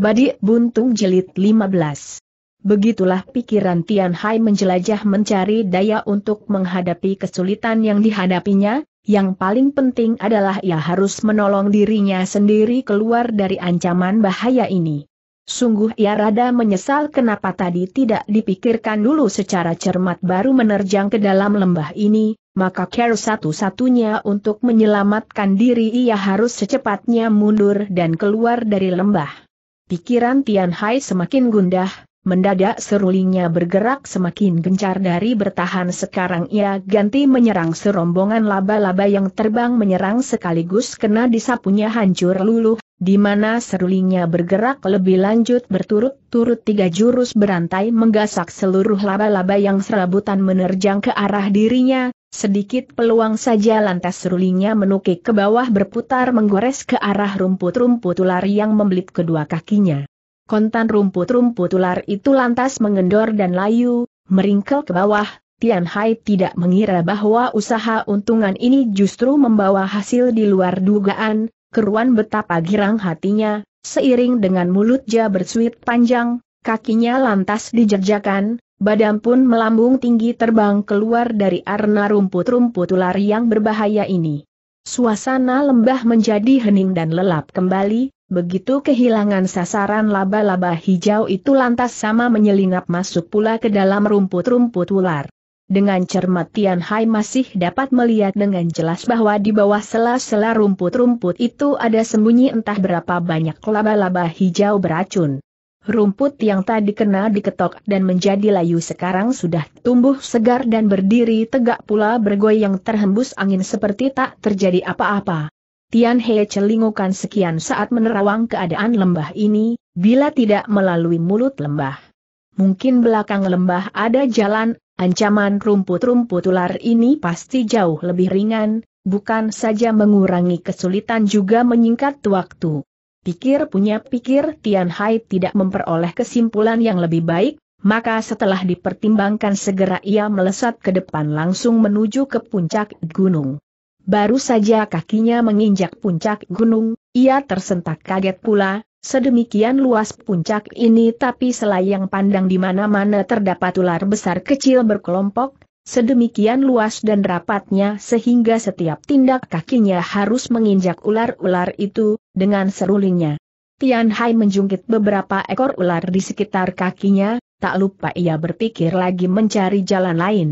Badi Buntung Jelit 15 Begitulah pikiran Tian Hai menjelajah mencari daya untuk menghadapi kesulitan yang dihadapinya, yang paling penting adalah ia harus menolong dirinya sendiri keluar dari ancaman bahaya ini. Sungguh ia rada menyesal kenapa tadi tidak dipikirkan dulu secara cermat baru menerjang ke dalam lembah ini, maka care satu-satunya untuk menyelamatkan diri ia harus secepatnya mundur dan keluar dari lembah. Pikiran Tian Hai semakin gundah, mendadak serulingnya bergerak semakin gencar dari bertahan sekarang ia ganti menyerang serombongan laba-laba yang terbang menyerang sekaligus kena disapunya hancur luluh, di mana serulingnya bergerak lebih lanjut berturut-turut tiga jurus berantai menggasak seluruh laba-laba yang serabutan menerjang ke arah dirinya, Sedikit peluang saja lantas rulingnya menukik ke bawah berputar menggores ke arah rumput-rumput ular yang membelit kedua kakinya. Kontan rumput-rumput ular itu lantas mengendor dan layu, meringkel ke bawah, Tian Hai tidak mengira bahwa usaha untungan ini justru membawa hasil di luar dugaan, keruan betapa girang hatinya, seiring dengan mulutnya bersuit panjang, kakinya lantas dijerjakan, Badan pun melambung tinggi terbang keluar dari arna rumput-rumput ular yang berbahaya ini. Suasana lembah menjadi hening dan lelap kembali, begitu kehilangan sasaran laba-laba hijau itu lantas sama menyelinap masuk pula ke dalam rumput-rumput ular. Dengan cermat Tian Hai masih dapat melihat dengan jelas bahwa di bawah sela-sela rumput-rumput itu ada sembunyi entah berapa banyak laba-laba hijau beracun. Rumput yang tadi kena diketok dan menjadi layu sekarang sudah tumbuh segar dan berdiri tegak pula bergoyang terhembus angin seperti tak terjadi apa-apa. Tian He celingukan sekian saat menerawang keadaan lembah ini, bila tidak melalui mulut lembah. Mungkin belakang lembah ada jalan, ancaman rumput-rumput ular ini pasti jauh lebih ringan, bukan saja mengurangi kesulitan juga menyingkat waktu pikir punya pikir Tian Hai tidak memperoleh kesimpulan yang lebih baik, maka setelah dipertimbangkan segera ia melesat ke depan langsung menuju ke puncak gunung. Baru saja kakinya menginjak puncak gunung, ia tersentak kaget pula, sedemikian luas puncak ini tapi selayang pandang di mana-mana terdapat ular besar kecil berkelompok, sedemikian luas dan rapatnya sehingga setiap tindak kakinya harus menginjak ular-ular itu, dengan serulingnya. Tian Hai menjungkit beberapa ekor ular di sekitar kakinya, tak lupa ia berpikir lagi mencari jalan lain.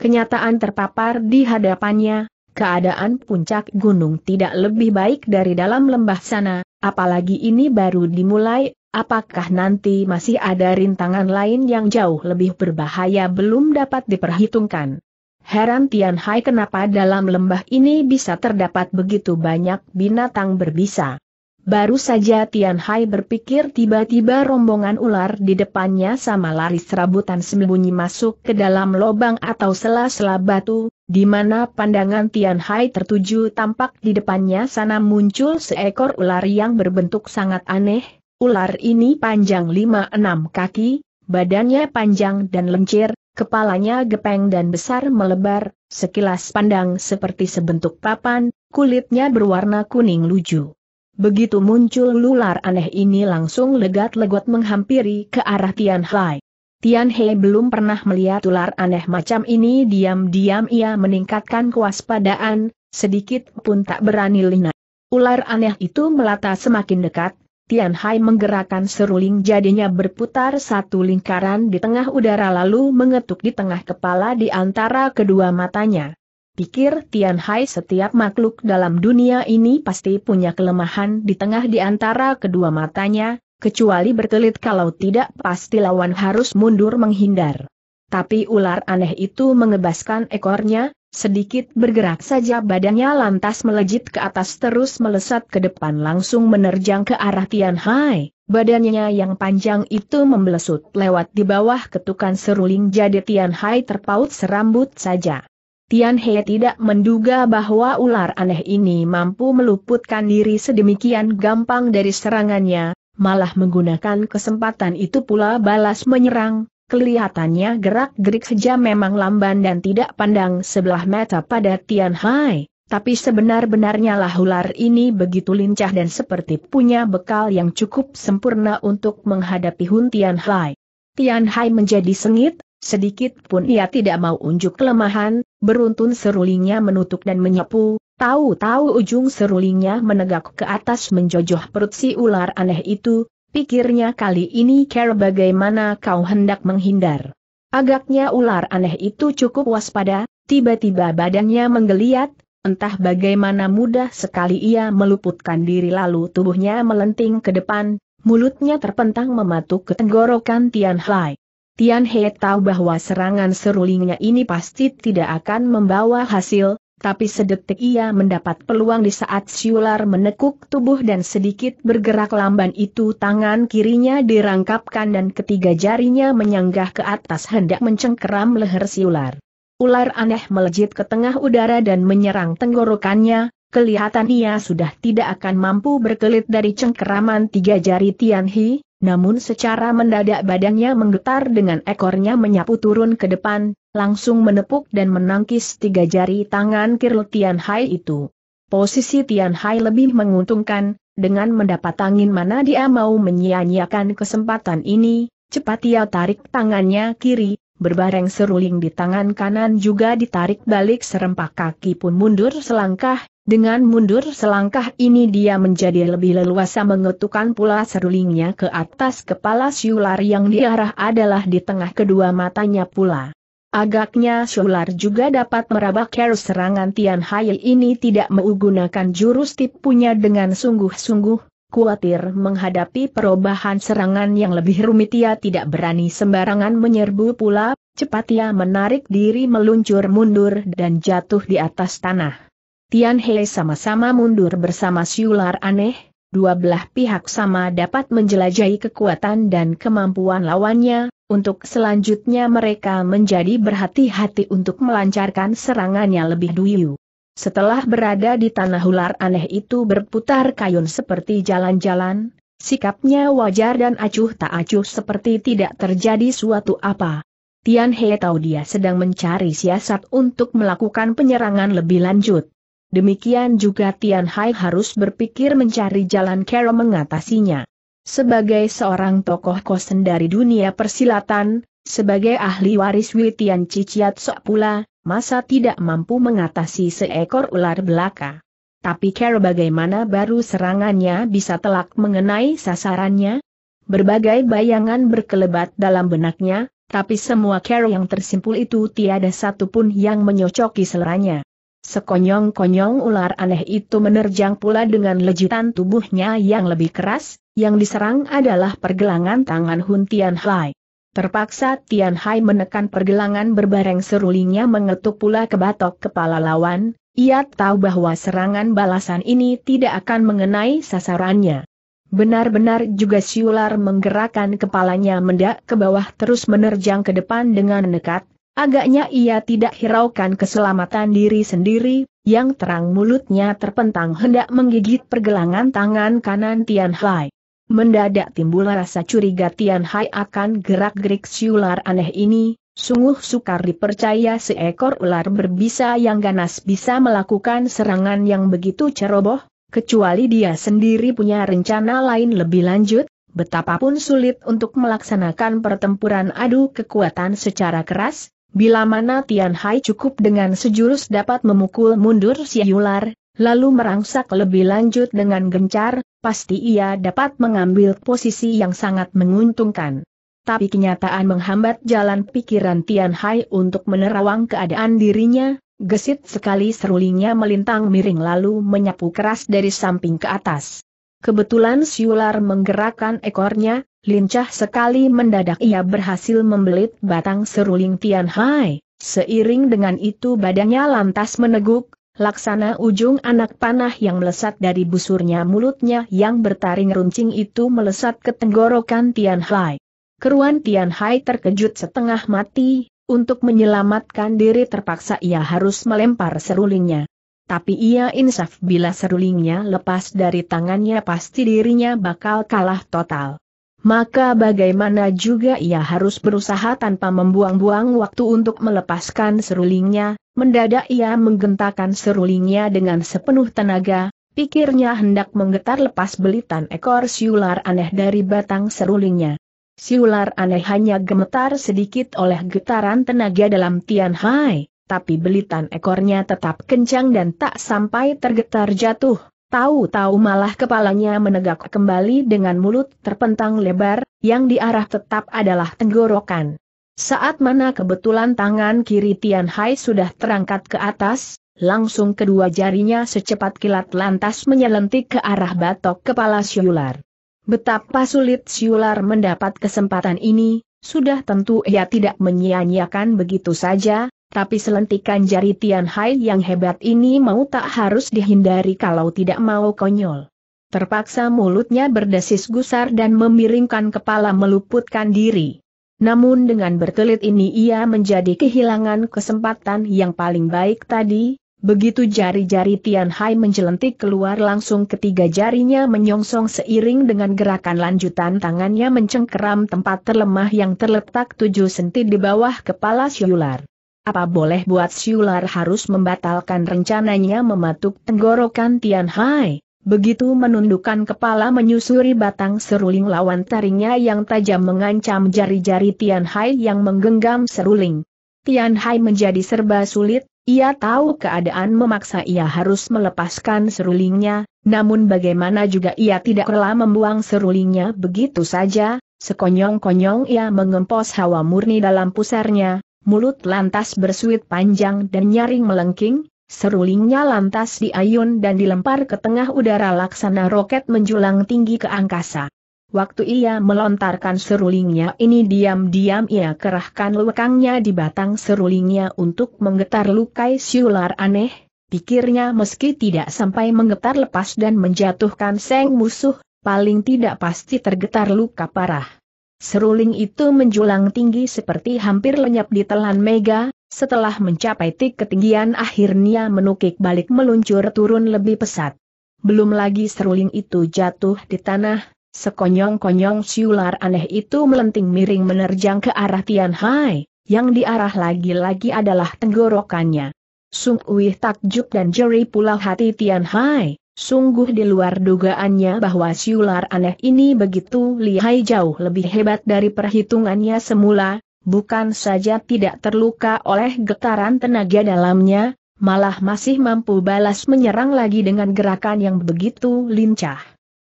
Kenyataan terpapar di hadapannya, keadaan puncak gunung tidak lebih baik dari dalam lembah sana, apalagi ini baru dimulai, Apakah nanti masih ada rintangan lain yang jauh lebih berbahaya belum dapat diperhitungkan? Heran Tian Hai kenapa dalam lembah ini bisa terdapat begitu banyak binatang berbisa. Baru saja Tian Hai berpikir tiba-tiba rombongan ular di depannya sama lari serabutan sembunyi masuk ke dalam lobang atau sela-sela batu, di mana pandangan Tian Hai tertuju tampak di depannya sana muncul seekor ular yang berbentuk sangat aneh, Ular ini panjang 5-6 kaki, badannya panjang dan lencir, kepalanya gepeng dan besar melebar, sekilas pandang seperti sebentuk papan, kulitnya berwarna kuning luju. Begitu muncul ular aneh ini langsung legat-legot menghampiri ke arah Tian Hai. Tian He belum pernah melihat ular aneh macam ini diam-diam ia meningkatkan kewaspadaan, sedikit pun tak berani lina. Ular aneh itu melata semakin dekat, Tian Hai menggerakkan seruling jadinya berputar satu lingkaran di tengah udara lalu mengetuk di tengah kepala di antara kedua matanya. Pikir Tian Hai setiap makhluk dalam dunia ini pasti punya kelemahan di tengah di antara kedua matanya, kecuali berkelit kalau tidak pasti lawan harus mundur menghindar. Tapi ular aneh itu mengebaskan ekornya, Sedikit bergerak saja badannya lantas melejit ke atas terus melesat ke depan langsung menerjang ke arah Tian Hai. Badannya yang panjang itu membelesut lewat di bawah ketukan seruling jadi Tian Hai terpaut serambut saja. Tian Hai tidak menduga bahwa ular aneh ini mampu meluputkan diri sedemikian gampang dari serangannya, malah menggunakan kesempatan itu pula balas menyerang, Kelihatannya gerak-gerik saja memang lamban dan tidak pandang sebelah mata pada Tian Hai, tapi sebenar-benarnya lah ular ini begitu lincah dan seperti punya bekal yang cukup sempurna untuk menghadapi Hun Tian Hai. Tian Hai menjadi sengit, sedikit pun ia tidak mau unjuk kelemahan, beruntun serulingnya menutup dan menyapu, tahu-tahu ujung serulingnya menegak ke atas menjojoh perut si ular aneh itu, Pikirnya kali ini care bagaimana kau hendak menghindar. Agaknya ular aneh itu cukup waspada, tiba-tiba badannya menggeliat, entah bagaimana mudah sekali ia meluputkan diri lalu tubuhnya melenting ke depan, mulutnya terpentang mematuk ke tenggorokan Tian Hai. Tian He tahu bahwa serangan serulingnya ini pasti tidak akan membawa hasil, tapi sedetik ia mendapat peluang di saat siular menekuk tubuh dan sedikit bergerak lamban itu tangan kirinya dirangkapkan dan ketiga jarinya menyanggah ke atas hendak mencengkeram leher siular. Ular aneh melejit ke tengah udara dan menyerang tenggorokannya, kelihatan ia sudah tidak akan mampu berkelit dari cengkeraman tiga jari Tianhi, namun secara mendadak badannya menggetar dengan ekornya menyapu turun ke depan, langsung menepuk dan menangkis tiga jari tangan Kirl Tian Hai itu. Posisi Tian Hai lebih menguntungkan, dengan mendapat angin mana dia mau menyia-nyiakan kesempatan ini, cepat ia tarik tangannya kiri, berbareng seruling di tangan kanan juga ditarik balik serempak kaki pun mundur selangkah, dengan mundur selangkah ini dia menjadi lebih leluasa mengetukkan pula serulingnya ke atas kepala siular yang diarah adalah di tengah kedua matanya pula. Agaknya Syular juga dapat merabak care serangan Tian Hai ini tidak menggunakan jurus tipunya dengan sungguh-sungguh, Kuatir menghadapi perubahan serangan yang lebih rumit ia tidak berani sembarangan menyerbu pula, cepat ia menarik diri meluncur mundur dan jatuh di atas tanah. Tian He sama-sama mundur bersama Siular aneh, dua belah pihak sama dapat menjelajahi kekuatan dan kemampuan lawannya, untuk selanjutnya mereka menjadi berhati-hati untuk melancarkan serangannya lebih dulu. Setelah berada di tanah ular aneh itu berputar kayun seperti jalan-jalan, sikapnya wajar dan acuh tak acuh seperti tidak terjadi suatu apa. Tian He tahu dia sedang mencari siasat untuk melakukan penyerangan lebih lanjut. Demikian juga Tian Hai harus berpikir mencari jalan cara mengatasinya. Sebagai seorang tokoh kosen dari dunia persilatan, sebagai ahli waris Witian Ciciat Sok pula, masa tidak mampu mengatasi seekor ular belaka. Tapi Carol bagaimana baru serangannya bisa telak mengenai sasarannya? Berbagai bayangan berkelebat dalam benaknya, tapi semua Carol yang tersimpul itu tiada satupun yang menyocoki seleranya. Sekonyong-konyong ular aneh itu menerjang pula dengan lejutan tubuhnya yang lebih keras, yang diserang adalah pergelangan tangan Hun Tian Hai. Terpaksa Tian Hai menekan pergelangan berbareng serulingnya mengetuk pula ke batok kepala lawan, ia tahu bahwa serangan balasan ini tidak akan mengenai sasarannya. Benar-benar juga si ular menggerakkan kepalanya mendak ke bawah terus menerjang ke depan dengan nekat, Agaknya ia tidak hiraukan keselamatan diri sendiri, yang terang mulutnya terpentang hendak menggigit pergelangan tangan kanan Tian Hai. Mendadak timbul rasa curiga Tian Hai akan gerak-gerik siular aneh ini, sungguh sukar dipercaya seekor ular berbisa yang ganas bisa melakukan serangan yang begitu ceroboh, kecuali dia sendiri punya rencana lain lebih lanjut, betapapun sulit untuk melaksanakan pertempuran adu kekuatan secara keras, Bila mana Tian Hai cukup dengan sejurus dapat memukul mundur si Yular, lalu merangsak lebih lanjut dengan gencar, pasti ia dapat mengambil posisi yang sangat menguntungkan. Tapi kenyataan menghambat jalan pikiran Tian Hai untuk menerawang keadaan dirinya, gesit sekali serulingnya melintang miring lalu menyapu keras dari samping ke atas. Kebetulan Siular menggerakkan ekornya, Lincah sekali mendadak ia berhasil membelit batang seruling Tian Hai. Seiring dengan itu badannya lantas meneguk, laksana ujung anak panah yang melesat dari busurnya mulutnya yang bertaring runcing itu melesat ke tenggorokan Tian Hai. Keruan Tian Hai terkejut setengah mati, untuk menyelamatkan diri terpaksa ia harus melempar serulingnya. Tapi ia insaf bila serulingnya lepas dari tangannya pasti dirinya bakal kalah total maka bagaimana juga ia harus berusaha tanpa membuang-buang waktu untuk melepaskan serulingnya, mendadak ia menggentakkan serulingnya dengan sepenuh tenaga, pikirnya hendak menggetar lepas belitan ekor siular aneh dari batang serulingnya. Siular aneh hanya gemetar sedikit oleh getaran tenaga dalam Tian Hai, tapi belitan ekornya tetap kencang dan tak sampai tergetar jatuh. Tahu-tahu malah kepalanya menegak kembali dengan mulut terpentang lebar, yang diarah tetap adalah tenggorokan. Saat mana kebetulan tangan kiri Tian Hai sudah terangkat ke atas, langsung kedua jarinya secepat kilat lantas menyelentik ke arah batok kepala Siular. Betapa sulit Siular mendapat kesempatan ini, sudah tentu ia tidak menyia-nyiakan begitu saja, tapi selentikan jari Tian Hai yang hebat ini mau tak harus dihindari kalau tidak mau konyol. Terpaksa mulutnya berdesis gusar dan memiringkan kepala meluputkan diri. Namun dengan bertelit ini ia menjadi kehilangan kesempatan yang paling baik tadi, Begitu jari-jari Tian Hai menjelentik keluar langsung ketiga jarinya menyongsong seiring dengan gerakan lanjutan tangannya mencengkeram tempat terlemah yang terletak tujuh senti di bawah kepala Siular. Apa boleh buat Siular harus membatalkan rencananya mematuk tenggorokan Tian Hai? Begitu menundukkan kepala menyusuri batang seruling lawan taringnya yang tajam mengancam jari-jari Tian Hai yang menggenggam seruling. Tian Hai menjadi serba sulit, ia tahu keadaan memaksa ia harus melepaskan serulingnya, namun bagaimana juga ia tidak rela membuang serulingnya begitu saja, sekonyong-konyong ia mengempos hawa murni dalam pusarnya, mulut lantas bersuit panjang dan nyaring melengking, serulingnya lantas diayun dan dilempar ke tengah udara laksana roket menjulang tinggi ke angkasa. Waktu ia melontarkan serulingnya ini diam-diam ia kerahkan lekangnya di batang serulingnya untuk menggetar lukai siular aneh, pikirnya meski tidak sampai menggetar lepas dan menjatuhkan seng musuh, paling tidak pasti tergetar luka parah. Seruling itu menjulang tinggi seperti hampir lenyap di telan mega, setelah mencapai tik ketinggian akhirnya menukik balik meluncur turun lebih pesat. Belum lagi seruling itu jatuh di tanah, sekonyong-konyong siular aneh itu melenting miring menerjang ke arah Tian Hai, yang diarah lagi-lagi adalah tenggorokannya. Sung Uih takjub dan jeri pula hati Tian Hai, Sungguh di luar dugaannya bahwa siular aneh ini begitu lihai jauh lebih hebat dari perhitungannya semula, bukan saja tidak terluka oleh getaran tenaga dalamnya, malah masih mampu balas menyerang lagi dengan gerakan yang begitu lincah.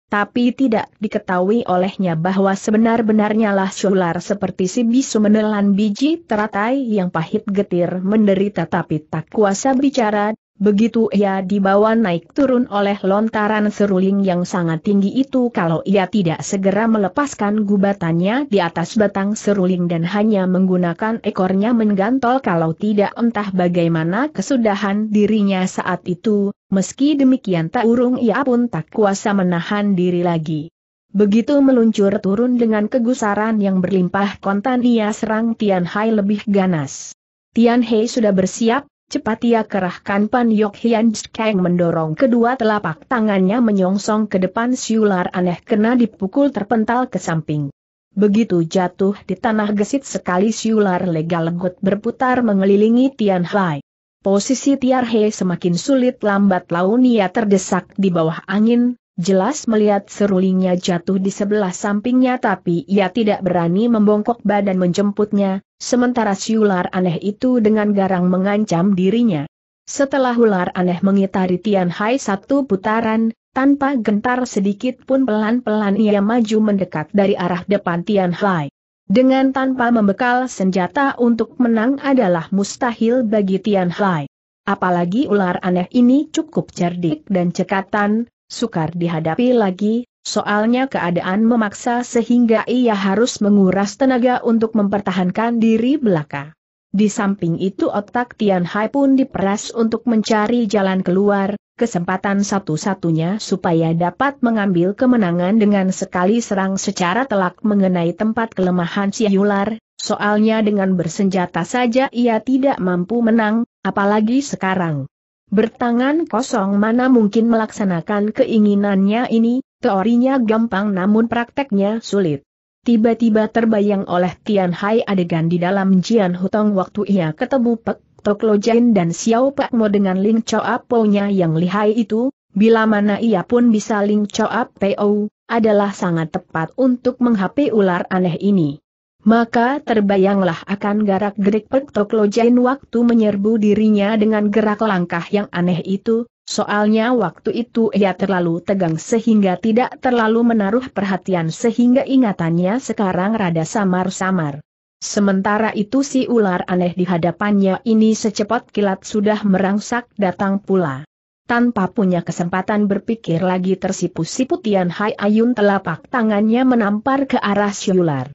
Tapi tidak diketahui olehnya bahwa sebenar-benarnya lah siular seperti si bisu menelan biji teratai yang pahit getir menderita tapi tak kuasa bicara Begitu ia dibawa naik turun oleh lontaran seruling yang sangat tinggi itu kalau ia tidak segera melepaskan gubatannya di atas batang seruling dan hanya menggunakan ekornya menggantol kalau tidak entah bagaimana kesudahan dirinya saat itu, meski demikian tak urung ia pun tak kuasa menahan diri lagi. Begitu meluncur turun dengan kegusaran yang berlimpah kontan ia serang Tian Hai lebih ganas. Tian Hai sudah bersiap, cepat ia kerahkan Pan Yok Hian Kang mendorong kedua telapak tangannya menyongsong ke depan siular aneh kena dipukul terpental ke samping. Begitu jatuh di tanah gesit sekali siular lega legut berputar mengelilingi Tian Hai. Posisi Tiar He semakin sulit lambat laun ia terdesak di bawah angin, jelas melihat serulingnya jatuh di sebelah sampingnya tapi ia tidak berani membongkok badan menjemputnya, sementara si ular aneh itu dengan garang mengancam dirinya. Setelah ular aneh mengitari Tian Hai satu putaran, tanpa gentar sedikit pun pelan-pelan ia maju mendekat dari arah depan Tian Hai. Dengan tanpa membekal senjata untuk menang adalah mustahil bagi Tian Hai. Apalagi ular aneh ini cukup cerdik dan cekatan, sukar dihadapi lagi, soalnya keadaan memaksa sehingga ia harus menguras tenaga untuk mempertahankan diri belaka. Di samping itu otak Tian Hai pun diperas untuk mencari jalan keluar, kesempatan satu-satunya supaya dapat mengambil kemenangan dengan sekali serang secara telak mengenai tempat kelemahan si Yular, soalnya dengan bersenjata saja ia tidak mampu menang, apalagi sekarang. Bertangan kosong mana mungkin melaksanakan keinginannya ini, teorinya gampang namun prakteknya sulit. Tiba-tiba terbayang oleh Tian Hai adegan di dalam Jian Hutong waktu ia ketemu Pek Tok Jain dan Xiao Pak Mo dengan Ling Chao Apo nya yang lihai itu, bila mana ia pun bisa Ling Chao Po, adalah sangat tepat untuk menghapi ular aneh ini. Maka terbayanglah akan garak-gerik Pektok Lojain waktu menyerbu dirinya dengan gerak langkah yang aneh itu, soalnya waktu itu ia terlalu tegang sehingga tidak terlalu menaruh perhatian sehingga ingatannya sekarang rada samar-samar. Sementara itu si ular aneh di hadapannya ini secepat kilat sudah merangsak datang pula. Tanpa punya kesempatan berpikir lagi tersipu-sipu Tian Hai Ayun telapak tangannya menampar ke arah si ular.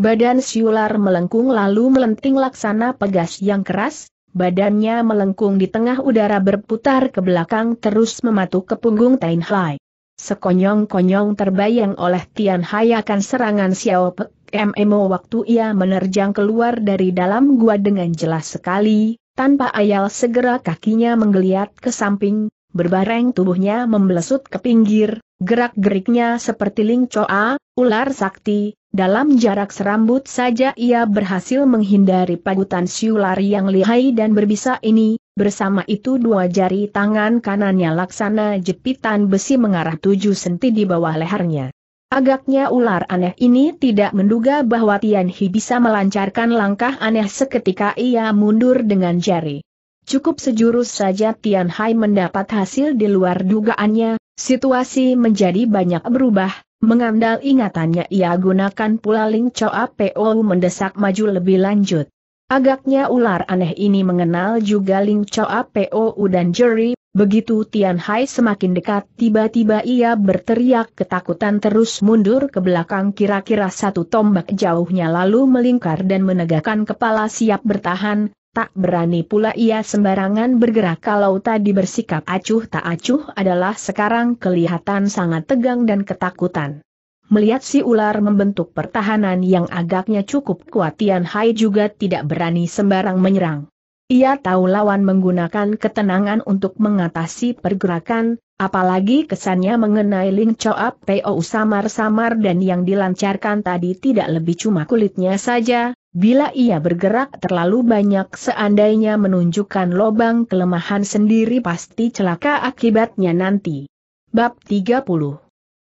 Badan siular melengkung lalu melenting laksana pegas yang keras, badannya melengkung di tengah udara berputar ke belakang terus mematuk ke punggung Tain Hai. Sekonyong-konyong terbayang oleh Tian Hai akan serangan Xiao Pek MMO waktu ia menerjang keluar dari dalam gua dengan jelas sekali, tanpa ayal segera kakinya menggeliat ke samping, berbareng tubuhnya membelesut ke pinggir, gerak-geriknya seperti lingcoa, ular sakti, dalam jarak serambut saja ia berhasil menghindari pagutan siular yang lihai dan berbisa ini, bersama itu dua jari tangan kanannya laksana jepitan besi mengarah tujuh senti di bawah lehernya. Agaknya ular aneh ini tidak menduga bahwa Tian Hi bisa melancarkan langkah aneh seketika ia mundur dengan jari. Cukup sejurus saja Tian Hai mendapat hasil di luar dugaannya, situasi menjadi banyak berubah, Mengandal ingatannya ia gunakan pula Ling Choa Po mendesak maju lebih lanjut. Agaknya ular aneh ini mengenal juga Ling Choa Po dan Jerry, begitu Tian Hai semakin dekat tiba-tiba ia berteriak ketakutan terus mundur ke belakang kira-kira satu tombak jauhnya lalu melingkar dan menegakkan kepala siap bertahan, Tak berani pula ia sembarangan bergerak kalau tadi bersikap acuh tak acuh adalah sekarang kelihatan sangat tegang dan ketakutan. Melihat si ular membentuk pertahanan yang agaknya cukup kuat Tian Hai juga tidak berani sembarang menyerang. Ia tahu lawan menggunakan ketenangan untuk mengatasi pergerakan, apalagi kesannya mengenai Ling Choa Pou samar-samar dan yang dilancarkan tadi tidak lebih cuma kulitnya saja, Bila ia bergerak terlalu banyak seandainya menunjukkan lobang kelemahan sendiri pasti celaka akibatnya nanti. Bab 30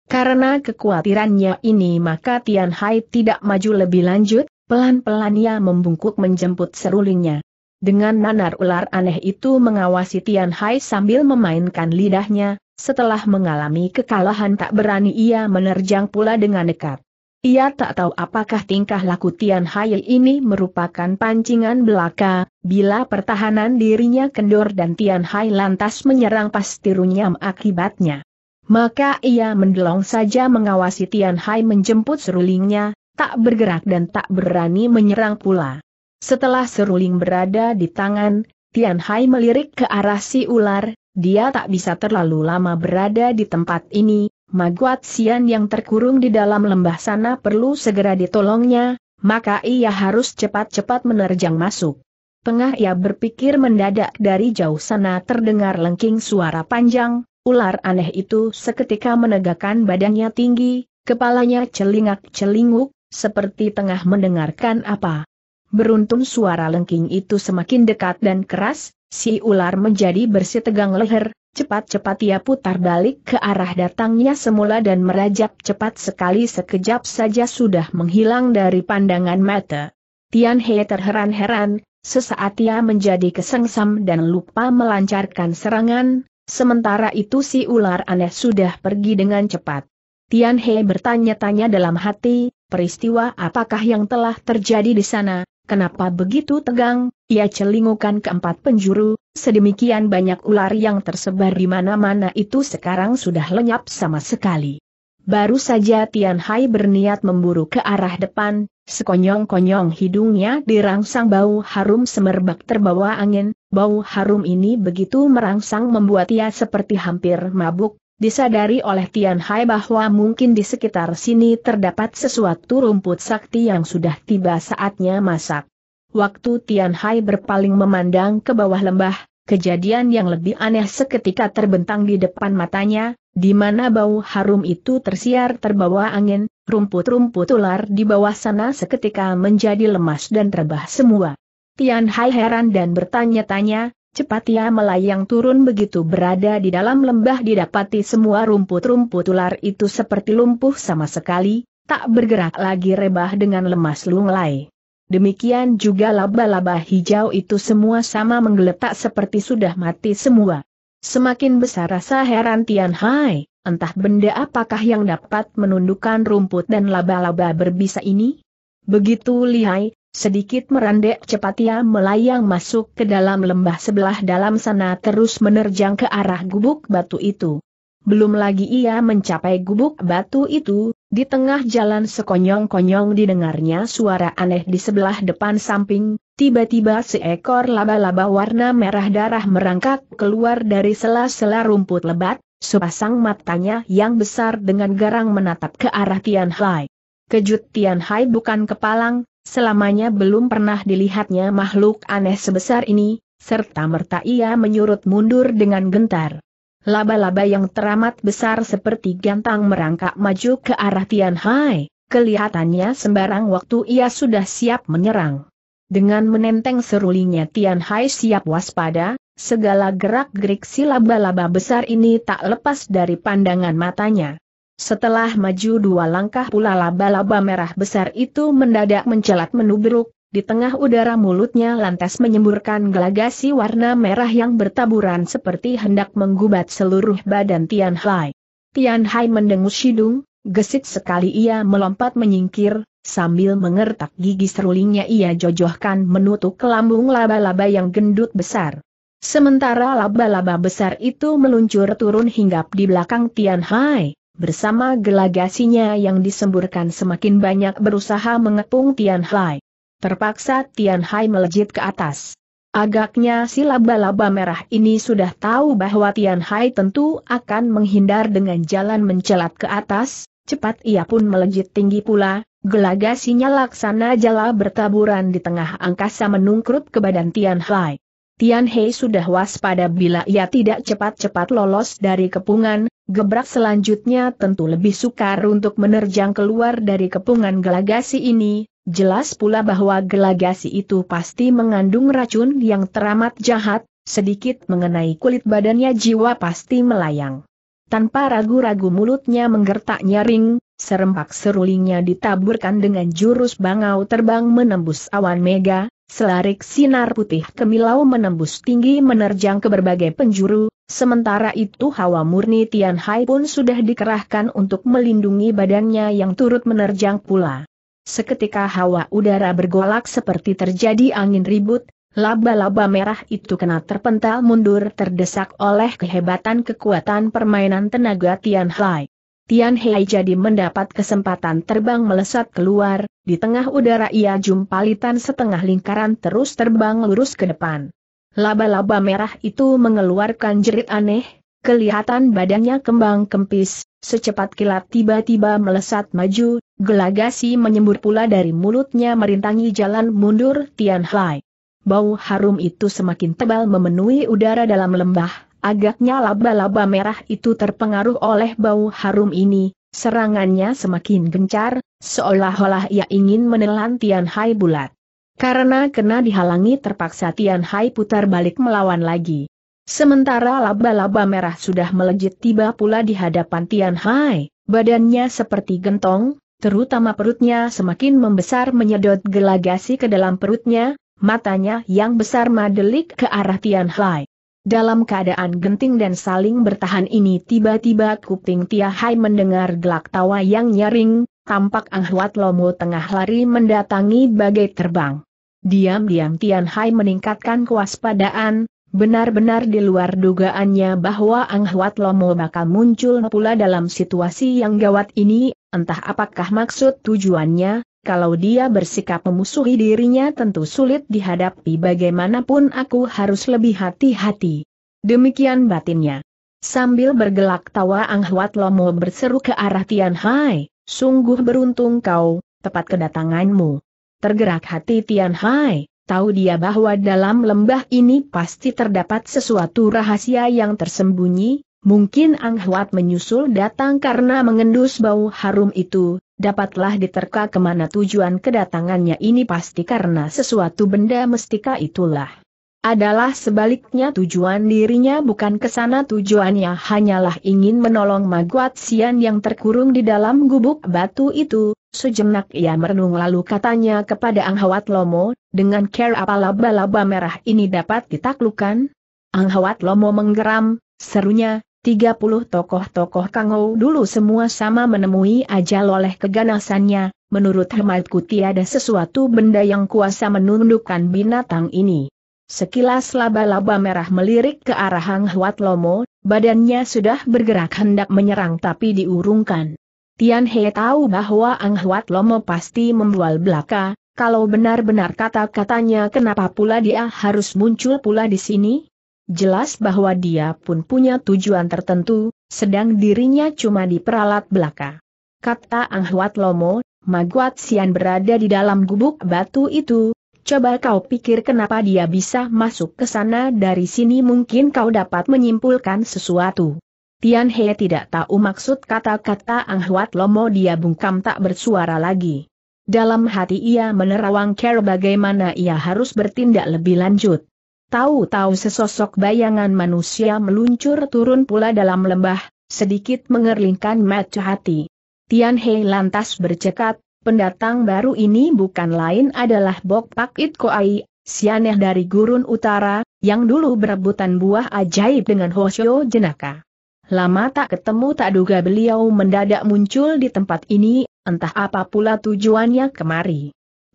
Karena kekhawatirannya ini maka Tian Hai tidak maju lebih lanjut, pelan-pelan ia membungkuk menjemput serulingnya. Dengan nanar ular aneh itu mengawasi Tian Hai sambil memainkan lidahnya, setelah mengalami kekalahan tak berani ia menerjang pula dengan dekat. Ia tak tahu apakah tingkah laku Tian Hai ini merupakan pancingan belaka, bila pertahanan dirinya kendor dan Tian Hai lantas menyerang pasti runyam akibatnya. Maka ia mendelong saja mengawasi Tian Hai menjemput serulingnya, tak bergerak dan tak berani menyerang pula. Setelah seruling berada di tangan, Tian Hai melirik ke arah si ular, dia tak bisa terlalu lama berada di tempat ini, Maguat Sian yang terkurung di dalam lembah sana perlu segera ditolongnya, maka ia harus cepat-cepat menerjang masuk. Tengah ia berpikir mendadak dari jauh sana terdengar lengking suara panjang, ular aneh itu seketika menegakkan badannya tinggi, kepalanya celingak-celinguk, seperti tengah mendengarkan apa. Beruntung suara lengking itu semakin dekat dan keras, si ular menjadi bersih tegang leher, cepat-cepat ia putar balik ke arah datangnya semula dan merajap cepat sekali sekejap saja sudah menghilang dari pandangan mata. Tian He terheran-heran, sesaat ia menjadi kesengsam dan lupa melancarkan serangan, sementara itu si ular aneh sudah pergi dengan cepat. Tian He bertanya-tanya dalam hati, peristiwa apakah yang telah terjadi di sana, Kenapa begitu tegang? Ia celingukan keempat penjuru, sedemikian banyak ular yang tersebar di mana-mana itu sekarang sudah lenyap sama sekali. Baru saja Tian Hai berniat memburu ke arah depan, sekonyong-konyong hidungnya dirangsang bau harum semerbak terbawa angin, bau harum ini begitu merangsang membuat ia seperti hampir mabuk, disadari oleh Tian Hai bahwa mungkin di sekitar sini terdapat sesuatu rumput sakti yang sudah tiba saatnya masak. Waktu Tian Hai berpaling memandang ke bawah lembah, kejadian yang lebih aneh seketika terbentang di depan matanya, di mana bau harum itu tersiar terbawa angin, rumput-rumput ular di bawah sana seketika menjadi lemas dan terbah semua. Tian Hai heran dan bertanya-tanya, Cepat ia melayang turun begitu berada di dalam lembah didapati semua rumput-rumput ular itu seperti lumpuh sama sekali, tak bergerak lagi rebah dengan lemas lunglai. Demikian juga laba-laba hijau itu semua sama menggeletak seperti sudah mati semua. Semakin besar rasa heran Tian Hai, entah benda apakah yang dapat menundukkan rumput dan laba-laba berbisa ini? Begitu lihai, Sedikit merandek cepat ia melayang masuk ke dalam lembah sebelah dalam sana terus menerjang ke arah gubuk batu itu. Belum lagi ia mencapai gubuk batu itu, di tengah jalan sekonyong-konyong didengarnya suara aneh di sebelah depan samping, tiba-tiba seekor laba-laba warna merah darah merangkak keluar dari sela-sela rumput lebat, sepasang matanya yang besar dengan garang menatap ke arah Tian Hai. Kejut Tian Hai bukan kepalang, Selamanya belum pernah dilihatnya makhluk aneh sebesar ini, serta merta ia menyurut mundur dengan gentar. Laba-laba yang teramat besar seperti gantang merangkak maju ke arah Tian Hai, kelihatannya sembarang waktu ia sudah siap menyerang. Dengan menenteng serulingnya Tian Hai siap waspada, segala gerak-gerik si laba-laba besar ini tak lepas dari pandangan matanya. Setelah maju dua langkah pula laba-laba merah besar itu mendadak mencelat menubruk, di tengah udara mulutnya lantas menyemburkan gelagasi warna merah yang bertaburan seperti hendak menggubat seluruh badan Tian Hai. Tian Hai mendengus hidung, gesit sekali ia melompat menyingkir, sambil mengertak gigi serulingnya ia jojohkan menutup ke lambung laba-laba yang gendut besar. Sementara laba-laba besar itu meluncur turun hinggap di belakang Tian Hai bersama gelagasinya yang disemburkan semakin banyak berusaha mengepung Tian Hai. Terpaksa Tian Hai melejit ke atas. Agaknya si laba-laba merah ini sudah tahu bahwa Tian Hai tentu akan menghindar dengan jalan mencelat ke atas, cepat ia pun melejit tinggi pula, gelagasinya laksana jala bertaburan di tengah angkasa menungkrut ke badan Tian Hai. Tian Hei sudah waspada bila ia tidak cepat-cepat lolos dari kepungan, gebrak selanjutnya tentu lebih sukar untuk menerjang keluar dari kepungan gelagasi ini, jelas pula bahwa gelagasi itu pasti mengandung racun yang teramat jahat, sedikit mengenai kulit badannya jiwa pasti melayang. Tanpa ragu-ragu mulutnya menggertak nyaring, serempak serulingnya ditaburkan dengan jurus bangau terbang menembus awan mega, Selarik sinar putih kemilau menembus tinggi menerjang ke berbagai penjuru, sementara itu hawa murni Tian Hai pun sudah dikerahkan untuk melindungi badannya yang turut menerjang pula. Seketika hawa udara bergolak seperti terjadi angin ribut, laba-laba merah itu kena terpental mundur terdesak oleh kehebatan kekuatan permainan tenaga Tian Hai. Tian Hei jadi mendapat kesempatan terbang melesat keluar, di tengah udara ia jumpalitan setengah lingkaran terus terbang lurus ke depan. Laba-laba merah itu mengeluarkan jerit aneh, kelihatan badannya kembang kempis, secepat kilat tiba-tiba melesat maju, gelagasi menyembur pula dari mulutnya merintangi jalan mundur Tian Hai. Bau harum itu semakin tebal memenuhi udara dalam lembah, Agaknya laba-laba merah itu terpengaruh oleh bau harum ini, serangannya semakin gencar, seolah-olah ia ingin menelan Tian Hai bulat. Karena kena dihalangi terpaksa Tian Hai putar balik melawan lagi. Sementara laba-laba merah sudah melejit tiba pula di hadapan Tian Hai, badannya seperti gentong, terutama perutnya semakin membesar menyedot gelagasi ke dalam perutnya, matanya yang besar madelik ke arah Tian Hai. Dalam keadaan genting dan saling bertahan ini tiba-tiba kuping Tia Hai mendengar gelak tawa yang nyaring, tampak Ang Huat Lomo tengah lari mendatangi bagai terbang. Diam-diam Tian Hai meningkatkan kewaspadaan, benar-benar di luar dugaannya bahwa Ang Huat Lomo bakal muncul pula dalam situasi yang gawat ini, entah apakah maksud tujuannya, kalau dia bersikap memusuhi dirinya tentu sulit dihadapi bagaimanapun aku harus lebih hati-hati. Demikian batinnya. Sambil bergelak tawa Ang Huat Lomo berseru ke arah Tian Hai, sungguh beruntung kau, tepat kedatanganmu. Tergerak hati Tian Hai, tahu dia bahwa dalam lembah ini pasti terdapat sesuatu rahasia yang tersembunyi, Mungkin Ang Huat menyusul datang karena mengendus bau harum itu, dapatlah diterka kemana tujuan kedatangannya ini pasti karena sesuatu benda mestika itulah. Adalah sebaliknya tujuan dirinya bukan kesana tujuannya hanyalah ingin menolong Maguat Sian yang terkurung di dalam gubuk batu itu, sejenak ia merenung lalu katanya kepada Ang Lomo, dengan care apa laba-laba merah ini dapat ditaklukan? Ang Hawat Lomo menggeram, serunya, 30 tokoh-tokoh Kangou dulu semua sama menemui ajal oleh keganasannya, menurut hematku tiada sesuatu benda yang kuasa menundukkan binatang ini. Sekilas laba-laba merah melirik ke arah Hang Huat Lomo, badannya sudah bergerak hendak menyerang tapi diurungkan. Tian He tahu bahwa Ang Huat Lomo pasti membual belaka, kalau benar-benar kata-katanya kenapa pula dia harus muncul pula di sini? jelas bahwa dia pun punya tujuan tertentu, sedang dirinya cuma diperalat belaka. Kata Ang Huat Lomo, Maguat Sian berada di dalam gubuk batu itu, coba kau pikir kenapa dia bisa masuk ke sana dari sini mungkin kau dapat menyimpulkan sesuatu. Tian He tidak tahu maksud kata-kata Ang Huat Lomo dia bungkam tak bersuara lagi. Dalam hati ia menerawang care bagaimana ia harus bertindak lebih lanjut. Tahu-tahu sesosok bayangan manusia meluncur turun pula dalam lembah, sedikit mengerlingkan mata hati. Tian Hei lantas bercekat, pendatang baru ini bukan lain adalah Bok Pak It Koai, sianeh dari gurun utara, yang dulu berebutan buah ajaib dengan Hoshio Jenaka. Lama tak ketemu tak duga beliau mendadak muncul di tempat ini, entah apa pula tujuannya kemari.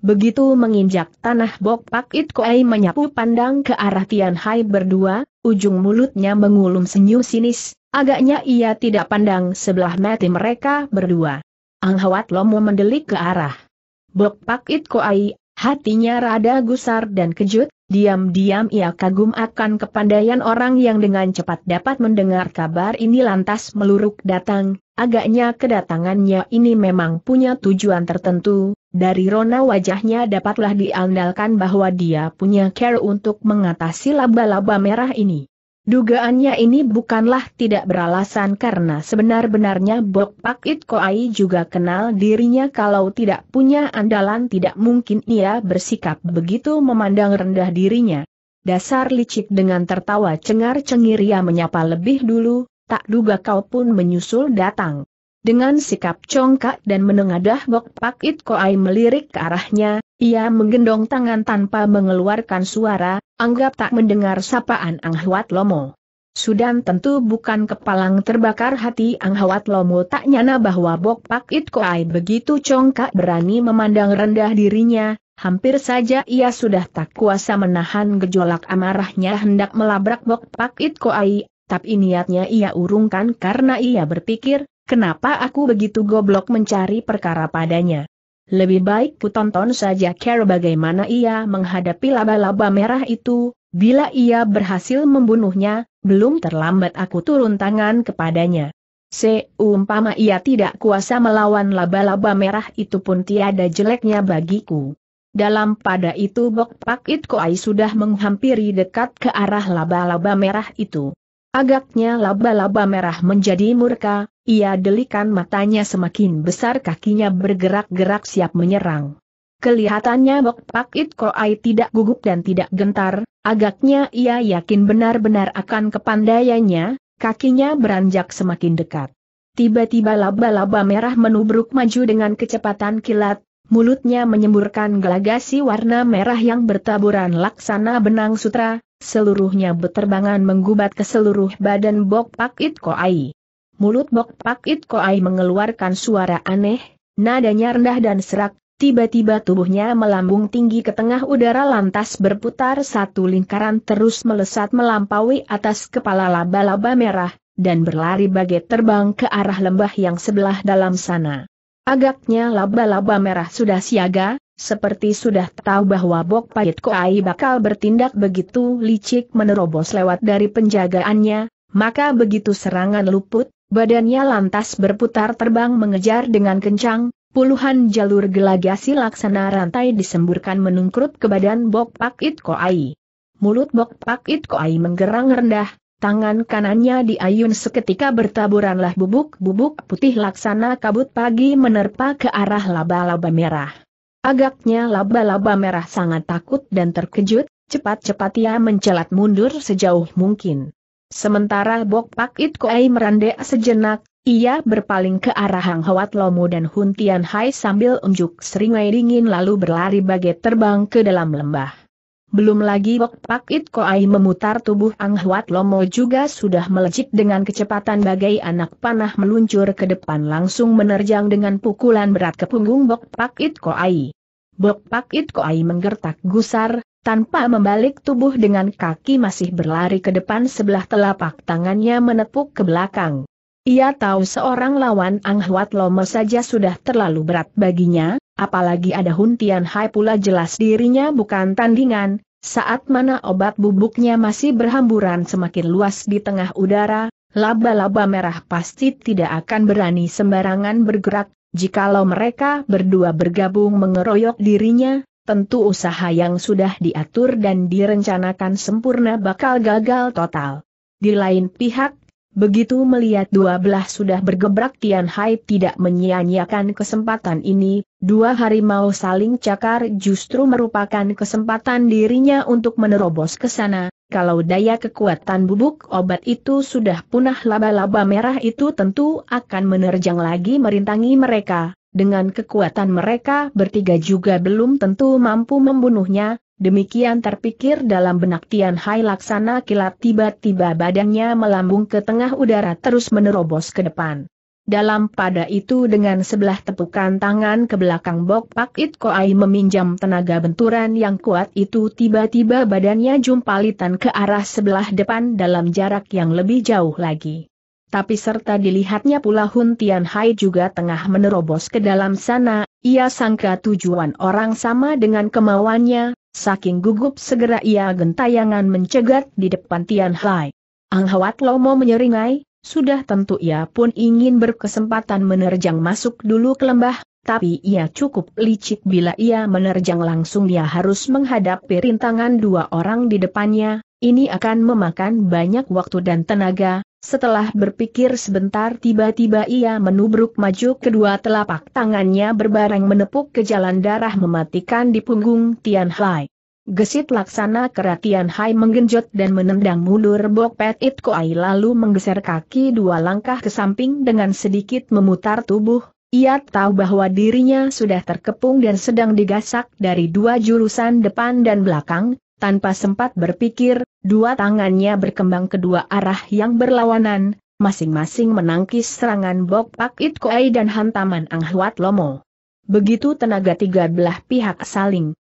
Begitu menginjak tanah Bok Pak It Koei menyapu pandang ke arah Tian Hai berdua, ujung mulutnya mengulum senyum sinis, agaknya ia tidak pandang sebelah mati mereka berdua. Ang Hawat Lomo mendelik ke arah Bok Pak It Koei, hatinya rada gusar dan kejut, Diam-diam ia kagum akan kepandaian orang yang dengan cepat dapat mendengar kabar ini lantas meluruk datang, agaknya kedatangannya ini memang punya tujuan tertentu, dari rona wajahnya dapatlah diandalkan bahwa dia punya care untuk mengatasi laba-laba merah ini. Dugaannya ini bukanlah tidak beralasan karena sebenar-benarnya Bok Pak It Koai juga kenal dirinya kalau tidak punya andalan tidak mungkin ia bersikap begitu memandang rendah dirinya. Dasar licik dengan tertawa cengar-cengir ia menyapa lebih dulu, tak duga kau pun menyusul datang. Dengan sikap congkak dan menengadah bok Pak It Koai melirik ke arahnya, ia menggendong tangan tanpa mengeluarkan suara, anggap tak mendengar sapaan Ang Huat Lomo. Sudan tentu bukan kepalang terbakar hati Ang huat Lomo tak nyana bahwa Bok Pak It Koai begitu congkak berani memandang rendah dirinya, hampir saja ia sudah tak kuasa menahan gejolak amarahnya hendak melabrak Bok Pak It Koai, tapi niatnya ia urungkan karena ia berpikir, Kenapa aku begitu goblok mencari perkara padanya? Lebih baik ku tonton saja Care bagaimana ia menghadapi laba-laba merah itu, bila ia berhasil membunuhnya, belum terlambat aku turun tangan kepadanya. Seumpama ia tidak kuasa melawan laba-laba merah itu pun tiada jeleknya bagiku. Dalam pada itu Bok Pak It Koai sudah menghampiri dekat ke arah laba-laba merah itu. Agaknya laba-laba merah menjadi murka, ia delikan matanya semakin besar kakinya bergerak-gerak siap menyerang. Kelihatannya Bok Pak It Koai tidak gugup dan tidak gentar, agaknya ia yakin benar-benar akan kepandaiannya, kakinya beranjak semakin dekat. Tiba-tiba laba-laba merah menubruk maju dengan kecepatan kilat, mulutnya menyemburkan gelagasi warna merah yang bertaburan laksana benang sutra, seluruhnya beterbangan menggubat ke seluruh badan Bok Pak It Koai. Mulut Bok Pak It Koai mengeluarkan suara aneh, nadanya rendah dan serak, tiba-tiba tubuhnya melambung tinggi ke tengah udara lantas berputar satu lingkaran terus melesat melampaui atas kepala laba-laba merah, dan berlari bagai terbang ke arah lembah yang sebelah dalam sana. Agaknya laba-laba merah sudah siaga, seperti sudah tahu bahwa Bok Pahit Koai bakal bertindak begitu licik menerobos lewat dari penjagaannya, maka begitu serangan luput, badannya lantas berputar terbang mengejar dengan kencang, puluhan jalur gelagasi laksana rantai disemburkan menungkrut ke badan Bok Pahit Koai. Mulut Bok Pahit Koai menggerang rendah, Tangan kanannya diayun seketika bertaburanlah bubuk-bubuk putih laksana kabut pagi menerpa ke arah laba-laba merah. Agaknya laba-laba merah sangat takut dan terkejut, cepat-cepat ia mencelat mundur sejauh mungkin. Sementara Bok Pak It Koei merandek sejenak, ia berpaling ke arah Hang Hawat Lomu dan Hun Tian Hai sambil unjuk seringai dingin lalu berlari bagai terbang ke dalam lembah. Belum lagi Bok Pak It Koai memutar tubuh Ang Huat Lomo juga sudah melejit dengan kecepatan bagai anak panah meluncur ke depan langsung menerjang dengan pukulan berat ke punggung Bok Pak It Koai. Bok Pak It Koai menggertak gusar, tanpa membalik tubuh dengan kaki masih berlari ke depan sebelah telapak tangannya menepuk ke belakang. Ia tahu seorang lawan Ang Huat Lomo saja sudah terlalu berat baginya, Apalagi ada Hun Tian Hai pula jelas dirinya bukan tandingan, saat mana obat bubuknya masih berhamburan semakin luas di tengah udara, laba-laba merah pasti tidak akan berani sembarangan bergerak, jikalau mereka berdua bergabung mengeroyok dirinya, tentu usaha yang sudah diatur dan direncanakan sempurna bakal gagal total. Di lain pihak, Begitu melihat dua belah sudah bergebrak Tian Hai tidak menyia-nyiakan kesempatan ini, dua harimau saling cakar justru merupakan kesempatan dirinya untuk menerobos ke sana, kalau daya kekuatan bubuk obat itu sudah punah laba-laba merah itu tentu akan menerjang lagi merintangi mereka, dengan kekuatan mereka bertiga juga belum tentu mampu membunuhnya, Demikian terpikir dalam benak Tian Hai laksana kilat tiba-tiba badannya melambung ke tengah udara terus menerobos ke depan. Dalam pada itu dengan sebelah tepukan tangan ke belakang Bok Pak It Koai meminjam tenaga benturan yang kuat itu tiba-tiba badannya jumpalitan ke arah sebelah depan dalam jarak yang lebih jauh lagi. Tapi serta dilihatnya pula Hun Tian Hai juga tengah menerobos ke dalam sana, ia sangka tujuan orang sama dengan kemauannya, Saking gugup segera ia gentayangan mencegat di depan Tian Hai. Ang Hawat Lomo menyeringai, sudah tentu ia pun ingin berkesempatan menerjang masuk dulu ke lembah, tapi ia cukup licik bila ia menerjang langsung ia harus menghadapi rintangan dua orang di depannya, ini akan memakan banyak waktu dan tenaga, setelah berpikir sebentar tiba-tiba ia menubruk maju kedua telapak tangannya berbareng menepuk ke jalan darah mematikan di punggung Tian Hai. Gesit laksana kera Tian Hai menggenjot dan menendang mundur Bok Pet It Koai lalu menggeser kaki dua langkah ke samping dengan sedikit memutar tubuh, ia tahu bahwa dirinya sudah terkepung dan sedang digasak dari dua jurusan depan dan belakang, tanpa sempat berpikir, dua tangannya berkembang ke dua arah yang berlawanan, masing-masing menangkis serangan Bok Pak It Koei dan hantaman Ang Huat Lomo. Begitu tenaga tiga belah pihak saling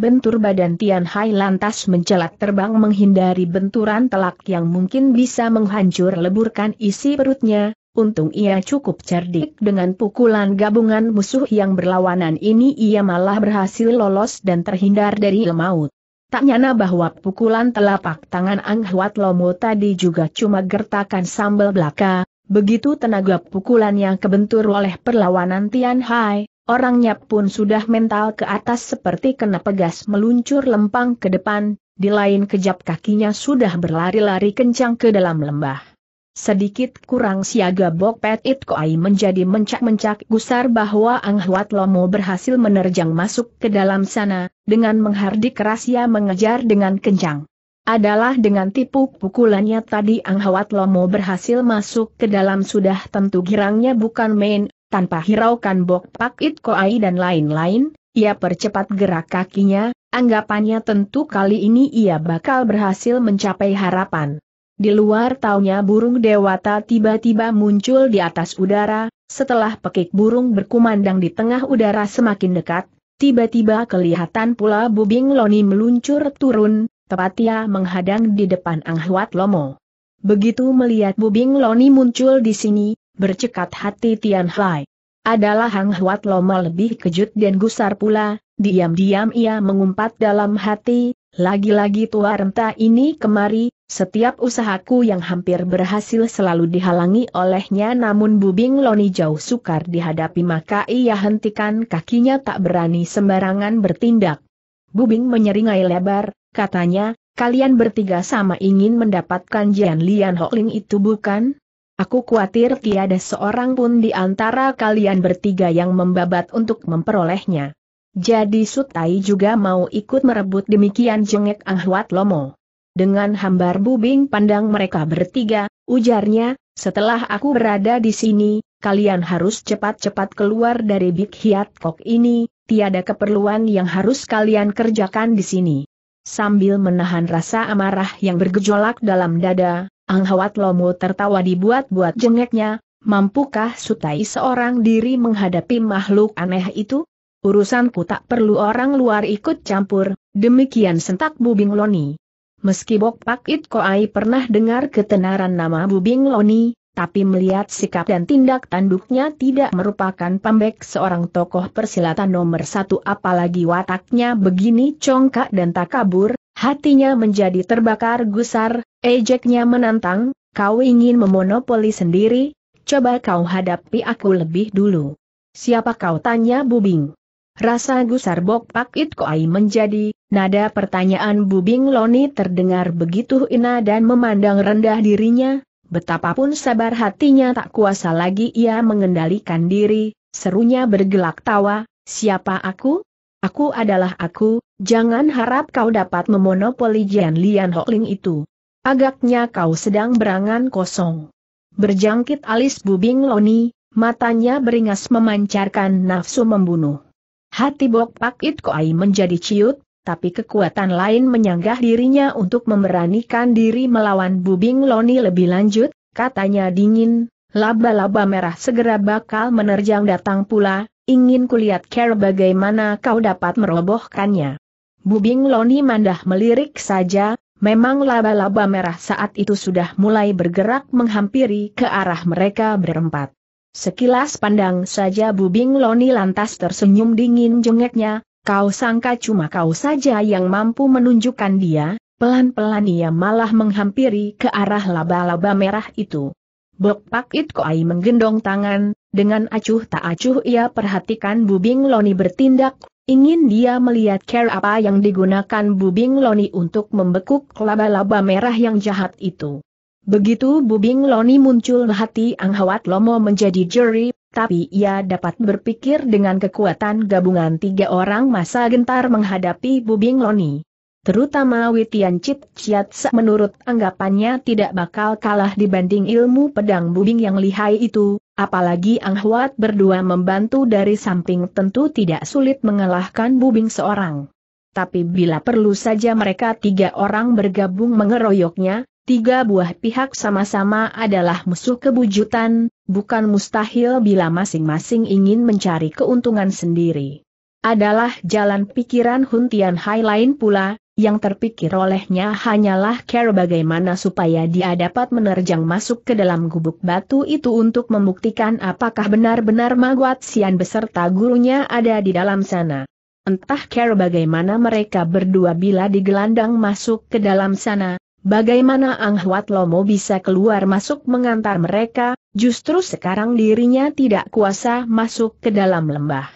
bentur badan Tian Hai lantas mencelat terbang menghindari benturan telak yang mungkin bisa menghancur leburkan isi perutnya, untung ia cukup cerdik dengan pukulan gabungan musuh yang berlawanan ini ia malah berhasil lolos dan terhindar dari maut. Tak nyana bahwa pukulan telapak tangan Ang Huat Lomo tadi juga cuma gertakan sambal belaka, begitu tenaga pukulan yang kebentur oleh perlawanan Tian Hai, orangnya pun sudah mental ke atas seperti kena pegas meluncur lempang ke depan, di lain kejap kakinya sudah berlari-lari kencang ke dalam lembah. Sedikit kurang siaga Bok Pet It Koai menjadi mencak-mencak gusar bahwa Ang Huat Lomo berhasil menerjang masuk ke dalam sana, dengan menghardik keras ia mengejar dengan kencang. Adalah dengan tipu pukulannya tadi Ang Huat Lomo berhasil masuk ke dalam sudah tentu girangnya bukan main, tanpa hiraukan Bok Pak It Koai dan lain-lain, ia percepat gerak kakinya, anggapannya tentu kali ini ia bakal berhasil mencapai harapan. Di luar taunya burung dewata tiba-tiba muncul di atas udara, setelah pekik burung berkumandang di tengah udara semakin dekat, tiba-tiba kelihatan pula bubing loni meluncur turun, tepat ia menghadang di depan Anghuat Lomo. Begitu melihat bubing loni muncul di sini, bercekat hati Tian Hai. Adalah Hang Huat Lomo lebih kejut dan gusar pula, diam-diam ia mengumpat dalam hati, lagi-lagi tua renta ini kemari, setiap usahaku yang hampir berhasil selalu dihalangi olehnya namun Bubing Loni jauh sukar dihadapi maka ia hentikan kakinya tak berani sembarangan bertindak. Bubing menyeringai lebar, katanya, kalian bertiga sama ingin mendapatkan Jian Lian Hokling itu bukan? Aku khawatir tiada seorang pun di antara kalian bertiga yang membabat untuk memperolehnya. Jadi Sutai juga mau ikut merebut demikian jengek Anghuat Lomo. Dengan hambar bubing pandang mereka bertiga, ujarnya, setelah aku berada di sini, kalian harus cepat-cepat keluar dari Big Hiat Kok ini, tiada keperluan yang harus kalian kerjakan di sini. Sambil menahan rasa amarah yang bergejolak dalam dada, Ang Hawat Lomo tertawa dibuat-buat jengeknya, mampukah Sutai seorang diri menghadapi makhluk aneh itu? Urusanku tak perlu orang luar ikut campur, demikian sentak Bubing Loni. Meski Bok Pak It Koai pernah dengar ketenaran nama Bubing Loni, tapi melihat sikap dan tindak tanduknya tidak merupakan pembek seorang tokoh persilatan nomor satu apalagi wataknya begini congkak dan tak kabur, hatinya menjadi terbakar gusar, ejeknya menantang, kau ingin memonopoli sendiri, coba kau hadapi aku lebih dulu. Siapa kau tanya Bubing? Rasa gusar Bok Pak It Koai menjadi Nada pertanyaan Bubing Loni terdengar begitu ina dan memandang rendah dirinya, betapapun sabar hatinya tak kuasa lagi ia mengendalikan diri, serunya bergelak tawa, siapa aku? Aku adalah aku, jangan harap kau dapat memonopoli Jian Lian Hokling itu. Agaknya kau sedang berangan kosong. Berjangkit alis Bubing Loni, matanya beringas memancarkan nafsu membunuh. Hati Bok Pak It Koai menjadi ciut, tapi kekuatan lain menyanggah dirinya untuk memberanikan diri melawan Bubing Loni lebih lanjut, katanya dingin, laba-laba merah segera bakal menerjang datang pula, ingin kulihat care bagaimana kau dapat merobohkannya. Bubing Loni mandah melirik saja, memang laba-laba merah saat itu sudah mulai bergerak menghampiri ke arah mereka berempat. Sekilas pandang saja Bubing Loni lantas tersenyum dingin jengeknya, Kau sangka cuma kau saja yang mampu menunjukkan dia, pelan-pelan ia malah menghampiri ke arah laba-laba merah itu. Bok Pak It Koai menggendong tangan, dengan acuh tak acuh ia perhatikan Bubing Loni bertindak, ingin dia melihat care apa yang digunakan Bubing Loni untuk membekuk laba-laba merah yang jahat itu. Begitu Bubing Loni muncul hati Ang Hawat Lomo menjadi juri, tapi ia dapat berpikir dengan kekuatan gabungan tiga orang masa gentar menghadapi Bubing Loni. Terutama Witian Chit Chiat menurut anggapannya tidak bakal kalah dibanding ilmu pedang Bubing yang lihai itu, apalagi Ang Hawat berdua membantu dari samping tentu tidak sulit mengalahkan Bubing seorang. Tapi bila perlu saja mereka tiga orang bergabung mengeroyoknya, Tiga buah pihak sama-sama adalah musuh kebujutan, bukan mustahil bila masing-masing ingin mencari keuntungan sendiri. Adalah jalan pikiran Huntian Hai lain pula, yang terpikir olehnya hanyalah care bagaimana supaya dia dapat menerjang masuk ke dalam gubuk batu itu untuk membuktikan apakah benar-benar Maguat Sian beserta gurunya ada di dalam sana. Entah care bagaimana mereka berdua bila digelandang masuk ke dalam sana, Bagaimana Ang Huat Lomo bisa keluar masuk mengantar mereka, justru sekarang dirinya tidak kuasa masuk ke dalam lembah.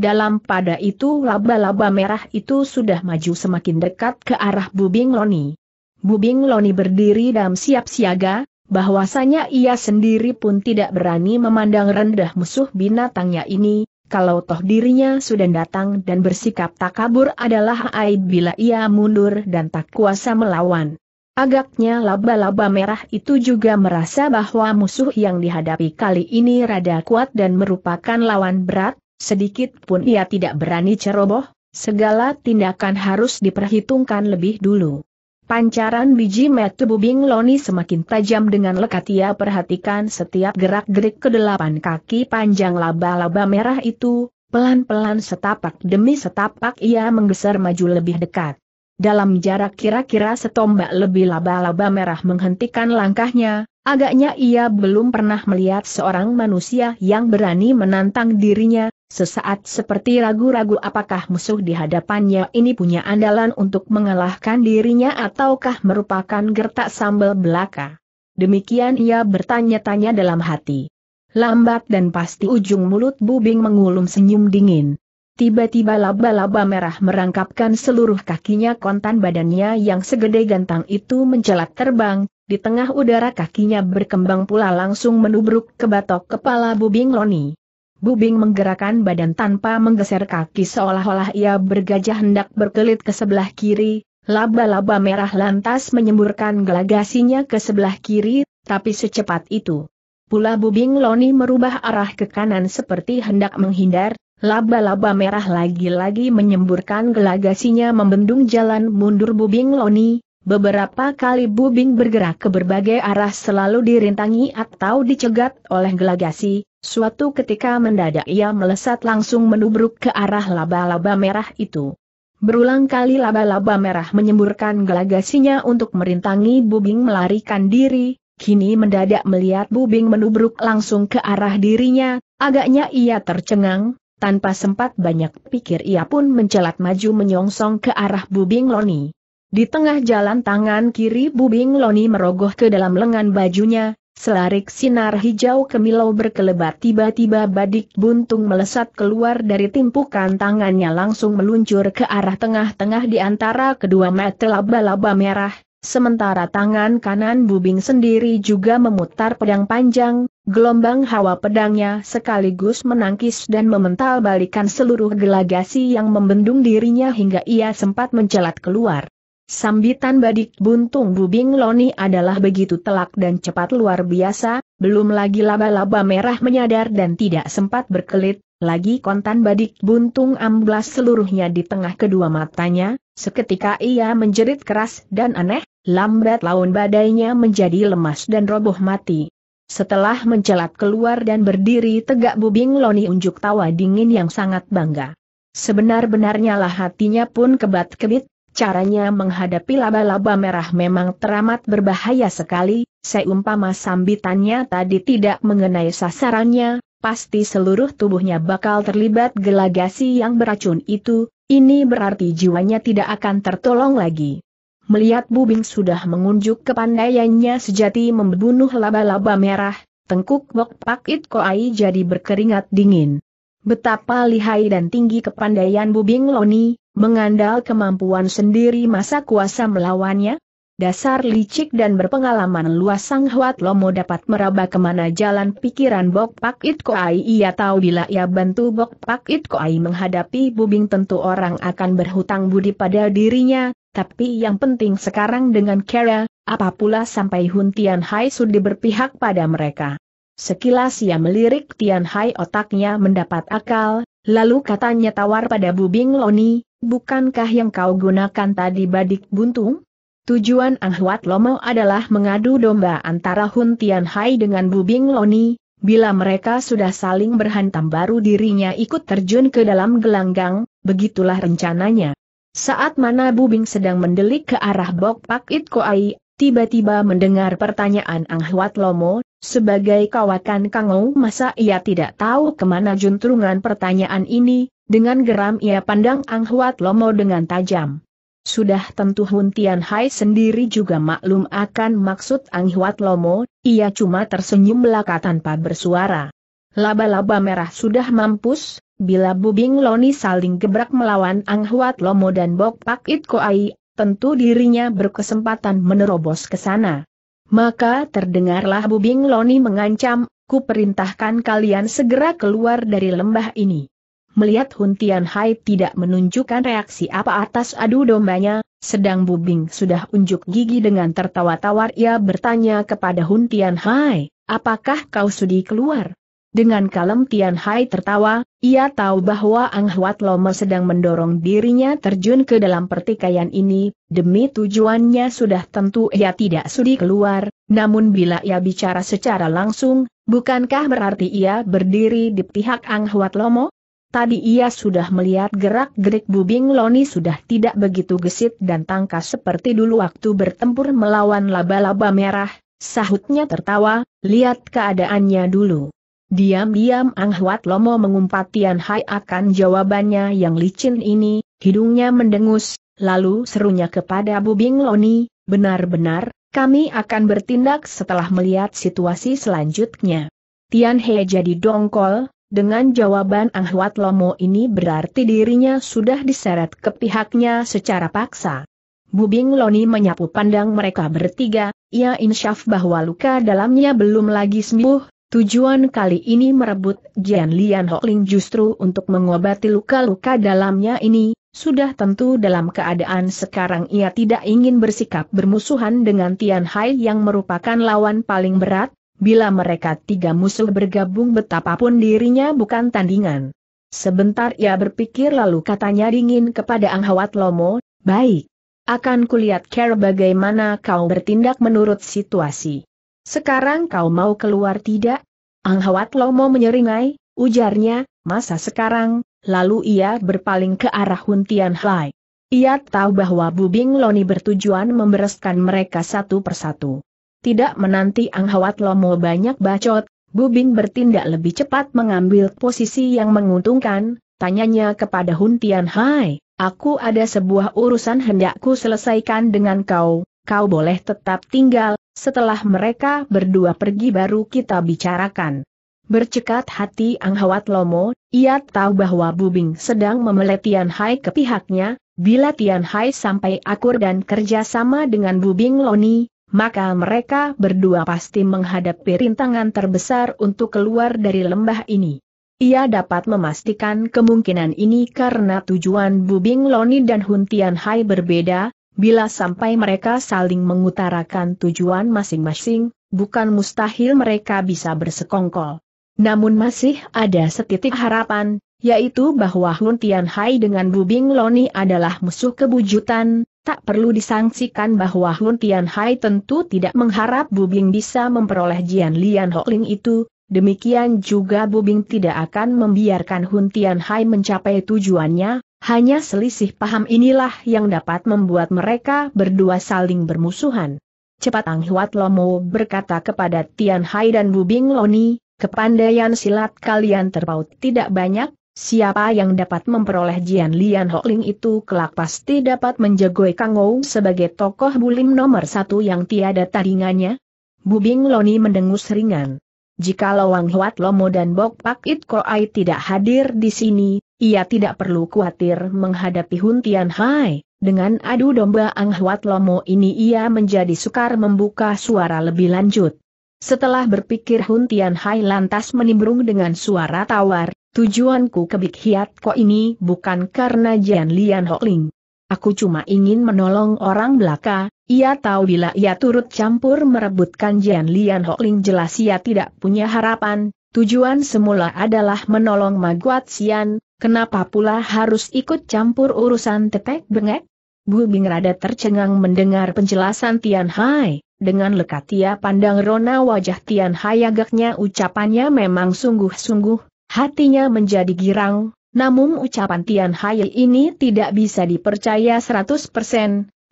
Dalam pada itu laba-laba merah itu sudah maju semakin dekat ke arah Bubing Loni. Bubing Loni berdiri dalam siap siaga, bahwasanya ia sendiri pun tidak berani memandang rendah musuh binatangnya ini, kalau toh dirinya sudah datang dan bersikap tak kabur adalah aib bila ia mundur dan tak kuasa melawan. Agaknya laba-laba merah itu juga merasa bahwa musuh yang dihadapi kali ini rada kuat dan merupakan lawan berat, sedikit pun ia tidak berani ceroboh, segala tindakan harus diperhitungkan lebih dulu. Pancaran biji metu bubing loni semakin tajam dengan lekat ia perhatikan setiap gerak-gerik kedelapan kaki panjang laba-laba merah itu, pelan-pelan setapak demi setapak ia menggeser maju lebih dekat. Dalam jarak kira-kira setombak lebih laba-laba merah menghentikan langkahnya, agaknya ia belum pernah melihat seorang manusia yang berani menantang dirinya, sesaat seperti ragu-ragu apakah musuh di hadapannya ini punya andalan untuk mengalahkan dirinya ataukah merupakan gertak sambal belaka. Demikian ia bertanya-tanya dalam hati. Lambat dan pasti ujung mulut Bubing mengulum senyum dingin. Tiba-tiba laba-laba merah merangkapkan seluruh kakinya kontan badannya yang segede gantang itu mencelat terbang, di tengah udara kakinya berkembang pula langsung menubruk ke batok kepala Bubing Loni. Bubing menggerakkan badan tanpa menggeser kaki seolah-olah ia bergajah hendak berkelit ke sebelah kiri, laba-laba merah lantas menyemburkan gelagasinya ke sebelah kiri, tapi secepat itu. Pula Bubing Loni merubah arah ke kanan seperti hendak menghindar, Laba-laba merah lagi-lagi menyemburkan gelagasinya membendung jalan mundur Bubing Loni, beberapa kali Bubing bergerak ke berbagai arah selalu dirintangi atau dicegat oleh gelagasi, suatu ketika mendadak ia melesat langsung menubruk ke arah laba-laba merah itu. Berulang kali laba-laba merah menyemburkan gelagasinya untuk merintangi Bubing melarikan diri, kini mendadak melihat Bubing menubruk langsung ke arah dirinya, agaknya ia tercengang, tanpa sempat banyak pikir ia pun mencelat maju menyongsong ke arah Bubing Loni. Di tengah jalan tangan kiri Bubing Loni merogoh ke dalam lengan bajunya, selarik sinar hijau kemilau berkelebat tiba-tiba badik buntung melesat keluar dari timpukan tangannya langsung meluncur ke arah tengah-tengah di antara kedua mata laba-laba merah, sementara tangan kanan Bubing sendiri juga memutar pedang panjang, Gelombang hawa pedangnya sekaligus menangkis dan memental balikan seluruh gelagasi yang membendung dirinya hingga ia sempat mencelat keluar. Sambitan badik buntung bubing loni adalah begitu telak dan cepat luar biasa, belum lagi laba-laba merah menyadar dan tidak sempat berkelit, lagi kontan badik buntung amblas seluruhnya di tengah kedua matanya, seketika ia menjerit keras dan aneh, lambat laun badainya menjadi lemas dan roboh mati. Setelah mencelat keluar dan berdiri tegak Bubing Loni unjuk tawa dingin yang sangat bangga. Sebenar-benarnya lah hatinya pun kebat-kebit, caranya menghadapi laba-laba merah memang teramat berbahaya sekali, seumpama sambitannya tadi tidak mengenai sasarannya, pasti seluruh tubuhnya bakal terlibat gelagasi yang beracun itu, ini berarti jiwanya tidak akan tertolong lagi. Melihat Bubing sudah mengunjuk kepandaiannya sejati membunuh laba-laba merah, tengkuk Bok Pak It Koai jadi berkeringat dingin. Betapa lihai dan tinggi kepandaian Bubing Loni, mengandal kemampuan sendiri masa kuasa melawannya, Dasar licik dan berpengalaman luas Sang Huat Lomo dapat meraba kemana jalan pikiran Bok Pak It Koai. Ia tahu bila ia bantu Bok Pak It Koai menghadapi Bubing tentu orang akan berhutang budi pada dirinya, tapi yang penting sekarang dengan kera apa pula sampai Hun Tian Hai sudah berpihak pada mereka. Sekilas ia melirik Tian Hai otaknya mendapat akal, lalu katanya tawar pada Bubing Loni, bukankah yang kau gunakan tadi badik buntung? Tujuan Ang Huat Lomo adalah mengadu domba antara Hun Tian Hai dengan Bu Bing Loni, bila mereka sudah saling berhantam baru dirinya ikut terjun ke dalam gelanggang, begitulah rencananya. Saat mana Bu Bing sedang mendelik ke arah Bok Pak It Koai, tiba-tiba mendengar pertanyaan Ang Huat Lomo, sebagai kawakan Kangou masa ia tidak tahu kemana juntrungan pertanyaan ini, dengan geram ia pandang Ang Huat Lomo dengan tajam. Sudah tentu Hun Tian Hai sendiri juga maklum akan maksud Ang Huat Lomo, ia cuma tersenyum belaka tanpa bersuara. Laba-laba merah sudah mampus, bila Bubing Loni saling gebrak melawan Ang Huat Lomo dan Bok Pak It Koai, tentu dirinya berkesempatan menerobos ke sana. Maka terdengarlah Bubing Loni mengancam, ku perintahkan kalian segera keluar dari lembah ini melihat Hun Tian Hai tidak menunjukkan reaksi apa atas adu dombanya, sedang Bubing sudah unjuk gigi dengan tertawa tawar ia bertanya kepada Hun Tian Hai, apakah kau sudi keluar? Dengan kalem Tian Hai tertawa, ia tahu bahwa Ang Huat Loma sedang mendorong dirinya terjun ke dalam pertikaian ini, demi tujuannya sudah tentu ia tidak sudi keluar, namun bila ia bicara secara langsung, bukankah berarti ia berdiri di pihak Ang Huat Lomo? Tadi ia sudah melihat gerak-gerik Bubing Loni sudah tidak begitu gesit dan tangkas seperti dulu waktu bertempur melawan laba-laba merah, sahutnya tertawa, lihat keadaannya dulu. Diam-diam Ang Huat Lomo mengumpat Tian Hai akan jawabannya yang licin ini, hidungnya mendengus, lalu serunya kepada Bubing Loni, benar-benar, kami akan bertindak setelah melihat situasi selanjutnya. Tian He jadi dongkol, dengan jawaban Anghuat Lomo ini berarti dirinya sudah diseret ke pihaknya secara paksa. Bubing Loni menyapu pandang mereka bertiga, ia insyaf bahwa luka dalamnya belum lagi sembuh, tujuan kali ini merebut Jian Lian Hokling justru untuk mengobati luka-luka dalamnya ini, sudah tentu dalam keadaan sekarang ia tidak ingin bersikap bermusuhan dengan Tian Hai yang merupakan lawan paling berat, Bila mereka tiga musuh bergabung betapapun dirinya bukan tandingan. Sebentar ia berpikir lalu katanya dingin kepada Ang Hawat Lomo, baik. Akan kulihat care bagaimana kau bertindak menurut situasi. Sekarang kau mau keluar tidak? Ang Hawat Lomo menyeringai, ujarnya, masa sekarang, lalu ia berpaling ke arah Huntian Hai. Ia tahu bahwa Bubing Loni bertujuan membereskan mereka satu persatu tidak menanti Ang Hawat Lomo banyak bacot, Bubing bertindak lebih cepat mengambil posisi yang menguntungkan, tanyanya kepada Hun Tian Hai, aku ada sebuah urusan hendakku selesaikan dengan kau, kau boleh tetap tinggal, setelah mereka berdua pergi baru kita bicarakan. Bercekat hati Ang Hawat Lomo, ia tahu bahwa Bubing sedang memelet Tian Hai ke pihaknya, bila Tian Hai sampai akur dan kerjasama dengan Bubing Loni, maka mereka berdua pasti menghadapi rintangan terbesar untuk keluar dari lembah ini. Ia dapat memastikan kemungkinan ini karena tujuan Bubing Loni dan huntian Hai berbeda, bila sampai mereka saling mengutarakan tujuan masing-masing, bukan mustahil mereka bisa bersekongkol. Namun masih ada setitik harapan, yaitu bahwa Hun tian hai dengan Bu Bing Loni adalah musuh kebujutan, tak perlu disangsikan bahwa Hun tian hai tentu tidak mengharap Bu Bing bisa memperoleh Jian Lian Hokling itu, demikian juga Bu Bing tidak akan membiarkan Hun tian hai mencapai tujuannya, hanya selisih paham inilah yang dapat membuat mereka berdua saling bermusuhan. Cepat Ang Huat Lomo berkata kepada Tian Hai dan Bu Bing Loni, kepandaian silat kalian terpaut tidak banyak, Siapa yang dapat memperoleh Jian Lian Hokling itu kelak pasti dapat menjagoi Kang Ou sebagai tokoh bulim nomor satu yang tiada tandingannya? Bubing Loni mendengus ringan. Jika Lawang Huat Lomo dan Bok Pak It Koai tidak hadir di sini, ia tidak perlu khawatir menghadapi Hun Tian Hai. Dengan adu domba Ang Huat Lomo ini ia menjadi sukar membuka suara lebih lanjut. Setelah berpikir Hun Tian Hai lantas menimbrung dengan suara tawar, Tujuanku ke Big Hiat Ko ini bukan karena Jian Lian Hokling. Aku cuma ingin menolong orang belaka, ia tahu bila ia turut campur merebutkan Jian Lian Hokling jelas ia tidak punya harapan, tujuan semula adalah menolong Maguat Sian, kenapa pula harus ikut campur urusan tetek bengek? Bu Bing rada tercengang mendengar penjelasan Tian Hai, dengan lekat ia pandang rona wajah Tian Hai agaknya ucapannya memang sungguh-sungguh, Hatinya menjadi girang, namun ucapan Tian Hai ini tidak bisa dipercaya 100%,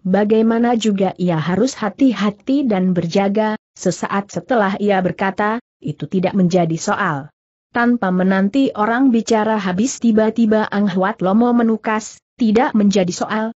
bagaimana juga ia harus hati-hati dan berjaga, sesaat setelah ia berkata, itu tidak menjadi soal. Tanpa menanti orang bicara habis tiba-tiba Ang Huat Lomo menukas, tidak menjadi soal?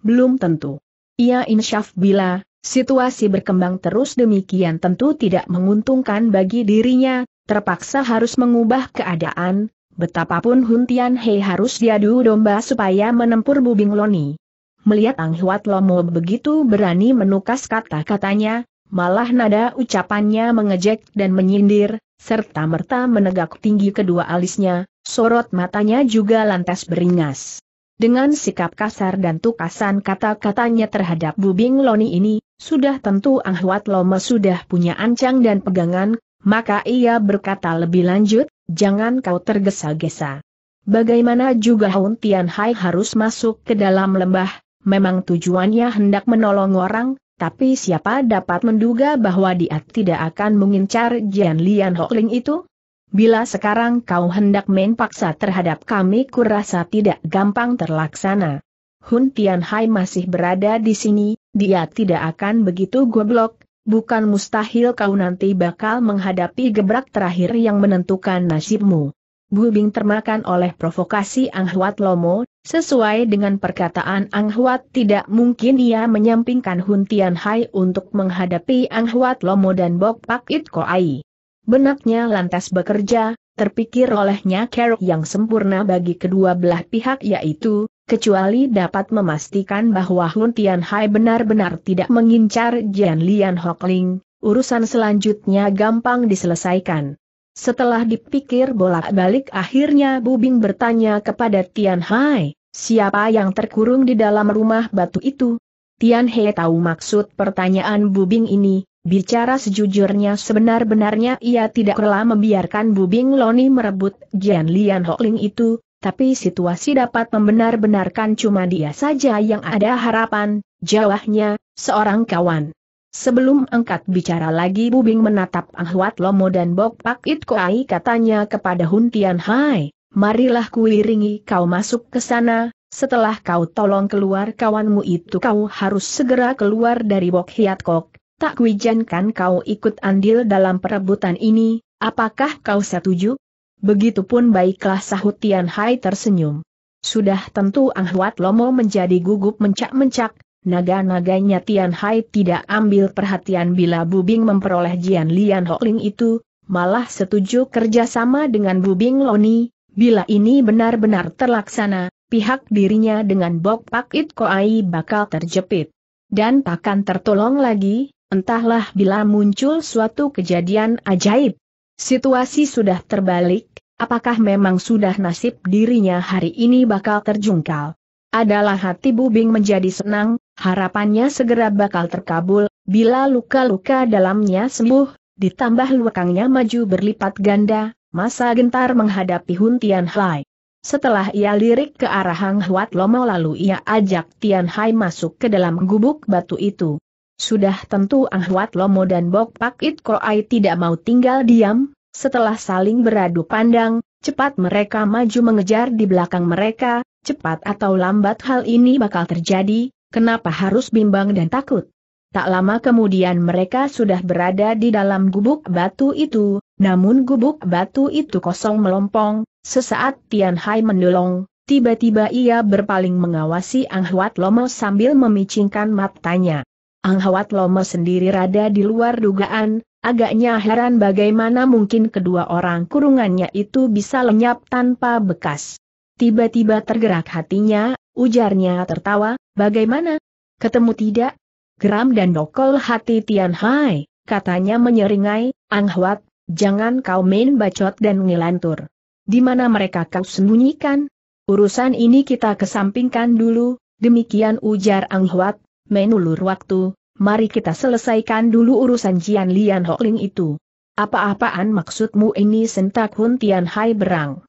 Belum tentu. Ia insyaf bila, situasi berkembang terus demikian tentu tidak menguntungkan bagi dirinya, terpaksa harus mengubah keadaan, betapapun Hun Tian Hei harus diadu domba supaya menempur Bubing Loni. Melihat Ang Huat Lomo begitu berani menukas kata-katanya, malah nada ucapannya mengejek dan menyindir, serta merta menegak tinggi kedua alisnya, sorot matanya juga lantas beringas. Dengan sikap kasar dan tukasan kata-katanya terhadap Bubing Loni ini, sudah tentu Ang Huat Lomo sudah punya ancang dan pegangan, maka ia berkata lebih lanjut, jangan kau tergesa-gesa. Bagaimana juga Hun Tian Hai harus masuk ke dalam lembah, memang tujuannya hendak menolong orang, tapi siapa dapat menduga bahwa dia tidak akan mengincar Jian Lian Hokling itu? Bila sekarang kau hendak main paksa terhadap kami kurasa tidak gampang terlaksana. Hun Tian Hai masih berada di sini, dia tidak akan begitu goblok, bukan mustahil kau nanti bakal menghadapi gebrak terakhir yang menentukan nasibmu. Bubing termakan oleh provokasi Ang Huat Lomo, sesuai dengan perkataan Ang Huat tidak mungkin ia menyampingkan Huntian Hai untuk menghadapi Ang Huat Lomo dan Bok Pak It Koai. Benaknya lantas bekerja, terpikir olehnya kerok yang sempurna bagi kedua belah pihak yaitu, kecuali dapat memastikan bahwa Hun Hai benar-benar tidak mengincar Jian Lian Hokling, urusan selanjutnya gampang diselesaikan. Setelah dipikir bolak-balik akhirnya Bubing bertanya kepada Tian Hai, siapa yang terkurung di dalam rumah batu itu? Tian Hai tahu maksud pertanyaan Bubing ini, Bicara sejujurnya sebenar-benarnya ia tidak rela membiarkan Bubing Loni merebut Jian Lian Hokling itu, tapi situasi dapat membenar-benarkan cuma dia saja yang ada harapan, jawahnya, seorang kawan. Sebelum angkat bicara lagi Bubing menatap Ahwat Lomo dan Bok Pak It Koai katanya kepada Hun Tian Hai, marilah kuiringi kau masuk ke sana, setelah kau tolong keluar kawanmu itu kau harus segera keluar dari Bok Hiat Kok, tak kuijankan kau ikut andil dalam perebutan ini, apakah kau setuju? Begitupun baiklah sahut Tian Hai tersenyum. Sudah tentu Ang Huat Lomo menjadi gugup mencak-mencak, naga-naganya Tian Hai tidak ambil perhatian bila Bubing memperoleh Jian Lian Hokling itu, malah setuju kerjasama dengan Bubing Loni, bila ini benar-benar terlaksana, pihak dirinya dengan Bok Pak It Koai bakal terjepit. Dan takkan tertolong lagi, entahlah bila muncul suatu kejadian ajaib. Situasi sudah terbalik, apakah memang sudah nasib dirinya hari ini bakal terjungkal? Adalah hati Bubing menjadi senang, harapannya segera bakal terkabul, bila luka-luka dalamnya sembuh, ditambah lukangnya maju berlipat ganda, masa gentar menghadapi Hun Tian Hai. Setelah ia lirik ke arah Hang Huat Lomo lalu ia ajak Tian Hai masuk ke dalam gubuk batu itu. Sudah tentu Ang Huat Lomo dan Bok Pak It Kroai tidak mau tinggal diam, setelah saling beradu pandang, cepat mereka maju mengejar di belakang mereka, cepat atau lambat hal ini bakal terjadi, kenapa harus bimbang dan takut? Tak lama kemudian mereka sudah berada di dalam gubuk batu itu, namun gubuk batu itu kosong melompong, sesaat Tian Hai mendolong, tiba-tiba ia berpaling mengawasi Ang Huat Lomo sambil memicingkan matanya. Ang Hawat Lomo sendiri rada di luar dugaan, agaknya heran bagaimana mungkin kedua orang kurungannya itu bisa lenyap tanpa bekas. Tiba-tiba tergerak hatinya, ujarnya tertawa, bagaimana? Ketemu tidak? Geram dan dokol hati Tian Hai, katanya menyeringai, Ang Hwat, jangan kau main bacot dan ngelantur. Di mana mereka kau sembunyikan? Urusan ini kita kesampingkan dulu, demikian ujar Ang Hwat, menulur waktu, mari kita selesaikan dulu urusan Jian Lian Hokling itu. Apa-apaan maksudmu ini sentak Hun Tian Hai berang.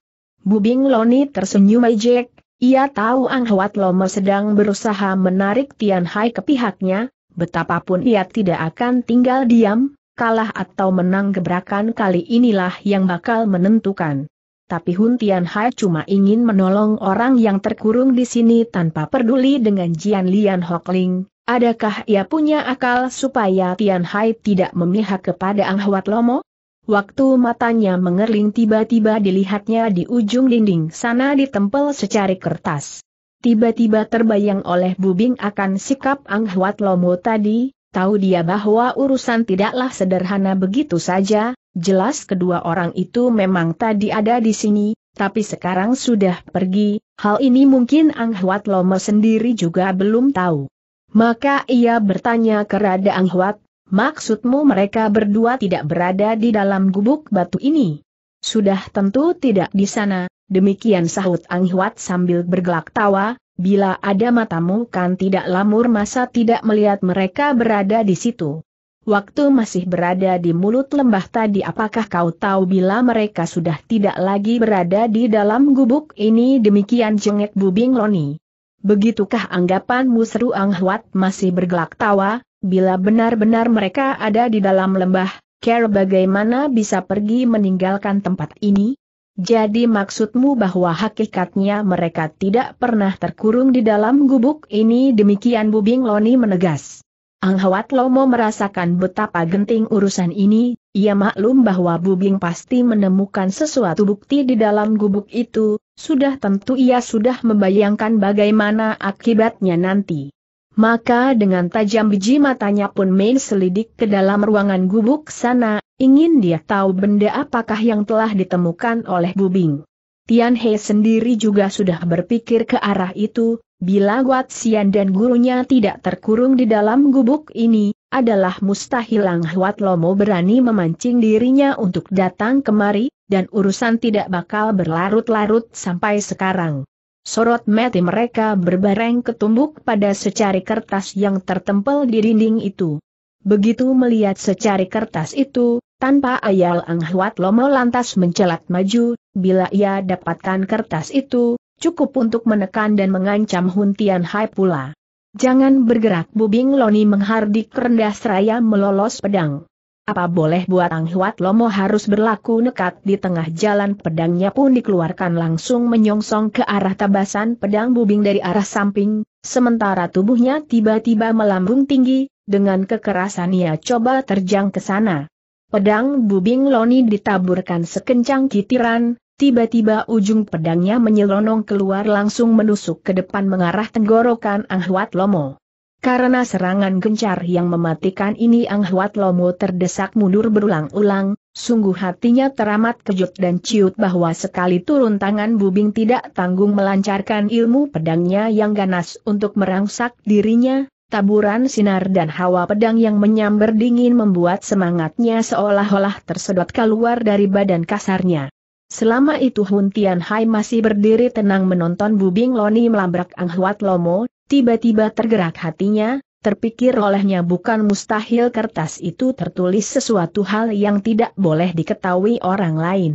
Bubing Loni tersenyum ejek, ia tahu Ang Hwat Lomo sedang berusaha menarik Tian Hai ke pihaknya, betapapun ia tidak akan tinggal diam, kalah atau menang gebrakan kali inilah yang bakal menentukan tapi Hun Tian Hai cuma ingin menolong orang yang terkurung di sini tanpa peduli dengan Jian Lian Hokling. Adakah ia punya akal supaya Tian Hai tidak memihak kepada Ang Huat Lomo? Waktu matanya mengerling tiba-tiba dilihatnya di ujung dinding sana ditempel secari kertas. Tiba-tiba terbayang oleh Bubing akan sikap Ang Huat Lomo tadi, tahu dia bahwa urusan tidaklah sederhana begitu saja, Jelas kedua orang itu memang tadi ada di sini, tapi sekarang sudah pergi, hal ini mungkin Ang Huat Loma sendiri juga belum tahu. Maka ia bertanya ke Ang Huat, maksudmu mereka berdua tidak berada di dalam gubuk batu ini? Sudah tentu tidak di sana, demikian sahut Ang Huat sambil bergelak tawa, bila ada matamu kan tidak lamur masa tidak melihat mereka berada di situ. Waktu masih berada di mulut lembah tadi apakah kau tahu bila mereka sudah tidak lagi berada di dalam gubuk ini demikian jengek bubing Loni. Begitukah anggapanmu seru Ang Huat masih bergelak tawa, bila benar-benar mereka ada di dalam lembah, Care bagaimana bisa pergi meninggalkan tempat ini? Jadi maksudmu bahwa hakikatnya mereka tidak pernah terkurung di dalam gubuk ini demikian Bubing Loni menegas. Ang Hwat Lomo merasakan betapa genting urusan ini, ia maklum bahwa Bubing pasti menemukan sesuatu bukti di dalam gubuk itu, sudah tentu ia sudah membayangkan bagaimana akibatnya nanti. Maka dengan tajam biji matanya pun Mei selidik ke dalam ruangan gubuk sana, ingin dia tahu benda apakah yang telah ditemukan oleh Bubing. Tian He sendiri juga sudah berpikir ke arah itu, bila Wat Sian dan gurunya tidak terkurung di dalam gubuk ini, adalah mustahil Lang Huat Lomo berani memancing dirinya untuk datang kemari, dan urusan tidak bakal berlarut-larut sampai sekarang. Sorot mati mereka berbareng ketumbuk pada secari kertas yang tertempel di dinding itu. Begitu melihat secari kertas itu, tanpa ayal Ang Huat Lomo lantas mencelat maju, bila ia dapatkan kertas itu, cukup untuk menekan dan mengancam Hun Tian Hai pula. Jangan bergerak bubing Loni menghardik rendah seraya melolos pedang. Apa boleh buat Ang Huat Lomo harus berlaku nekat di tengah jalan pedangnya pun dikeluarkan langsung menyongsong ke arah tabasan pedang bubing dari arah samping, sementara tubuhnya tiba-tiba melambung tinggi, dengan kekerasan ia coba terjang ke sana. Pedang bubing Loni ditaburkan sekencang kitiran, Tiba-tiba ujung pedangnya menyelonong keluar langsung menusuk ke depan mengarah tenggorokan Ang Huat Lomo. Karena serangan gencar yang mematikan ini Ang Huat Lomo terdesak mundur berulang-ulang, sungguh hatinya teramat kejut dan ciut bahwa sekali turun tangan Bubing tidak tanggung melancarkan ilmu pedangnya yang ganas untuk merangsak dirinya, taburan sinar dan hawa pedang yang menyamber dingin membuat semangatnya seolah-olah tersedot keluar dari badan kasarnya. Selama itu Hun Tianhai masih berdiri tenang menonton Bubing Loni melabrak Ang Huat Lomo, tiba-tiba tergerak hatinya, terpikir olehnya bukan mustahil kertas itu tertulis sesuatu hal yang tidak boleh diketahui orang lain.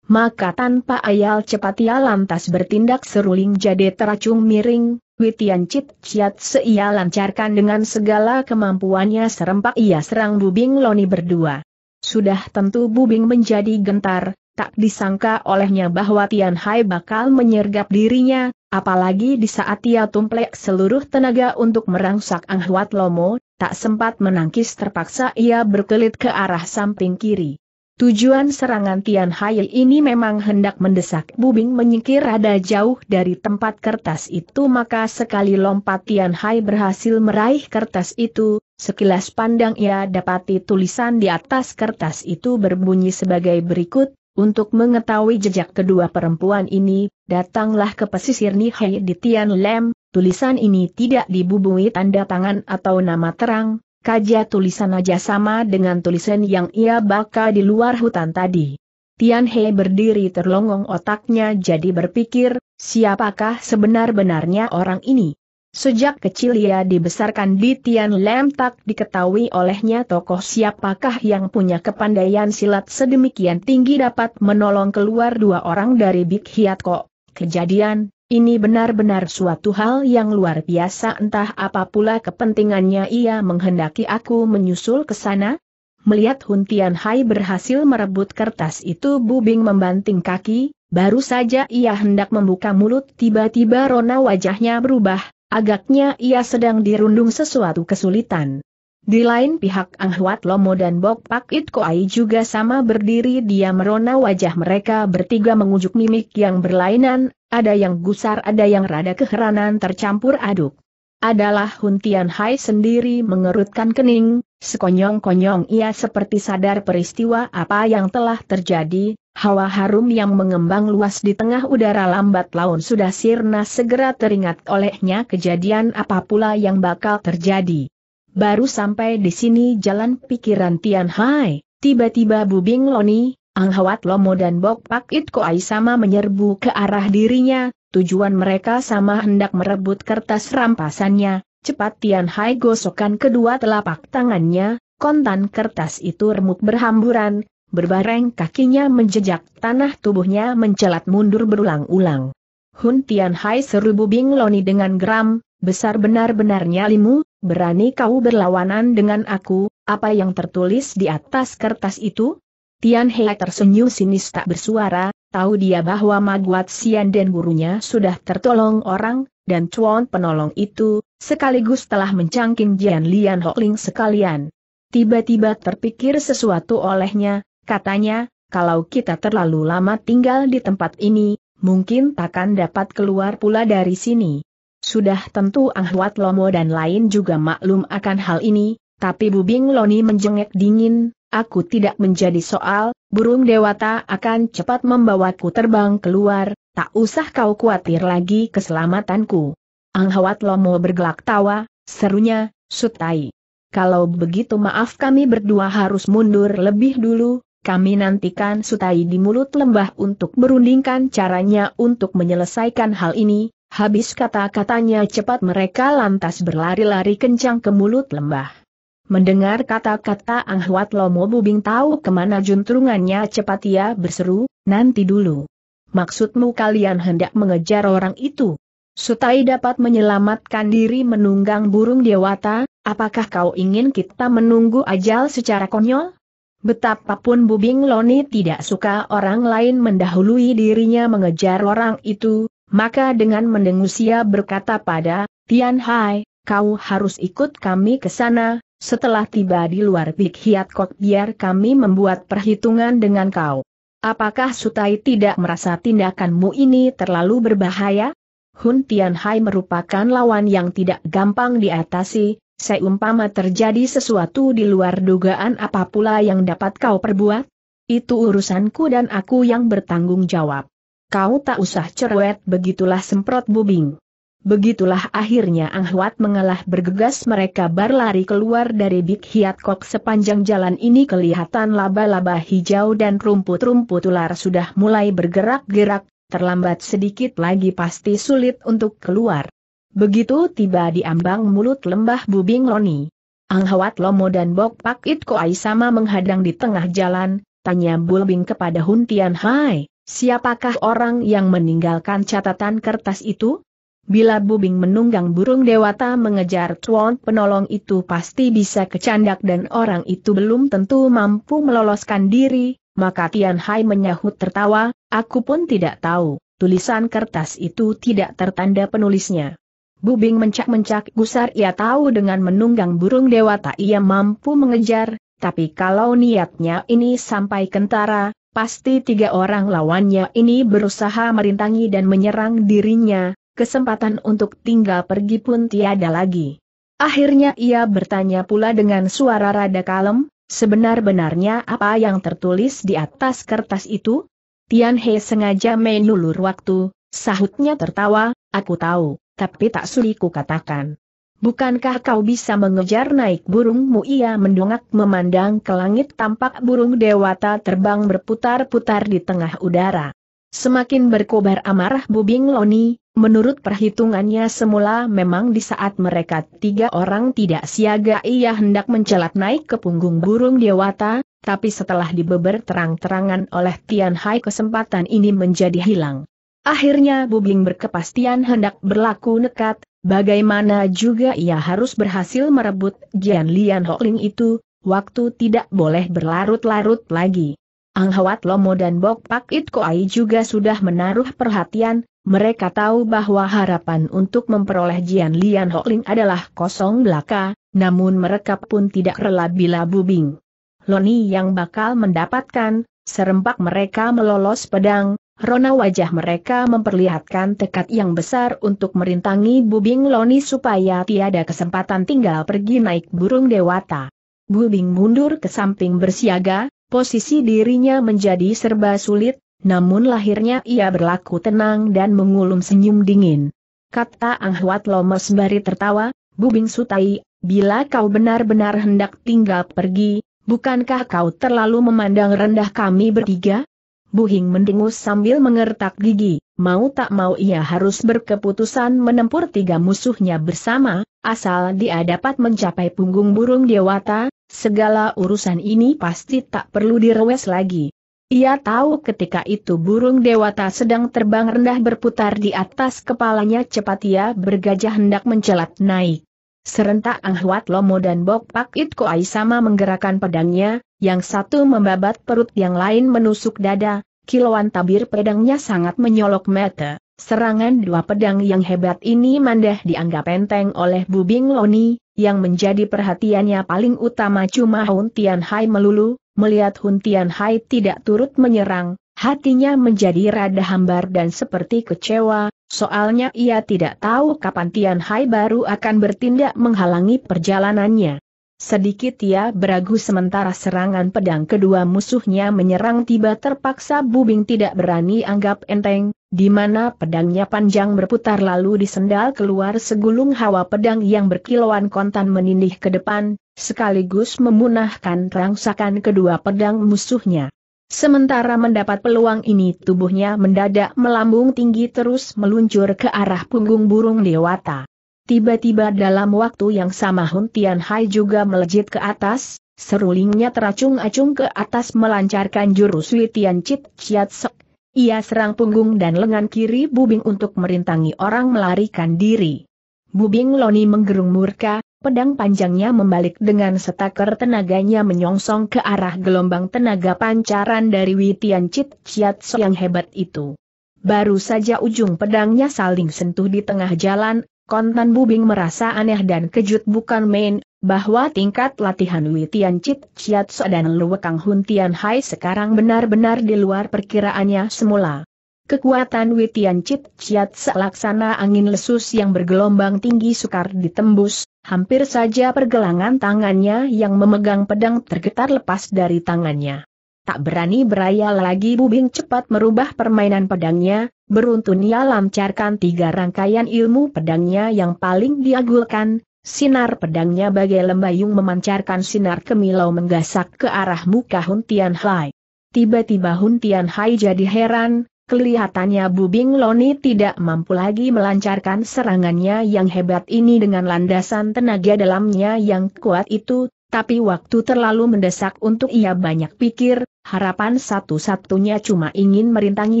Maka tanpa ayal cepat ia lantas bertindak seruling jadi teracung miring, Witian Chit Chiat seia lancarkan dengan segala kemampuannya serempak ia serang Bubing Loni berdua. Sudah tentu Bubing menjadi gentar, tak disangka olehnya bahwa Tian Hai bakal menyergap dirinya, apalagi di saat ia tumplek seluruh tenaga untuk merangsak Ang Huat Lomo, tak sempat menangkis terpaksa ia berkelit ke arah samping kiri. Tujuan serangan Tian Hai ini memang hendak mendesak Bubing menyingkir rada jauh dari tempat kertas itu maka sekali lompat Tian Hai berhasil meraih kertas itu, sekilas pandang ia dapati tulisan di atas kertas itu berbunyi sebagai berikut, untuk mengetahui jejak kedua perempuan ini, datanglah ke pesisir Nihai di Tian Lem, tulisan ini tidak dibubungi tanda tangan atau nama terang, kaja tulisan aja sama dengan tulisan yang ia baca di luar hutan tadi. Tian He berdiri terlongong otaknya jadi berpikir, siapakah sebenar-benarnya orang ini? Sejak kecil ia dibesarkan di Tian Lam tak diketahui olehnya tokoh siapakah yang punya kepandaian silat sedemikian tinggi dapat menolong keluar dua orang dari Big Hiat Kok. Kejadian, ini benar-benar suatu hal yang luar biasa entah apa pula kepentingannya ia menghendaki aku menyusul ke sana. Melihat Hun Tian Hai berhasil merebut kertas itu Bubing membanting kaki, baru saja ia hendak membuka mulut tiba-tiba rona wajahnya berubah, Agaknya ia sedang dirundung sesuatu kesulitan. Di lain pihak Ang Huat Lomo dan Bok Pak It Koai juga sama berdiri dia merona wajah mereka bertiga mengujuk mimik yang berlainan, ada yang gusar ada yang rada keheranan tercampur aduk adalah Hun Tian Hai sendiri mengerutkan kening, sekonyong-konyong ia seperti sadar peristiwa apa yang telah terjadi, hawa harum yang mengembang luas di tengah udara lambat laun sudah sirna segera teringat olehnya kejadian apa pula yang bakal terjadi. Baru sampai di sini jalan pikiran Tian Hai, tiba-tiba Bubing Loni, Ang Hawat Lomo dan Bok Pak It Koai sama menyerbu ke arah dirinya, tujuan mereka sama hendak merebut kertas rampasannya, cepat Tian Hai gosokkan kedua telapak tangannya, kontan kertas itu remuk berhamburan, berbareng kakinya menjejak tanah tubuhnya mencelat mundur berulang-ulang. Hun Tian Hai seru bubing loni dengan geram, besar benar benarnya limu, berani kau berlawanan dengan aku, apa yang tertulis di atas kertas itu? Tian Hai tersenyum sinis tak bersuara, Tahu dia bahwa Maguat Sian dan gurunya sudah tertolong orang, dan cuan penolong itu, sekaligus telah mencangking Jian Lian Hokling sekalian. Tiba-tiba terpikir sesuatu olehnya, katanya, kalau kita terlalu lama tinggal di tempat ini, mungkin takkan dapat keluar pula dari sini. Sudah tentu Anghuat Lomo dan lain juga maklum akan hal ini, tapi Bubing Loni menjengek dingin, aku tidak menjadi soal, burung dewata akan cepat membawaku terbang keluar, tak usah kau khawatir lagi keselamatanku. Ang Hawat Lomo bergelak tawa, serunya, Sutai. Kalau begitu maaf kami berdua harus mundur lebih dulu, kami nantikan Sutai di mulut lembah untuk berundingkan caranya untuk menyelesaikan hal ini. Habis kata-katanya cepat mereka lantas berlari-lari kencang ke mulut lembah. Mendengar kata-kata Anghuat Lomo Bubing tahu kemana juntrungannya cepat ia berseru, nanti dulu. Maksudmu kalian hendak mengejar orang itu? Sutai dapat menyelamatkan diri menunggang burung dewata, apakah kau ingin kita menunggu ajal secara konyol? Betapapun Bubing Loni tidak suka orang lain mendahului dirinya mengejar orang itu, maka dengan mendengusia berkata pada, Tian Hai, kau harus ikut kami ke sana, setelah tiba di luar Big Hiat Kok biar kami membuat perhitungan dengan kau. Apakah Sutai tidak merasa tindakanmu ini terlalu berbahaya? Hun Tianhai merupakan lawan yang tidak gampang diatasi, seumpama terjadi sesuatu di luar dugaan apa pula yang dapat kau perbuat? Itu urusanku dan aku yang bertanggung jawab. Kau tak usah cerewet begitulah semprot bubing. Begitulah akhirnya ang Huat mengalah bergegas mereka berlari keluar dari Big Hiat Kok sepanjang jalan ini kelihatan laba-laba hijau dan rumput-rumput ular sudah mulai bergerak-gerak, terlambat sedikit lagi pasti sulit untuk keluar. Begitu tiba di ambang mulut lembah Bubing Loni. Huat Lomo dan Bok Pak It Koai sama menghadang di tengah jalan, tanya Bulbing kepada Hun Tian Hai, siapakah orang yang meninggalkan catatan kertas itu? Bila Bubing menunggang burung dewata mengejar tuan penolong itu pasti bisa kecandak dan orang itu belum tentu mampu meloloskan diri, maka Tian Hai menyahut tertawa, aku pun tidak tahu, tulisan kertas itu tidak tertanda penulisnya. Bubing mencak-mencak gusar ia tahu dengan menunggang burung dewata ia mampu mengejar, tapi kalau niatnya ini sampai kentara, pasti tiga orang lawannya ini berusaha merintangi dan menyerang dirinya, kesempatan untuk tinggal pergi pun tiada lagi. Akhirnya ia bertanya pula dengan suara rada kalem, sebenar-benarnya apa yang tertulis di atas kertas itu? Tian He sengaja menulur waktu, sahutnya tertawa, aku tahu, tapi tak sulit ku katakan. Bukankah kau bisa mengejar naik burungmu? Ia mendongak memandang ke langit tampak burung dewata terbang berputar-putar di tengah udara. Semakin berkobar amarah Bubing Loni, menurut perhitungannya semula memang di saat mereka tiga orang tidak siaga ia hendak mencelat naik ke punggung burung dewata, tapi setelah dibeber terang-terangan oleh Tian Hai kesempatan ini menjadi hilang. Akhirnya Bubing berkepastian hendak berlaku nekat, bagaimana juga ia harus berhasil merebut Jian Lian Hokling itu, waktu tidak boleh berlarut-larut lagi. Ang Hawat Lomo dan Bok Pak It Koai juga sudah menaruh perhatian, mereka tahu bahwa harapan untuk memperoleh Jian Lian Hokling adalah kosong belaka, namun mereka pun tidak rela bila bubing. Loni yang bakal mendapatkan, serempak mereka melolos pedang, rona wajah mereka memperlihatkan tekad yang besar untuk merintangi bubing Loni supaya tiada kesempatan tinggal pergi naik burung dewata. Bubing mundur ke samping bersiaga, posisi dirinya menjadi serba sulit, namun lahirnya ia berlaku tenang dan mengulum senyum dingin. Kata Ang Huat Lomos Bari tertawa, Bubing Sutai, bila kau benar-benar hendak tinggal pergi, bukankah kau terlalu memandang rendah kami bertiga? Buhing mendengus sambil mengertak gigi, mau tak mau ia harus berkeputusan menempur tiga musuhnya bersama, asal dia dapat mencapai punggung burung dewata, segala urusan ini pasti tak perlu direwes lagi. Ia tahu ketika itu burung dewata sedang terbang rendah berputar di atas kepalanya cepat ia bergajah hendak mencelat naik. Serentak Anghuat Lomo dan Bok Pak It Koai sama menggerakkan pedangnya, yang satu membabat perut yang lain menusuk dada, kilauan tabir pedangnya sangat menyolok mata. Serangan dua pedang yang hebat ini mandah dianggap enteng oleh Bubing Loni, yang menjadi perhatiannya paling utama cuma Hun Tian Hai melulu, melihat Hun Tian Hai tidak turut menyerang, hatinya menjadi rada hambar dan seperti kecewa, soalnya ia tidak tahu kapan Tian Hai baru akan bertindak menghalangi perjalanannya. Sedikit ia beragu sementara serangan pedang kedua musuhnya menyerang tiba terpaksa Bubing tidak berani anggap enteng, di mana pedangnya panjang berputar lalu disendal keluar segulung hawa pedang yang berkilauan kontan menindih ke depan, sekaligus memunahkan rangsakan kedua pedang musuhnya. Sementara mendapat peluang ini tubuhnya mendadak melambung tinggi terus meluncur ke arah punggung burung dewata. Tiba-tiba dalam waktu yang sama Hun Tian Hai juga melejit ke atas, serulingnya teracung-acung ke atas melancarkan jurus Witian Chit Chiat Sek ia serang punggung dan lengan kiri Bubing untuk merintangi orang melarikan diri. Bubing Loni menggerung murka, pedang panjangnya membalik dengan setaker tenaganya menyongsong ke arah gelombang tenaga pancaran dari Witian Chit Chiatso yang hebat itu. Baru saja ujung pedangnya saling sentuh di tengah jalan, Kontan Bubing merasa aneh dan kejut bukan main, bahwa tingkat latihan Witian Chit So dan Luwekang Hun Tian Hai sekarang benar-benar di luar perkiraannya semula. Kekuatan Witian Chit Chiatso laksana angin lesus yang bergelombang tinggi sukar ditembus, hampir saja pergelangan tangannya yang memegang pedang tergetar lepas dari tangannya. Tak berani beraya lagi Bubing cepat merubah permainan pedangnya, beruntun ia lancarkan tiga rangkaian ilmu pedangnya yang paling diagulkan, sinar pedangnya bagai lembayung memancarkan sinar kemilau menggasak ke arah muka Hun Tian Hai. Tiba-tiba Hun Tian Hai jadi heran, kelihatannya Bubing Loni tidak mampu lagi melancarkan serangannya yang hebat ini dengan landasan tenaga dalamnya yang kuat itu, tapi waktu terlalu mendesak untuk ia banyak pikir, harapan satu-satunya cuma ingin merintangi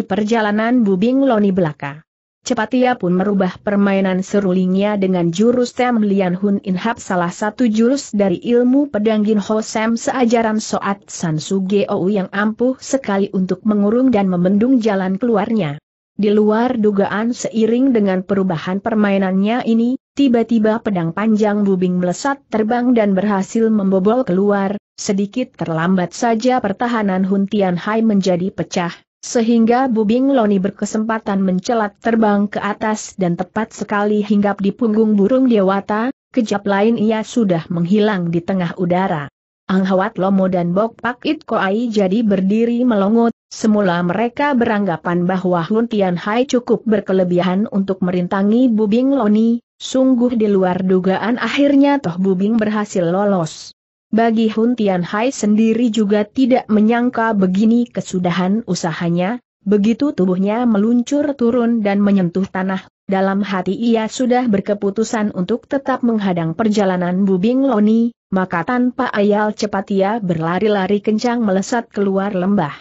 perjalanan Bubing Loni belaka. Cepat ia pun merubah permainan serulingnya dengan jurus Tem Lian Hun In Hap salah satu jurus dari ilmu pedang Gin Ho Sam seajaran Soat San Su Geo yang ampuh sekali untuk mengurung dan membendung jalan keluarnya. Di luar dugaan seiring dengan perubahan permainannya ini, Tiba-tiba pedang panjang bubing melesat terbang dan berhasil membobol keluar, sedikit terlambat saja pertahanan Hun Hai menjadi pecah, sehingga bubing Loni berkesempatan mencelat terbang ke atas dan tepat sekali hinggap di punggung burung dewata, kejap lain ia sudah menghilang di tengah udara. Anghawat Lomo dan Bok Pak It Koai jadi berdiri melongot, semula mereka beranggapan bahwa Hun Hai cukup berkelebihan untuk merintangi bubing Loni, Sungguh di luar dugaan akhirnya Toh Bubing berhasil lolos. Bagi Hun Tian Hai sendiri juga tidak menyangka begini kesudahan usahanya, begitu tubuhnya meluncur turun dan menyentuh tanah, dalam hati ia sudah berkeputusan untuk tetap menghadang perjalanan Bubing Loni, maka tanpa ayal cepat ia berlari-lari kencang melesat keluar lembah.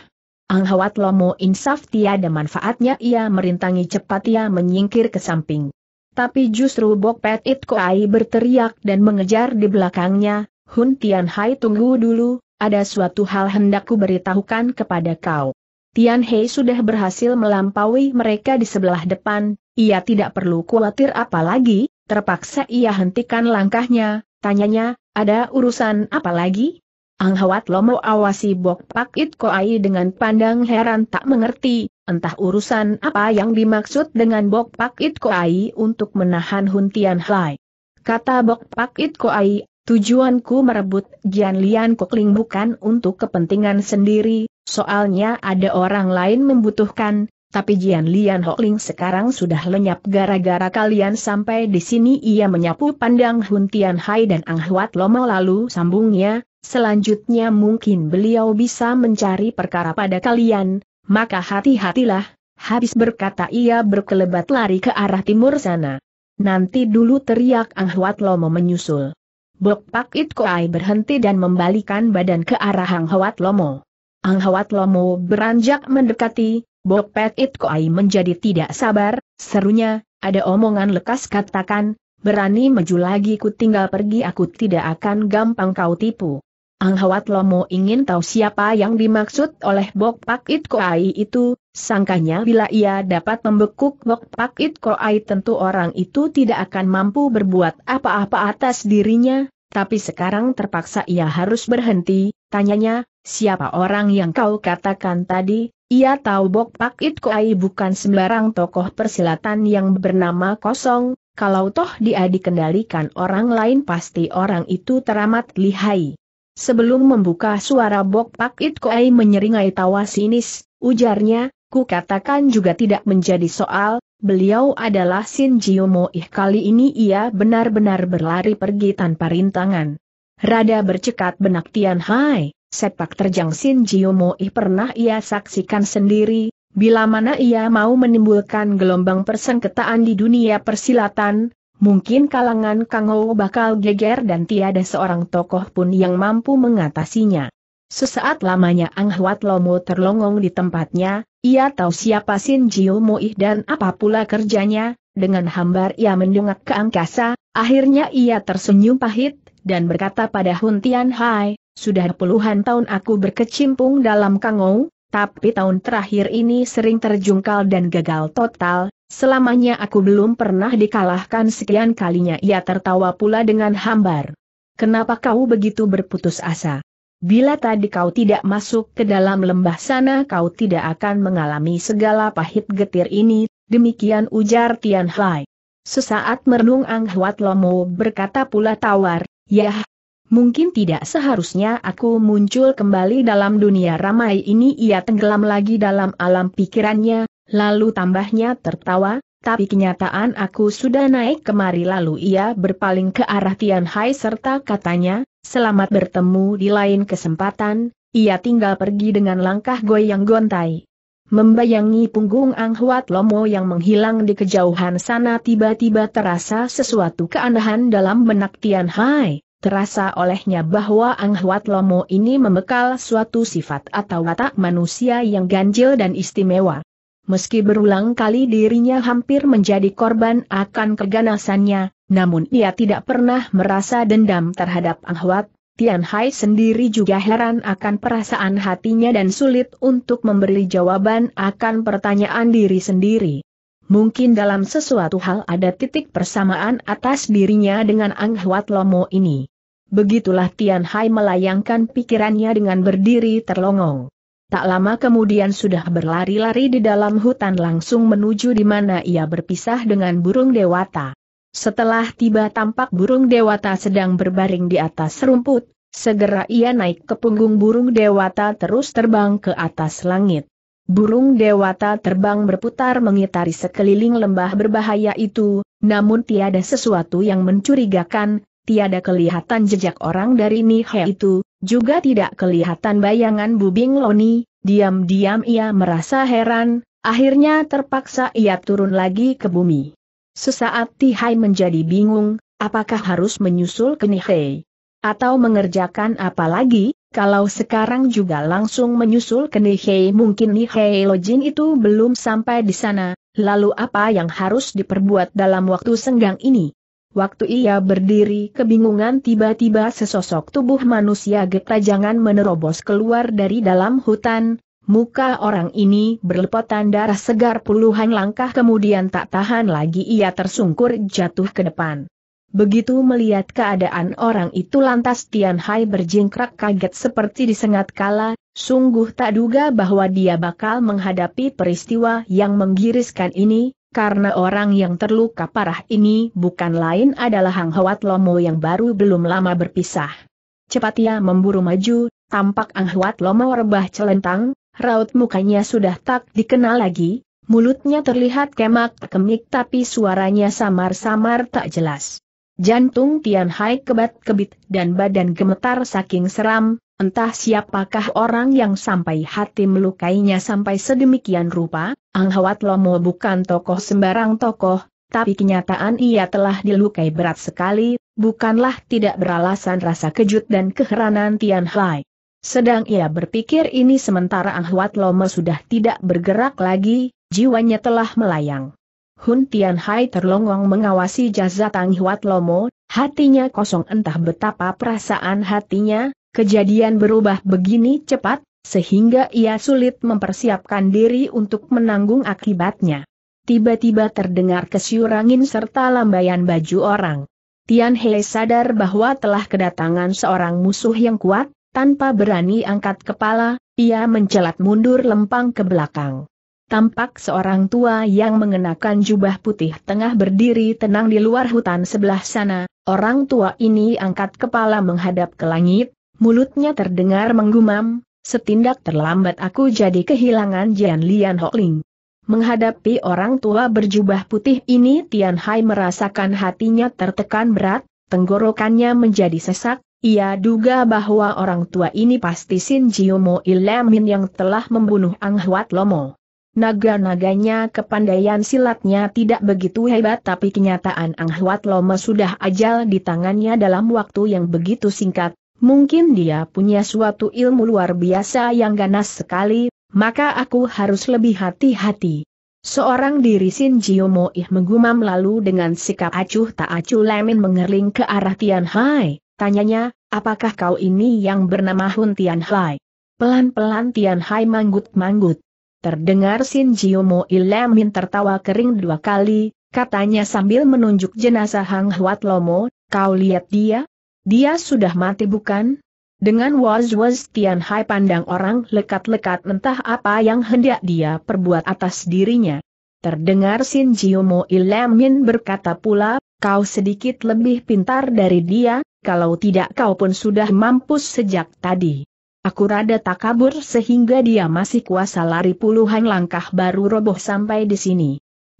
Anghawat Lomo insaf tiada manfaatnya ia merintangi cepat ia menyingkir ke samping. Tapi justru Bok Pet It Koai berteriak dan mengejar di belakangnya, Hun Tian Hai tunggu dulu, ada suatu hal hendakku beritahukan kepada kau. Tian Hei sudah berhasil melampaui mereka di sebelah depan, ia tidak perlu khawatir apalagi, terpaksa ia hentikan langkahnya, tanyanya, ada urusan apa lagi? Ang Hawat Lomo awasi Bok Pak It Koai dengan pandang heran tak mengerti, entah urusan apa yang dimaksud dengan Bok Pak It Koai untuk menahan Hun Tian Hai. Kata Bok Pak It Koai, tujuanku merebut Jian Lian Kokling bukan untuk kepentingan sendiri, soalnya ada orang lain membutuhkan, tapi Jian Lian Hokling sekarang sudah lenyap gara-gara kalian sampai di sini ia menyapu pandang Hun Tian Hai dan Ang Huat Lomo lalu sambungnya, Selanjutnya mungkin beliau bisa mencari perkara pada kalian, maka hati-hatilah, habis berkata ia berkelebat lari ke arah timur sana. Nanti dulu teriak Ang Huat Lomo menyusul. Bok Pak It Koai berhenti dan membalikan badan ke arah Ang Huat Lomo. Ang Huat Lomo beranjak mendekati, Bok Pak It Koai menjadi tidak sabar, serunya, ada omongan lekas katakan, berani maju lagi ku tinggal pergi aku tidak akan gampang kau tipu. Ang Hawat Lomo ingin tahu siapa yang dimaksud oleh Bok Pak It Koai itu, sangkanya bila ia dapat membekuk Bok Pak It Koai tentu orang itu tidak akan mampu berbuat apa-apa atas dirinya, tapi sekarang terpaksa ia harus berhenti, tanyanya, siapa orang yang kau katakan tadi, ia tahu Bok Pak It Koai bukan sembarang tokoh persilatan yang bernama kosong, kalau toh dia dikendalikan orang lain pasti orang itu teramat lihai. Sebelum membuka suara Bok Pak It Koai menyeringai tawa sinis, ujarnya, ku katakan juga tidak menjadi soal, beliau adalah Sin Jio Ih kali ini ia benar-benar berlari pergi tanpa rintangan. Rada bercekat benak Tian Hai, sepak terjang Sin Ih pernah ia saksikan sendiri, Bila mana ia mau menimbulkan gelombang persengketaan di dunia persilatan, mungkin kalangan Kangou bakal geger dan tiada seorang tokoh pun yang mampu mengatasinya. Sesaat lamanya Ang Huat Lomo terlongong di tempatnya, ia tahu siapa Sin Jiu Moih dan apa pula kerjanya, dengan hambar ia mendongak ke angkasa, akhirnya ia tersenyum pahit, dan berkata pada Hun Tian Hai, sudah puluhan tahun aku berkecimpung dalam Kangou, tapi tahun terakhir ini sering terjungkal dan gagal total, selamanya aku belum pernah dikalahkan sekian kalinya ia tertawa pula dengan hambar. Kenapa kau begitu berputus asa? Bila tadi kau tidak masuk ke dalam lembah sana kau tidak akan mengalami segala pahit getir ini, demikian ujar Tian Hai. Sesaat merenung Ang Huat Lomo berkata pula tawar, Yah, Mungkin tidak seharusnya aku muncul kembali dalam dunia ramai ini ia tenggelam lagi dalam alam pikirannya, lalu tambahnya tertawa, tapi kenyataan aku sudah naik kemari lalu ia berpaling ke arah Tian Hai serta katanya, selamat bertemu di lain kesempatan, ia tinggal pergi dengan langkah goyang gontai. Membayangi punggung Ang Huat Lomo yang menghilang di kejauhan sana tiba-tiba terasa sesuatu keanehan dalam benak Tian Hai. Terasa olehnya bahwa Ang Huat Lomo ini membekal suatu sifat atau watak manusia yang ganjil dan istimewa. Meski berulang kali dirinya hampir menjadi korban akan keganasannya, namun ia tidak pernah merasa dendam terhadap Ang Huat. Tian Hai sendiri juga heran akan perasaan hatinya dan sulit untuk memberi jawaban akan pertanyaan diri sendiri. Mungkin dalam sesuatu hal ada titik persamaan atas dirinya dengan Ang Huat Lomo ini. Begitulah Tian Hai melayangkan pikirannya dengan berdiri terlongong. Tak lama kemudian sudah berlari-lari di dalam hutan langsung menuju di mana ia berpisah dengan burung dewata. Setelah tiba tampak burung dewata sedang berbaring di atas rumput, segera ia naik ke punggung burung dewata terus terbang ke atas langit. Burung dewata terbang berputar mengitari sekeliling lembah berbahaya itu, namun tiada sesuatu yang mencurigakan, tiada kelihatan jejak orang dari Nihe itu, juga tidak kelihatan bayangan Bubing Loni, diam-diam ia merasa heran, akhirnya terpaksa ia turun lagi ke bumi. Sesaat Tihai menjadi bingung, apakah harus menyusul ke Nihe? Atau mengerjakan apa lagi? Kalau sekarang juga langsung menyusul ke Nihei mungkin Nihei Lojin itu belum sampai di sana, lalu apa yang harus diperbuat dalam waktu senggang ini? Waktu ia berdiri kebingungan tiba-tiba sesosok tubuh manusia getajangan menerobos keluar dari dalam hutan, muka orang ini berlepotan darah segar puluhan langkah kemudian tak tahan lagi ia tersungkur jatuh ke depan. Begitu melihat keadaan orang itu lantas Tian Hai berjingkrak kaget seperti disengat kala, sungguh tak duga bahwa dia bakal menghadapi peristiwa yang menggiriskan ini, karena orang yang terluka parah ini bukan lain adalah Hang Huat Lomo yang baru belum lama berpisah. Cepat ia memburu maju, tampak Hang Huat Lomo rebah celentang, raut mukanya sudah tak dikenal lagi, mulutnya terlihat kemak-kemik tapi suaranya samar-samar tak jelas. Jantung Tian Hai kebat-kebit dan badan gemetar saking seram, entah siapakah orang yang sampai hati melukainya sampai sedemikian rupa, Ang Hawat Lomo bukan tokoh sembarang tokoh, tapi kenyataan ia telah dilukai berat sekali, bukanlah tidak beralasan rasa kejut dan keheranan Tian Hai. Sedang ia berpikir ini sementara Ang Hawat Lomo sudah tidak bergerak lagi, jiwanya telah melayang. Hun Tian Hai terlongong mengawasi jasa Tang Huat Lomo, hatinya kosong entah betapa perasaan hatinya, kejadian berubah begini cepat, sehingga ia sulit mempersiapkan diri untuk menanggung akibatnya. Tiba-tiba terdengar kesyurangin serta lambaian baju orang. Tian He sadar bahwa telah kedatangan seorang musuh yang kuat, tanpa berani angkat kepala, ia mencelat mundur lempang ke belakang tampak seorang tua yang mengenakan jubah putih tengah berdiri tenang di luar hutan sebelah sana, orang tua ini angkat kepala menghadap ke langit, mulutnya terdengar menggumam, setindak terlambat aku jadi kehilangan Jian Lian Hokling. Menghadapi orang tua berjubah putih ini Tian Hai merasakan hatinya tertekan berat, tenggorokannya menjadi sesak, ia duga bahwa orang tua ini pasti Sin Jiomo Ilamin yang telah membunuh Ang Huat Lomo. Naga-naganya kepandaian silatnya tidak begitu hebat tapi kenyataan Ang Huat Loma sudah ajal di tangannya dalam waktu yang begitu singkat, mungkin dia punya suatu ilmu luar biasa yang ganas sekali, maka aku harus lebih hati-hati. Seorang diri Sin Jio Moih menggumam lalu dengan sikap acuh tak acuh Lemin mengerling ke arah Tian Hai, tanyanya, apakah kau ini yang bernama Hun Tian Hai? Pelan-pelan Tian Hai manggut-manggut. Terdengar Sin Mo Ilamin tertawa kering dua kali, katanya sambil menunjuk jenazah Hang Huat Lomo, kau lihat dia? Dia sudah mati bukan? Dengan was-was Tian Hai pandang orang lekat-lekat entah apa yang hendak dia perbuat atas dirinya. Terdengar Sin Mo Ilamin berkata pula, kau sedikit lebih pintar dari dia, kalau tidak kau pun sudah mampus sejak tadi. Aku rada tak kabur sehingga dia masih kuasa lari puluhan langkah baru roboh sampai di sini.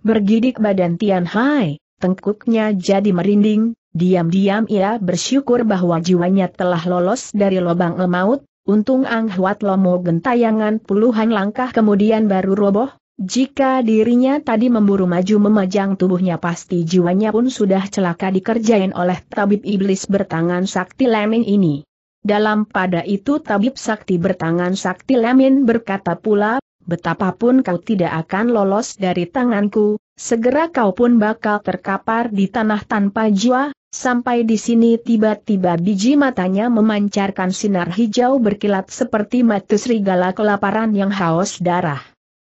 Bergidik badan Tian Hai, tengkuknya jadi merinding, diam-diam ia bersyukur bahwa jiwanya telah lolos dari lubang lemaut, untung Ang Huat Lomo gentayangan puluhan langkah kemudian baru roboh, jika dirinya tadi memburu maju memajang tubuhnya pasti jiwanya pun sudah celaka dikerjain oleh tabib iblis bertangan sakti lemin ini. Dalam pada itu tabib sakti bertangan sakti lemin berkata pula, betapapun kau tidak akan lolos dari tanganku, segera kau pun bakal terkapar di tanah tanpa jiwa, Sampai di sini tiba-tiba biji matanya memancarkan sinar hijau berkilat seperti mata serigala kelaparan yang haus darah.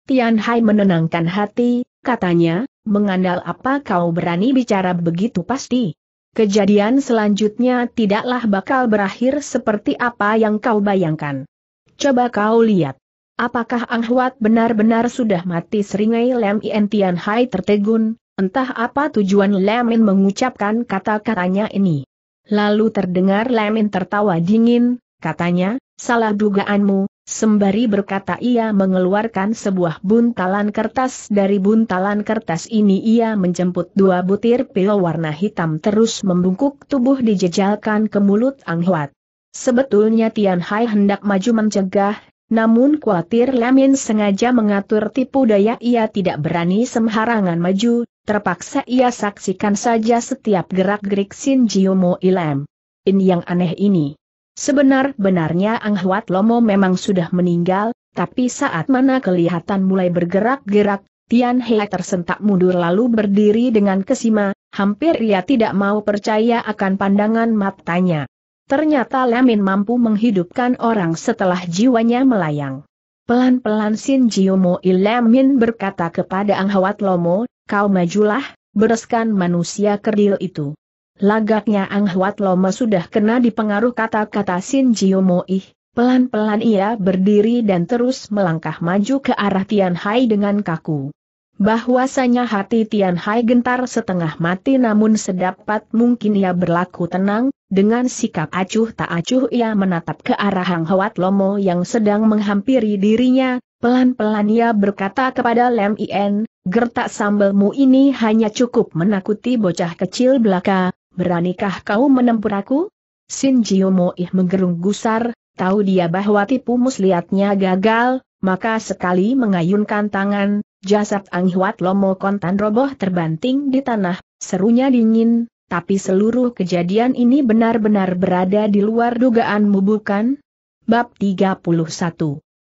Tian Hai menenangkan hati, katanya, mengandal apa kau berani bicara begitu pasti? Kejadian selanjutnya tidaklah bakal berakhir seperti apa yang kau bayangkan. Coba kau lihat. Apakah Ang Huat benar-benar sudah mati seringai Lem Ien Tian Hai tertegun, entah apa tujuan Lemin mengucapkan kata-katanya ini. Lalu terdengar Lemin tertawa dingin, katanya, salah dugaanmu, sembari berkata ia mengeluarkan sebuah buntalan kertas dari buntalan kertas ini ia menjemput dua butir pil warna hitam terus membungkuk tubuh dijejalkan ke mulut Ang Huat. Sebetulnya Tian Hai hendak maju mencegah, namun khawatir Lamin sengaja mengatur tipu daya ia tidak berani semharangan maju, terpaksa ia saksikan saja setiap gerak-gerik Sin Jiomo ilam. In yang aneh ini. Sebenar-benarnya Ang Huat Lomo memang sudah meninggal, tapi saat mana kelihatan mulai bergerak-gerak, Tian He tersentak mundur lalu berdiri dengan kesima, hampir ia tidak mau percaya akan pandangan matanya. Ternyata Lamin mampu menghidupkan orang setelah jiwanya melayang. Pelan-pelan Sin Jiomo Ilamin berkata kepada Ang Huat Lomo, kau majulah, bereskan manusia kerdil itu. Lagaknya Ang Huat Lomo sudah kena dipengaruh kata-kata Sin Jiu Moih. Pelan-pelan ia berdiri dan terus melangkah maju ke arah Tian Hai dengan kaku. Bahwasanya hati Tian Hai gentar setengah mati namun sedapat mungkin ia berlaku tenang, dengan sikap acuh tak acuh ia menatap ke arah Hang Huat Lomo yang sedang menghampiri dirinya, pelan-pelan ia berkata kepada Lem Ien, gertak sambelmu ini hanya cukup menakuti bocah kecil belaka, beranikah kau menempur aku? Sin Jio Moih menggerung gusar, tahu dia bahwa tipu muslihatnya gagal, maka sekali mengayunkan tangan, jasad Ang Huat Lomo kontan roboh terbanting di tanah, serunya dingin, tapi seluruh kejadian ini benar-benar berada di luar dugaanmu bukan? Bab 31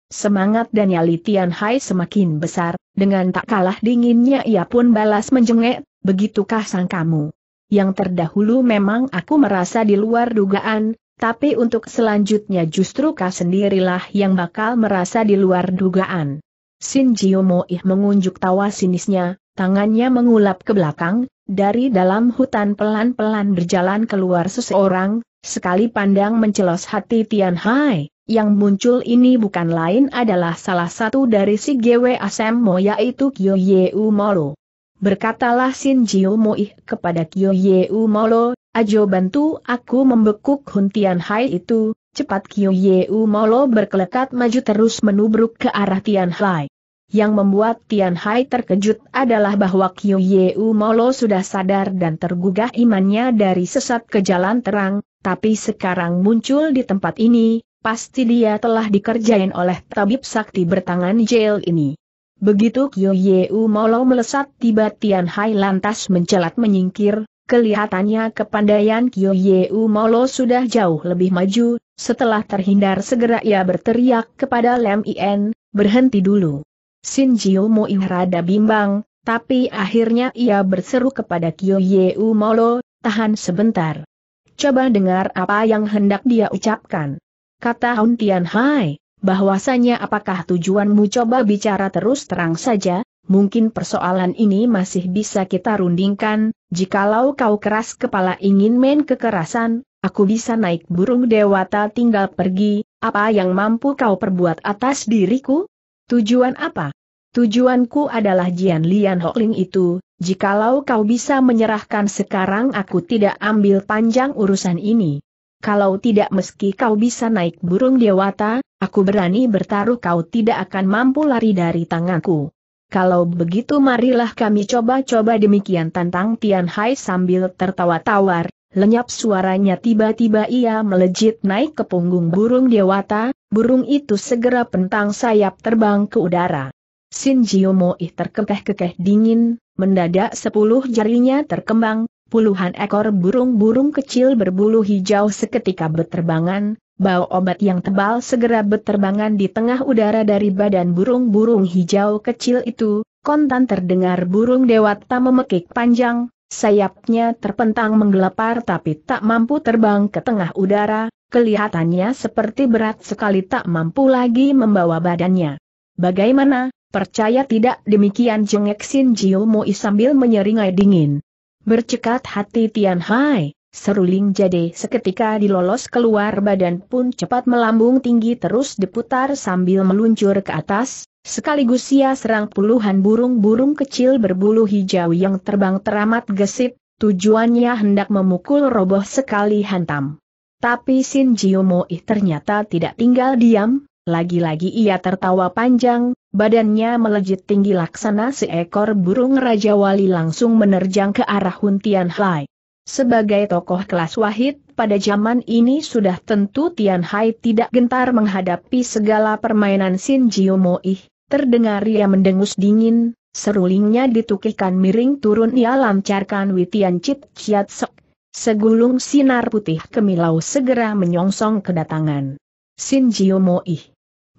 Semangat nyali Tian Hai semakin besar, dengan tak kalah dinginnya ia pun balas menjengek, begitukah sang kamu? yang terdahulu memang aku merasa di luar dugaan, tapi untuk selanjutnya justru kau sendirilah yang bakal merasa di luar dugaan. Sin Jiomoih mengunjuk tawa sinisnya, tangannya mengulap ke belakang, dari dalam hutan pelan-pelan berjalan keluar seseorang, sekali pandang mencelos hati Tian Hai, yang muncul ini bukan lain adalah salah satu dari si Gwe Asem Mo yaitu Kyo Yeu Moro. Berkatalah Sin Jiu Moih kepada Kyo U Molo, ajo bantu aku membekuk Huntian Hai itu, cepat Kyo U Molo berkelekat maju terus menubruk ke arah Tian Hai. Yang membuat Tian Hai terkejut adalah bahwa Kyo U Molo sudah sadar dan tergugah imannya dari sesat ke jalan terang, tapi sekarang muncul di tempat ini, pasti dia telah dikerjain oleh tabib sakti bertangan jail ini. Begitu Kyo Yeu Molo melesat tiba Tian Hai lantas mencelat menyingkir, kelihatannya kepandaian Kyo Yeu Molo sudah jauh lebih maju, setelah terhindar segera ia berteriak kepada Lem Ien, berhenti dulu. Sin Jiu Mo rada bimbang, tapi akhirnya ia berseru kepada Kyo Yeu Molo, tahan sebentar. Coba dengar apa yang hendak dia ucapkan. Kata Hun Tian Hai, bahwasanya apakah tujuanmu coba bicara terus terang saja, mungkin persoalan ini masih bisa kita rundingkan, jikalau kau keras kepala ingin main kekerasan, aku bisa naik burung dewata tinggal pergi, apa yang mampu kau perbuat atas diriku? Tujuan apa? Tujuanku adalah Jian Lian Hokling itu, jikalau kau bisa menyerahkan sekarang aku tidak ambil panjang urusan ini. Kalau tidak meski kau bisa naik burung dewata, aku berani bertaruh kau tidak akan mampu lari dari tanganku. Kalau begitu marilah kami coba-coba demikian tantang Tian Hai sambil tertawa tawar, lenyap suaranya tiba-tiba ia melejit naik ke punggung burung dewata, burung itu segera pentang sayap terbang ke udara. Sin Jiomo ih terkekeh-kekeh dingin, mendadak sepuluh jarinya terkembang, puluhan ekor burung-burung kecil berbulu hijau seketika berterbangan, bau obat yang tebal segera berterbangan di tengah udara dari badan burung-burung hijau kecil itu, kontan terdengar burung dewata memekik panjang, sayapnya terpentang menggelepar tapi tak mampu terbang ke tengah udara, kelihatannya seperti berat sekali tak mampu lagi membawa badannya. Bagaimana, percaya tidak demikian jengek Sin Jiu Mui sambil menyeringai dingin. Bercekat hati Tian Hai, seruling jade seketika dilolos keluar badan pun cepat melambung tinggi terus diputar sambil meluncur ke atas, sekaligus ia serang puluhan burung-burung kecil berbulu hijau yang terbang teramat gesit. tujuannya hendak memukul roboh sekali hantam. Tapi Sin Jiomoih ternyata tidak tinggal diam, lagi-lagi ia tertawa panjang, badannya melejit tinggi laksana seekor burung Raja Wali langsung menerjang ke arah Huntian Hai. Sebagai tokoh kelas wahid, pada zaman ini sudah tentu Tian Hai tidak gentar menghadapi segala permainan Sin Jiu Moih, terdengar ia mendengus dingin, serulingnya ditukikan miring turun ia lancarkan Witian Chit Chiat Sok. Segulung sinar putih kemilau segera menyongsong kedatangan. Sin Jiu Moih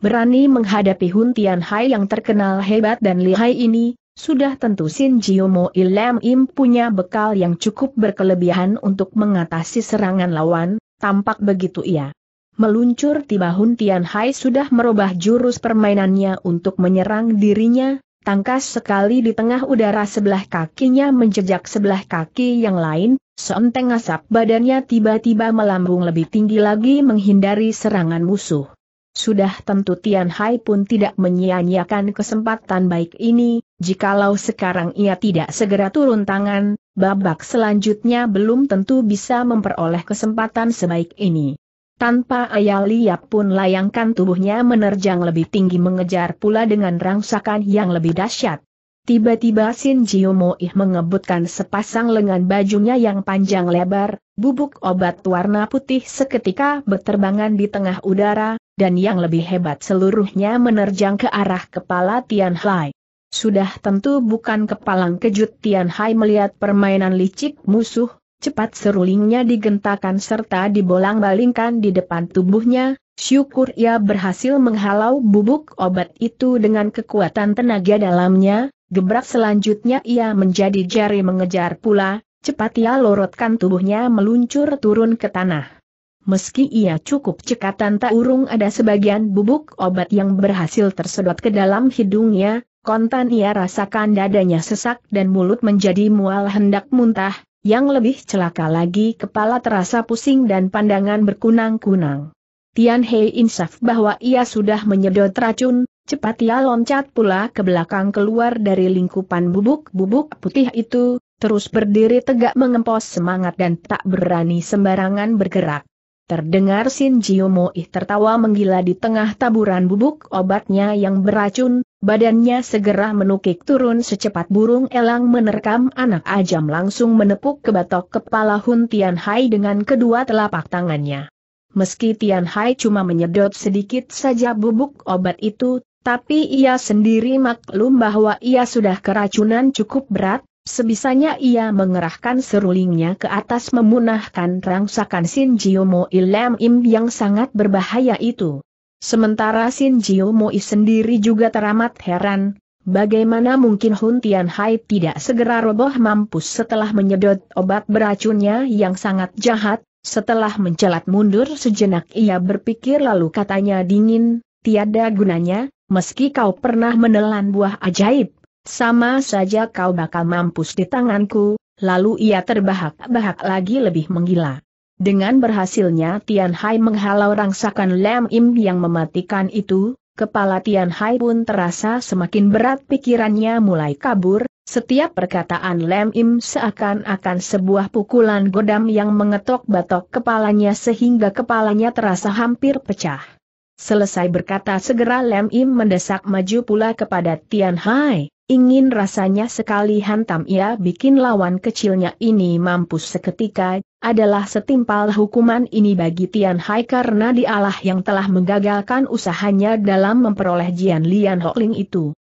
Berani menghadapi Hun Tian Hai yang terkenal hebat dan lihai ini, sudah tentu Sin Mo Ilem Im punya bekal yang cukup berkelebihan untuk mengatasi serangan lawan, tampak begitu ia. Meluncur tiba Hun Tian Hai sudah merubah jurus permainannya untuk menyerang dirinya, tangkas sekali di tengah udara sebelah kakinya menjejak sebelah kaki yang lain, seenteng asap badannya tiba-tiba melambung lebih tinggi lagi menghindari serangan musuh. Sudah tentu Tian Hai pun tidak menyia-nyiakan kesempatan baik ini, jikalau sekarang ia tidak segera turun tangan, babak selanjutnya belum tentu bisa memperoleh kesempatan sebaik ini. Tanpa ayah liap pun layangkan tubuhnya menerjang lebih tinggi mengejar pula dengan rangsakan yang lebih dahsyat. Tiba-tiba Sin Jiu Moih mengebutkan sepasang lengan bajunya yang panjang lebar, bubuk obat warna putih seketika berterbangan di tengah udara, dan yang lebih hebat seluruhnya menerjang ke arah kepala Tian Hai. Sudah tentu bukan kepalang kejut Tian Hai melihat permainan licik musuh, cepat serulingnya digentakan serta dibolang-balingkan di depan tubuhnya, syukur ia berhasil menghalau bubuk obat itu dengan kekuatan tenaga dalamnya, gebrak selanjutnya ia menjadi jari mengejar pula, cepat ia lorotkan tubuhnya meluncur turun ke tanah. Meski ia cukup cekatan tak urung ada sebagian bubuk obat yang berhasil tersedot ke dalam hidungnya, kontan ia rasakan dadanya sesak dan mulut menjadi mual hendak muntah, yang lebih celaka lagi kepala terasa pusing dan pandangan berkunang-kunang. Tian Hei insaf bahwa ia sudah menyedot racun, cepat ia loncat pula ke belakang keluar dari lingkupan bubuk-bubuk putih itu, terus berdiri tegak mengempos semangat dan tak berani sembarangan bergerak. Terdengar Sin Moih tertawa menggila di tengah taburan bubuk obatnya yang beracun, badannya segera menukik turun secepat burung elang menerkam anak ajam langsung menepuk ke batok kepala Hun Tian Hai dengan kedua telapak tangannya. Meski Tian Hai cuma menyedot sedikit saja bubuk obat itu, tapi ia sendiri maklum bahwa ia sudah keracunan cukup berat, Sebisanya ia mengerahkan serulingnya ke atas memunahkan rangsakan Sin Jiomo Ilem Im yang sangat berbahaya itu. Sementara Sin Jiomo I sendiri juga teramat heran, bagaimana mungkin Hun Tian Hai tidak segera roboh mampus setelah menyedot obat beracunnya yang sangat jahat, setelah mencelat mundur sejenak ia berpikir lalu katanya dingin, tiada gunanya, meski kau pernah menelan buah ajaib, sama saja kau bakal mampus di tanganku, lalu ia terbahak-bahak lagi lebih menggila. Dengan berhasilnya Tian Hai menghalau rangsakan Lam Im yang mematikan itu, kepala Tian Hai pun terasa semakin berat pikirannya mulai kabur, setiap perkataan Lam Im seakan-akan sebuah pukulan godam yang mengetok batok kepalanya sehingga kepalanya terasa hampir pecah. Selesai berkata segera Lem Im mendesak maju pula kepada Tian Hai, ingin rasanya sekali hantam ia bikin lawan kecilnya ini mampus seketika, adalah setimpal hukuman ini bagi Tian Hai karena dialah yang telah menggagalkan usahanya dalam memperoleh Jian Lian Hokling itu.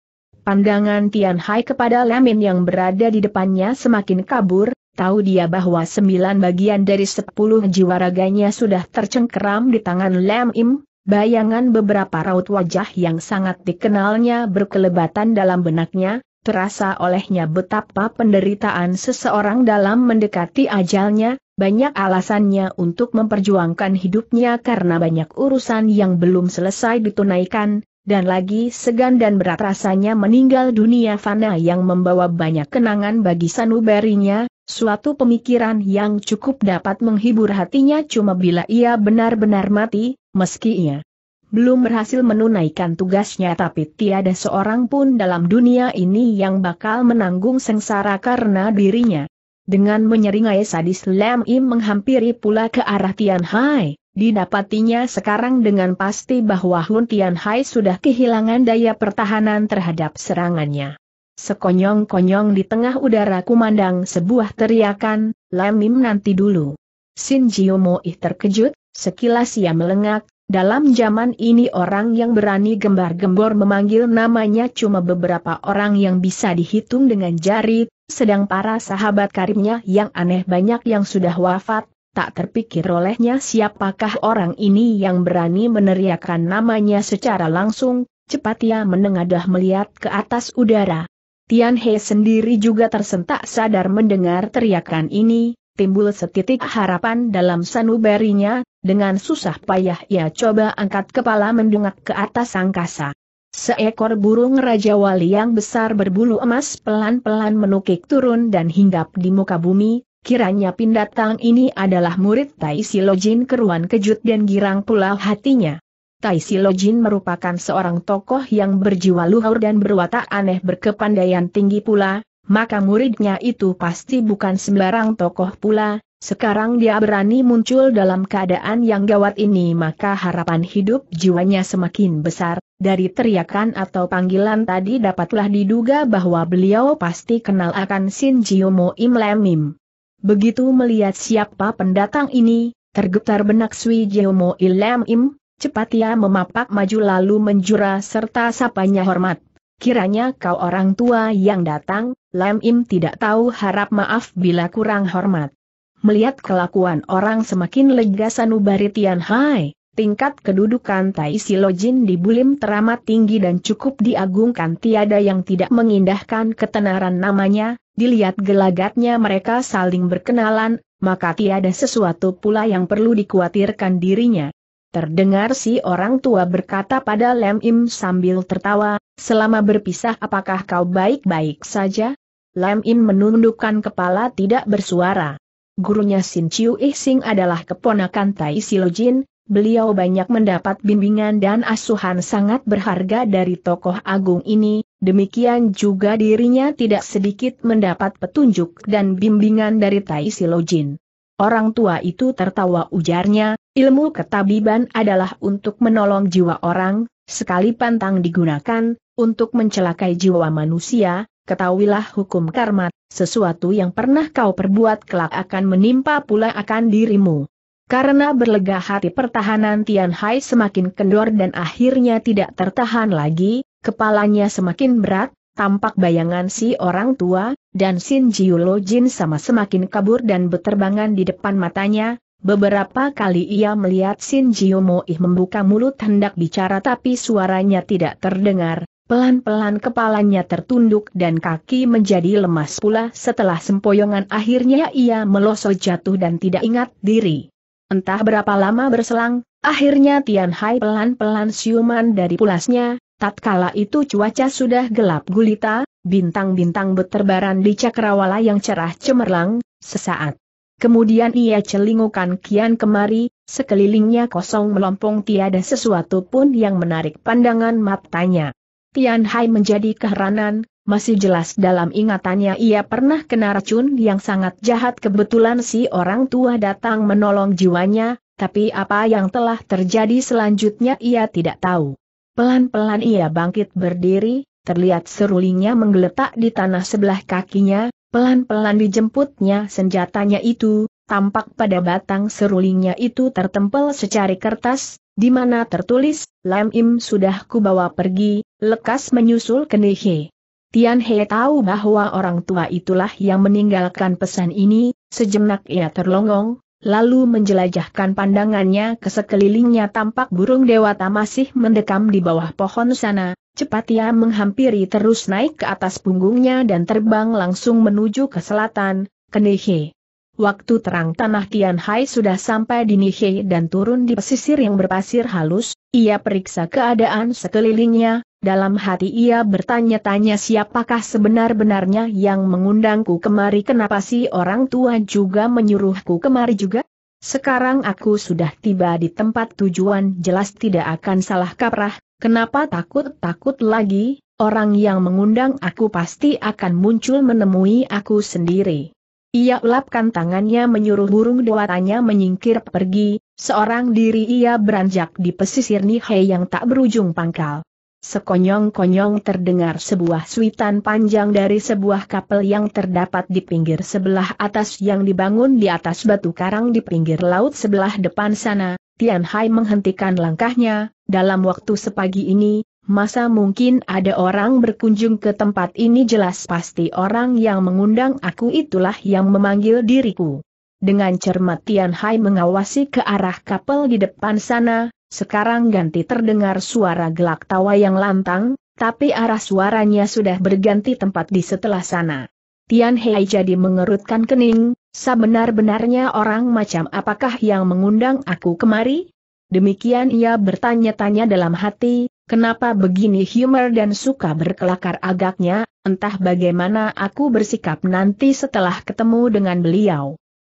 Pandangan Tian Hai kepada Lem Im yang berada di depannya semakin kabur, tahu dia bahwa sembilan bagian dari sepuluh jiwa raganya sudah tercengkeram di tangan Lem Im, Bayangan beberapa raut wajah yang sangat dikenalnya berkelebatan dalam benaknya, terasa olehnya betapa penderitaan seseorang dalam mendekati ajalnya, banyak alasannya untuk memperjuangkan hidupnya karena banyak urusan yang belum selesai ditunaikan, dan lagi segan dan berat rasanya meninggal dunia fana yang membawa banyak kenangan bagi sanubarinya, Suatu pemikiran yang cukup dapat menghibur hatinya cuma bila ia benar-benar mati, meski ia belum berhasil menunaikan tugasnya tapi tiada seorang pun dalam dunia ini yang bakal menanggung sengsara karena dirinya. Dengan menyeringai sadis Lam Im menghampiri pula ke arah Tian Hai, didapatinya sekarang dengan pasti bahwa Hun Tian Hai sudah kehilangan daya pertahanan terhadap serangannya. Sekonyong-konyong di tengah udara kumandang sebuah teriakan, Lamim nanti dulu. Sin Jiomo terkejut, sekilas ia melengak, dalam zaman ini orang yang berani gembar-gembor memanggil namanya cuma beberapa orang yang bisa dihitung dengan jari, sedang para sahabat karibnya yang aneh banyak yang sudah wafat, tak terpikir olehnya siapakah orang ini yang berani meneriakkan namanya secara langsung, cepat ia menengadah melihat ke atas udara. Tian He sendiri juga tersentak sadar mendengar teriakan ini, timbul setitik harapan dalam sanubarinya, dengan susah payah ia coba angkat kepala mendongak ke atas angkasa. Seekor burung Raja Wali yang besar berbulu emas pelan-pelan menukik turun dan hinggap di muka bumi, kiranya pindatang ini adalah murid Tai Silojin keruan kejut dan girang pula hatinya. Tai Silojin merupakan seorang tokoh yang berjiwa luhur dan berwatak aneh berkepandaian tinggi pula, maka muridnya itu pasti bukan sembarang tokoh pula, sekarang dia berani muncul dalam keadaan yang gawat ini maka harapan hidup jiwanya semakin besar, dari teriakan atau panggilan tadi dapatlah diduga bahwa beliau pasti kenal akan Sin Jiomo Im Lemim. Begitu melihat siapa pendatang ini, tergetar benak Sui Jiomo Im Lemim, Cepat ia memapak maju lalu menjura serta sapanya hormat. Kiranya kau orang tua yang datang, Lam Im tidak tahu harap maaf bila kurang hormat. Melihat kelakuan orang semakin lega sanubari Tian Hai, tingkat kedudukan Tai Silojin di Bulim teramat tinggi dan cukup diagungkan tiada yang tidak mengindahkan ketenaran namanya, dilihat gelagatnya mereka saling berkenalan, maka tiada sesuatu pula yang perlu dikhawatirkan dirinya. Terdengar si orang tua berkata pada Lem Im sambil tertawa, selama berpisah apakah kau baik-baik saja? Lem Im menundukkan kepala tidak bersuara. Gurunya Sin Chiu Ih Sing adalah keponakan Tai Silojin. beliau banyak mendapat bimbingan dan asuhan sangat berharga dari tokoh agung ini, demikian juga dirinya tidak sedikit mendapat petunjuk dan bimbingan dari Tai Silojin. Orang tua itu tertawa ujarnya, Ilmu ketabiban adalah untuk menolong jiwa orang, sekali pantang digunakan, untuk mencelakai jiwa manusia, ketahuilah hukum karma, sesuatu yang pernah kau perbuat kelak akan menimpa pula akan dirimu. Karena berlega hati pertahanan Tian Hai semakin kendor dan akhirnya tidak tertahan lagi, kepalanya semakin berat, tampak bayangan si orang tua, dan Sin Lo Jin sama semakin kabur dan beterbangan di depan matanya, Beberapa kali ia melihat Sin ih membuka mulut hendak bicara tapi suaranya tidak terdengar, pelan-pelan kepalanya tertunduk dan kaki menjadi lemas pula setelah sempoyongan akhirnya ia melosot jatuh dan tidak ingat diri. Entah berapa lama berselang, akhirnya Tian Hai pelan-pelan siuman dari pulasnya, tatkala itu cuaca sudah gelap gulita, bintang-bintang berterbaran di cakrawala yang cerah cemerlang, sesaat. Kemudian ia celingukan kian kemari, sekelilingnya kosong melompong tiada sesuatu pun yang menarik pandangan matanya. Tian Hai menjadi keheranan, masih jelas dalam ingatannya ia pernah kena racun yang sangat jahat kebetulan si orang tua datang menolong jiwanya, tapi apa yang telah terjadi selanjutnya ia tidak tahu. Pelan-pelan ia bangkit berdiri, terlihat serulingnya menggeletak di tanah sebelah kakinya, Pelan-pelan dijemputnya senjatanya itu, tampak pada batang serulingnya itu tertempel secari kertas, di mana tertulis, Lam Im sudah kubawa pergi, lekas menyusul Kenihe. Tian He tahu bahwa orang tua itulah yang meninggalkan pesan ini, sejenak ia terlongong, lalu menjelajahkan pandangannya ke sekelilingnya tampak burung dewata masih mendekam di bawah pohon sana, Cepat ia menghampiri terus naik ke atas punggungnya dan terbang langsung menuju ke selatan, ke Nihe. Waktu terang tanah Tianhai sudah sampai di Nihe dan turun di pesisir yang berpasir halus, ia periksa keadaan sekelilingnya, dalam hati ia bertanya-tanya siapakah sebenar-benarnya yang mengundangku kemari kenapa si orang tua juga menyuruhku kemari juga? Sekarang aku sudah tiba di tempat tujuan jelas tidak akan salah kaprah, Kenapa takut-takut lagi, orang yang mengundang aku pasti akan muncul menemui aku sendiri. Ia ulapkan tangannya menyuruh burung doatannya menyingkir pergi, seorang diri ia beranjak di pesisir nihai yang tak berujung pangkal. Sekonyong-konyong terdengar sebuah suitan panjang dari sebuah kapel yang terdapat di pinggir sebelah atas yang dibangun di atas batu karang di pinggir laut sebelah depan sana, Tian Hai menghentikan langkahnya, dalam waktu sepagi ini, masa mungkin ada orang berkunjung ke tempat ini jelas pasti orang yang mengundang aku itulah yang memanggil diriku. Dengan cermat Tian Hai mengawasi ke arah kapel di depan sana, sekarang ganti terdengar suara gelak tawa yang lantang, tapi arah suaranya sudah berganti tempat di setelah sana. Tian Hai jadi mengerutkan kening, sebenar-benarnya orang macam apakah yang mengundang aku kemari? Demikian ia bertanya-tanya dalam hati, kenapa begini humor dan suka berkelakar agaknya, entah bagaimana aku bersikap nanti setelah ketemu dengan beliau.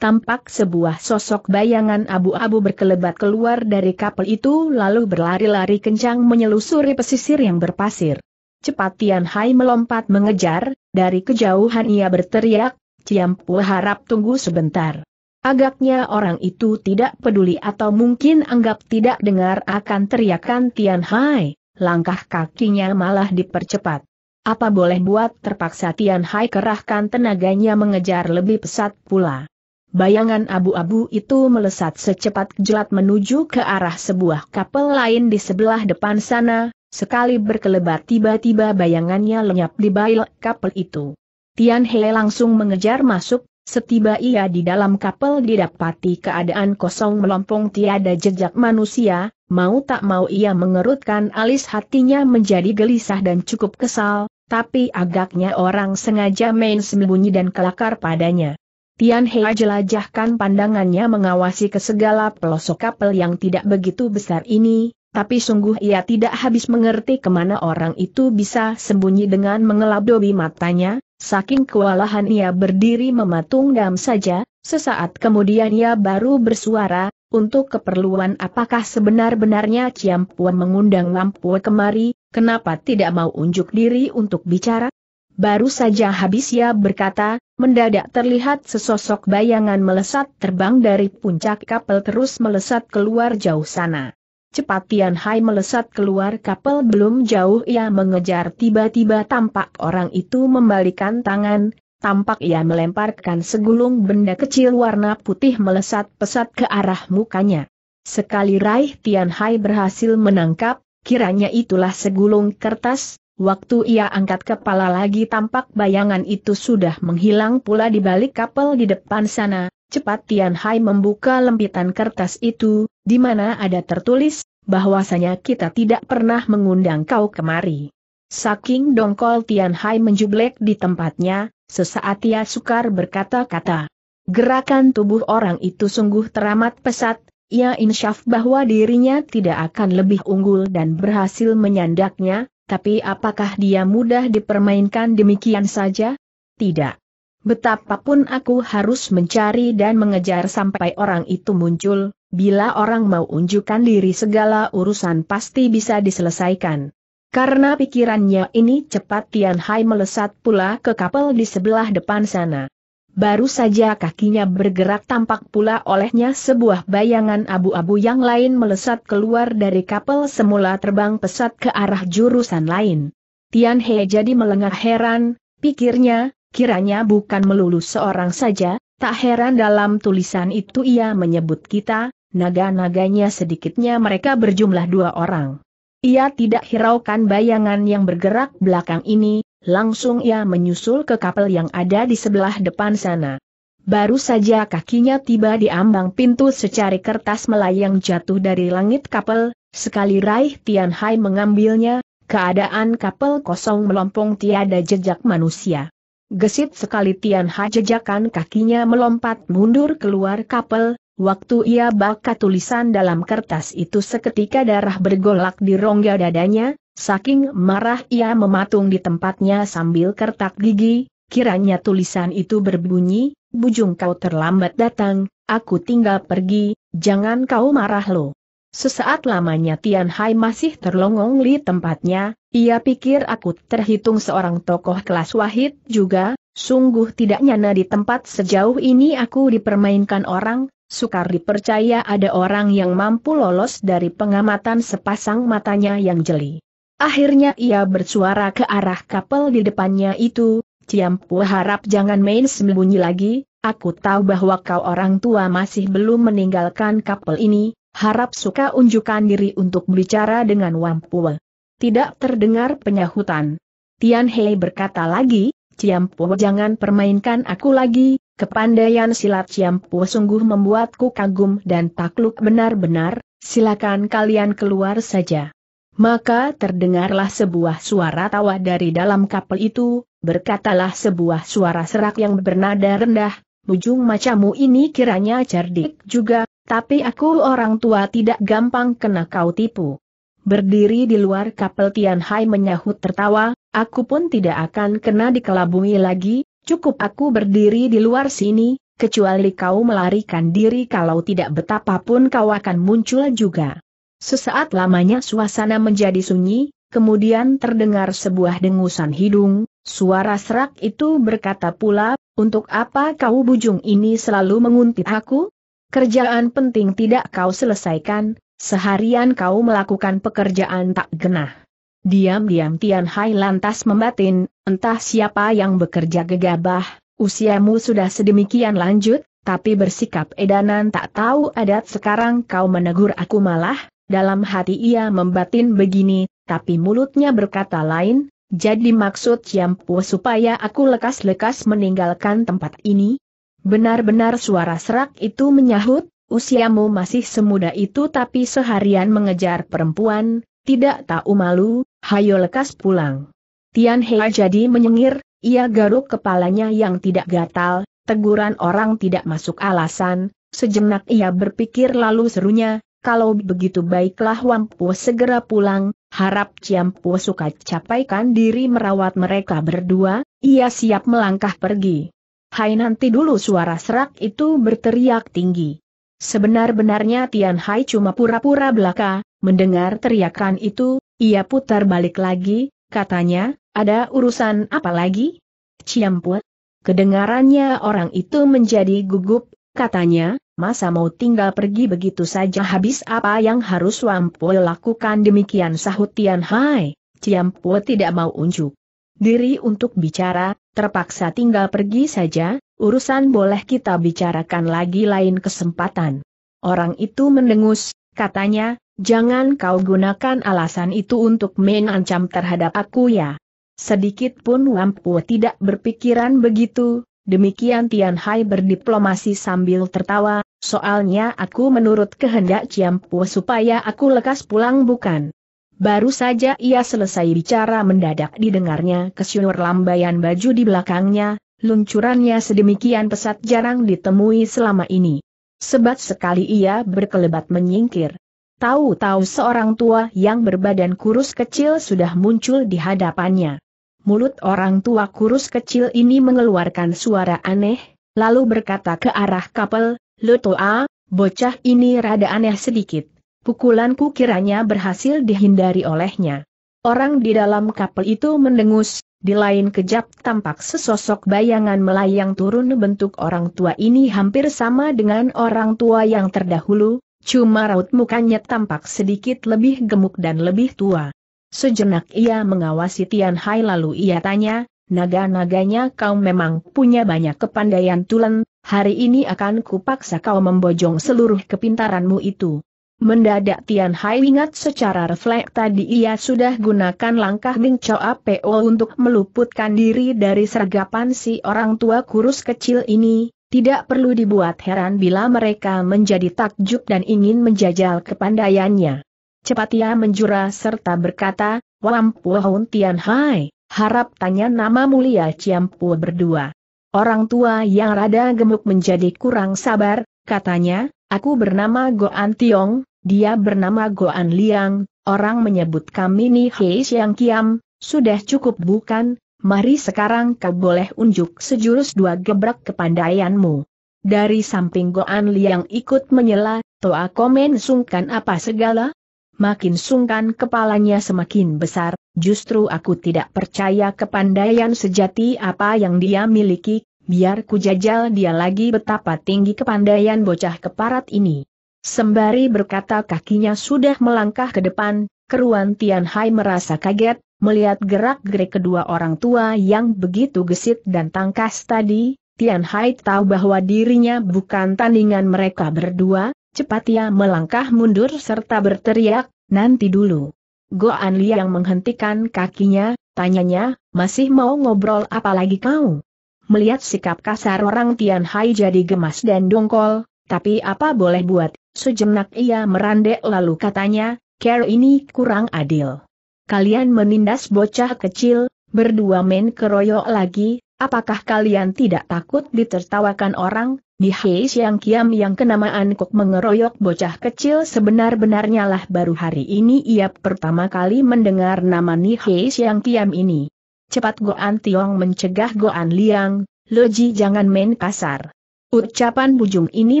Tampak sebuah sosok bayangan abu-abu berkelebat keluar dari kapal itu lalu berlari-lari kencang menyelusuri pesisir yang berpasir. Cepat Tian Hai melompat mengejar, dari kejauhan ia berteriak, Ciampu harap tunggu sebentar. Agaknya orang itu tidak peduli atau mungkin anggap tidak dengar akan teriakan Tian Hai, langkah kakinya malah dipercepat. Apa boleh buat terpaksa Tian Hai kerahkan tenaganya mengejar lebih pesat pula. Bayangan abu-abu itu melesat secepat jelat menuju ke arah sebuah kapel lain di sebelah depan sana, sekali berkelebat tiba-tiba bayangannya lenyap di bail kapel itu. Tian Hai langsung mengejar masuk, Setiba ia di dalam kapel didapati keadaan kosong melompong tiada jejak manusia, mau tak mau ia mengerutkan alis hatinya menjadi gelisah dan cukup kesal, tapi agaknya orang sengaja main sembunyi dan kelakar padanya. Tian Hei jelajahkan pandangannya mengawasi ke segala pelosok kapel yang tidak begitu besar ini, tapi sungguh ia tidak habis mengerti kemana orang itu bisa sembunyi dengan mengelabdobi matanya, saking kewalahan ia berdiri mematung dam saja, sesaat kemudian ia baru bersuara, untuk keperluan apakah sebenar-benarnya Puan mengundang Lampua kemari, kenapa tidak mau unjuk diri untuk bicara? Baru saja habis ia berkata, mendadak terlihat sesosok bayangan melesat terbang dari puncak kapal terus melesat keluar jauh sana. Cepat Tian Hai melesat keluar kapal belum jauh ia mengejar tiba-tiba tampak orang itu membalikan tangan, tampak ia melemparkan segulung benda kecil warna putih melesat pesat ke arah mukanya. Sekali raih Tian Hai berhasil menangkap, kiranya itulah segulung kertas, Waktu ia angkat kepala lagi tampak bayangan itu sudah menghilang pula di balik kapal di depan sana, Cepat Tian Hai membuka lembitan kertas itu, di mana ada tertulis, bahwasanya kita tidak pernah mengundang kau kemari. Saking dongkol Tian Hai menjublek di tempatnya, sesaat ia sukar berkata-kata. Gerakan tubuh orang itu sungguh teramat pesat, ia insyaf bahwa dirinya tidak akan lebih unggul dan berhasil menyandaknya, tapi apakah dia mudah dipermainkan demikian saja? Tidak. Betapapun aku harus mencari dan mengejar sampai orang itu muncul, bila orang mau unjukkan diri segala urusan pasti bisa diselesaikan. Karena pikirannya ini cepat Tian Hai melesat pula ke kapel di sebelah depan sana. Baru saja kakinya bergerak tampak pula olehnya sebuah bayangan abu-abu yang lain melesat keluar dari kapel semula terbang pesat ke arah jurusan lain. Tian He jadi melengah heran, pikirnya, Kiranya bukan melulu seorang saja, tak heran dalam tulisan itu ia menyebut kita, naga-naganya sedikitnya mereka berjumlah dua orang. Ia tidak hiraukan bayangan yang bergerak belakang ini, langsung ia menyusul ke kapel yang ada di sebelah depan sana. Baru saja kakinya tiba di ambang pintu secari kertas melayang jatuh dari langit kapel. sekali raih Tianhai mengambilnya, keadaan kapel kosong melompong tiada jejak manusia. Gesit sekali Tian Ha jejakan kakinya melompat mundur keluar kapel, waktu ia baca tulisan dalam kertas itu seketika darah bergolak di rongga dadanya, saking marah ia mematung di tempatnya sambil kertak gigi, kiranya tulisan itu berbunyi, Bujung kau terlambat datang, aku tinggal pergi, jangan kau marah lo. Sesaat lamanya Tian Hai masih terlongong di tempatnya, ia pikir aku terhitung seorang tokoh kelas wahid juga, sungguh tidak nyana di tempat sejauh ini aku dipermainkan orang, sukar dipercaya ada orang yang mampu lolos dari pengamatan sepasang matanya yang jeli. Akhirnya ia bersuara ke arah kapel di depannya itu, Ciampu harap jangan main sembunyi lagi, aku tahu bahwa kau orang tua masih belum meninggalkan kapel ini, Harap suka unjukkan diri untuk berbicara dengan Wampua. Tidak terdengar penyahutan. Tian Hei berkata lagi, Ciampu jangan permainkan aku lagi, kepandaian silat Ciampu sungguh membuatku kagum dan takluk benar-benar, silakan kalian keluar saja. Maka terdengarlah sebuah suara tawa dari dalam kapel itu, berkatalah sebuah suara serak yang bernada rendah, bujung macamu ini kiranya cerdik juga, tapi aku orang tua tidak gampang kena kau tipu. Berdiri di luar kapel Tian Hai menyahut tertawa, aku pun tidak akan kena dikelabui lagi, cukup aku berdiri di luar sini, kecuali kau melarikan diri kalau tidak betapapun kau akan muncul juga. Sesaat lamanya suasana menjadi sunyi, kemudian terdengar sebuah dengusan hidung, suara serak itu berkata pula, untuk apa kau bujung ini selalu menguntit aku? Kerjaan penting tidak kau selesaikan, seharian kau melakukan pekerjaan tak genah. Diam-diam Tian Hai lantas membatin, entah siapa yang bekerja gegabah, usiamu sudah sedemikian lanjut, tapi bersikap edanan tak tahu adat sekarang kau menegur aku malah, dalam hati ia membatin begini, tapi mulutnya berkata lain, jadi maksud Yampu supaya aku lekas-lekas meninggalkan tempat ini? Benar-benar suara serak itu menyahut, usiamu masih semuda itu tapi seharian mengejar perempuan, tidak tahu malu, hayo lekas pulang. Tian Hei jadi menyengir, ia garuk kepalanya yang tidak gatal, teguran orang tidak masuk alasan, sejenak ia berpikir lalu serunya, kalau begitu baiklah Wampu segera pulang, Harap Ciampu suka capaikan diri merawat mereka berdua, ia siap melangkah pergi. Hai nanti dulu suara serak itu berteriak tinggi. Sebenar-benarnya Tian Hai cuma pura-pura belaka, mendengar teriakan itu, ia putar balik lagi, katanya, ada urusan apa lagi? Ciampu. Kedengarannya orang itu menjadi gugup, katanya, Masa mau tinggal pergi begitu saja habis apa yang harus Wampue lakukan demikian sahut Tian Hai. Ciampue tidak mau unjuk diri untuk bicara, terpaksa tinggal pergi saja, urusan boleh kita bicarakan lagi lain kesempatan. Orang itu mendengus, katanya, jangan kau gunakan alasan itu untuk mengancam terhadap aku ya. Sedikit pun Wampue tidak berpikiran begitu, Demikian Tian Hai berdiplomasi sambil tertawa, soalnya aku menurut kehendak Pua supaya aku lekas pulang bukan. Baru saja ia selesai bicara mendadak didengarnya kesyur lambaian baju di belakangnya, luncurannya sedemikian pesat jarang ditemui selama ini. Sebat sekali ia berkelebat menyingkir. Tahu-tahu seorang tua yang berbadan kurus kecil sudah muncul di hadapannya mulut orang tua kurus kecil ini mengeluarkan suara aneh, lalu berkata ke arah kapel, Lutoa, bocah ini rada aneh sedikit. Pukulanku kiranya berhasil dihindari olehnya. Orang di dalam kapel itu mendengus, di lain kejap tampak sesosok bayangan melayang turun bentuk orang tua ini hampir sama dengan orang tua yang terdahulu, cuma raut mukanya tampak sedikit lebih gemuk dan lebih tua. Sejenak ia mengawasi Tian Hai lalu ia tanya, naga-naganya kau memang punya banyak kepandaian tulen, hari ini akan kupaksa kau membojong seluruh kepintaranmu itu. Mendadak Tian Hai ingat secara refleks tadi ia sudah gunakan langkah Bing Chow APO untuk meluputkan diri dari sergapan si orang tua kurus kecil ini, tidak perlu dibuat heran bila mereka menjadi takjub dan ingin menjajal kepandaiannya. Cepat ia menjura serta berkata, Wampu Hon Tian Hai, harap tanya nama mulia Ciampu berdua. Orang tua yang rada gemuk menjadi kurang sabar, katanya, aku bernama Goan Tiong, dia bernama Goan Liang, orang menyebut kami Ni Hei Siang Kiam, sudah cukup bukan, mari sekarang kau boleh unjuk sejurus dua gebrak kepandaianmu. Dari samping Goan Liang ikut menyela, Toa komen sungkan apa segala, makin sungkan kepalanya semakin besar, justru aku tidak percaya kepandaian sejati apa yang dia miliki, biar ku jajal dia lagi betapa tinggi kepandaian bocah keparat ini. Sembari berkata kakinya sudah melangkah ke depan, keruan Tian Hai merasa kaget, melihat gerak-gerik kedua orang tua yang begitu gesit dan tangkas tadi, Tian Hai tahu bahwa dirinya bukan tandingan mereka berdua, Cepat ia melangkah mundur serta berteriak, nanti dulu. Go Li yang menghentikan kakinya, tanyanya, masih mau ngobrol apa lagi kau? Melihat sikap kasar orang Tian Hai jadi gemas dan dongkol, tapi apa boleh buat, sejenak ia merandek lalu katanya, care ini kurang adil. Kalian menindas bocah kecil, berdua main keroyok lagi, apakah kalian tidak takut ditertawakan orang, di Hei Siang Kiam yang kenamaan Kok mengeroyok bocah kecil sebenar-benarnya lah baru hari ini ia pertama kali mendengar nama Ni Hei Siang Kiam ini. Cepat Goan Tiong mencegah Goan Liang, Loji jangan main kasar. Ucapan bujung ini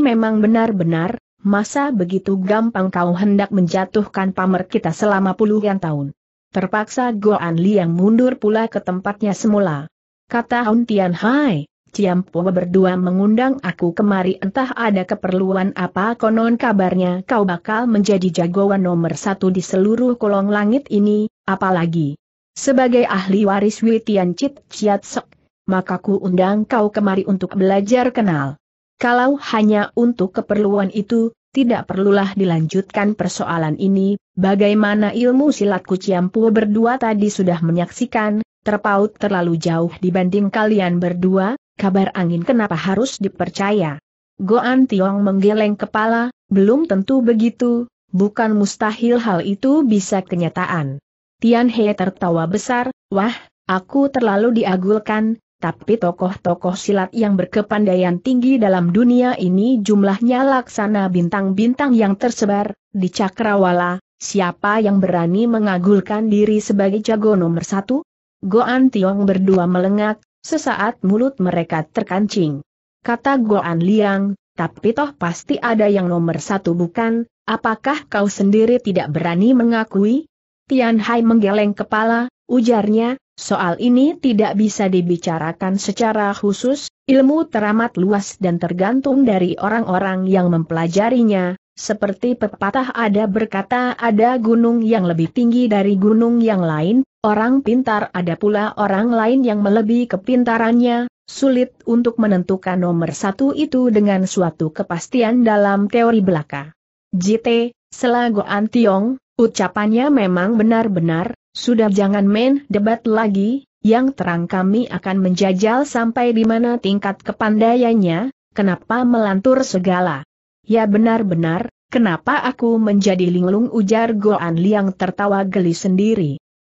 memang benar-benar, masa begitu gampang kau hendak menjatuhkan pamer kita selama puluhan tahun. Terpaksa Goan Liang mundur pula ke tempatnya semula. Kata Hun Tian Hai, Ciampo berdua mengundang aku kemari entah ada keperluan apa konon kabarnya kau bakal menjadi jagoan nomor satu di seluruh kolong langit ini, apalagi. Sebagai ahli waris Witian Chit Chiat Sok, maka ku undang kau kemari untuk belajar kenal. Kalau hanya untuk keperluan itu, tidak perlulah dilanjutkan persoalan ini, bagaimana ilmu silatku Ciampo berdua tadi sudah menyaksikan, terpaut terlalu jauh dibanding kalian berdua, kabar angin kenapa harus dipercaya? Goan Tiong menggeleng kepala, belum tentu begitu, bukan mustahil hal itu bisa kenyataan. Tian He tertawa besar, wah, aku terlalu diagulkan, tapi tokoh-tokoh silat yang berkepandaian tinggi dalam dunia ini jumlahnya laksana bintang-bintang yang tersebar, di Cakrawala, siapa yang berani mengagulkan diri sebagai jago nomor satu? Goan Tiong berdua melengak, Sesaat mulut mereka terkancing. Kata Goan Liang, tapi toh pasti ada yang nomor satu bukan, apakah kau sendiri tidak berani mengakui? Tian Hai menggeleng kepala, ujarnya, soal ini tidak bisa dibicarakan secara khusus, ilmu teramat luas dan tergantung dari orang-orang yang mempelajarinya, seperti pepatah ada berkata ada gunung yang lebih tinggi dari gunung yang lain, orang pintar ada pula orang lain yang melebihi kepintarannya, sulit untuk menentukan nomor satu itu dengan suatu kepastian dalam teori belaka. JT, Selago Antiong, ucapannya memang benar-benar, sudah jangan main debat lagi, yang terang kami akan menjajal sampai di mana tingkat kepandaiannya, kenapa melantur segala. Ya benar-benar, kenapa aku menjadi linglung ujar Goan Liang tertawa geli sendiri.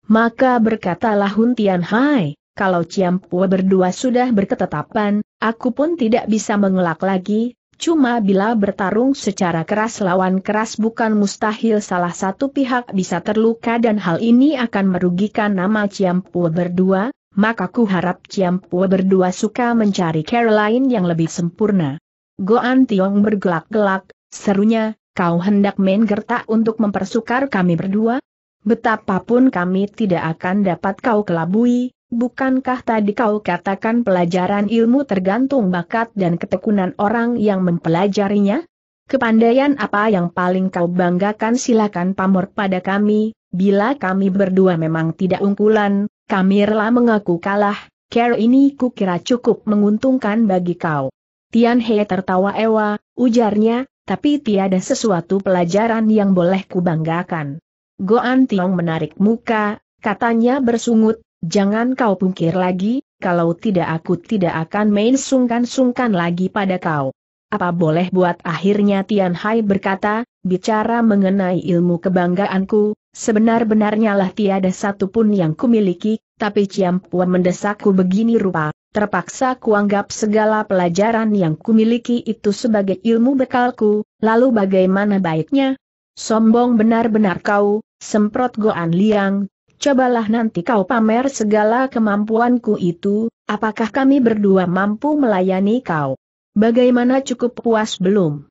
Maka berkatalah Hun Tian Hai, kalau Ciam Pua berdua sudah berketetapan, aku pun tidak bisa mengelak lagi, cuma bila bertarung secara keras lawan keras bukan mustahil salah satu pihak bisa terluka dan hal ini akan merugikan nama Ciam Pua berdua, maka ku harap Ciam Pua berdua suka mencari Caroline yang lebih sempurna. Goan Tiong bergelak-gelak, serunya, kau hendak main gertak untuk mempersukar kami berdua? Betapapun kami tidak akan dapat kau kelabui, bukankah tadi kau katakan pelajaran ilmu tergantung bakat dan ketekunan orang yang mempelajarinya? Kepandaian apa yang paling kau banggakan silakan pamor pada kami, bila kami berdua memang tidak unggulan, kami rela mengaku kalah, care ini kukira cukup menguntungkan bagi kau. Tian He tertawa ewa, ujarnya, tapi tiada sesuatu pelajaran yang boleh kubanggakan. Goan Tiong menarik muka, katanya bersungut, jangan kau pungkir lagi, kalau tidak aku tidak akan main sungkan-sungkan lagi pada kau. Apa boleh buat akhirnya Tian Hai berkata, bicara mengenai ilmu kebanggaanku, Sebenar-benarnya lah tiada satupun yang kumiliki, tapi Ciampuan mendesakku begini rupa, terpaksa kuanggap segala pelajaran yang kumiliki itu sebagai ilmu bekalku, lalu bagaimana baiknya? Sombong benar-benar kau, semprot Goan Liang, cobalah nanti kau pamer segala kemampuanku itu, apakah kami berdua mampu melayani kau? Bagaimana cukup puas belum?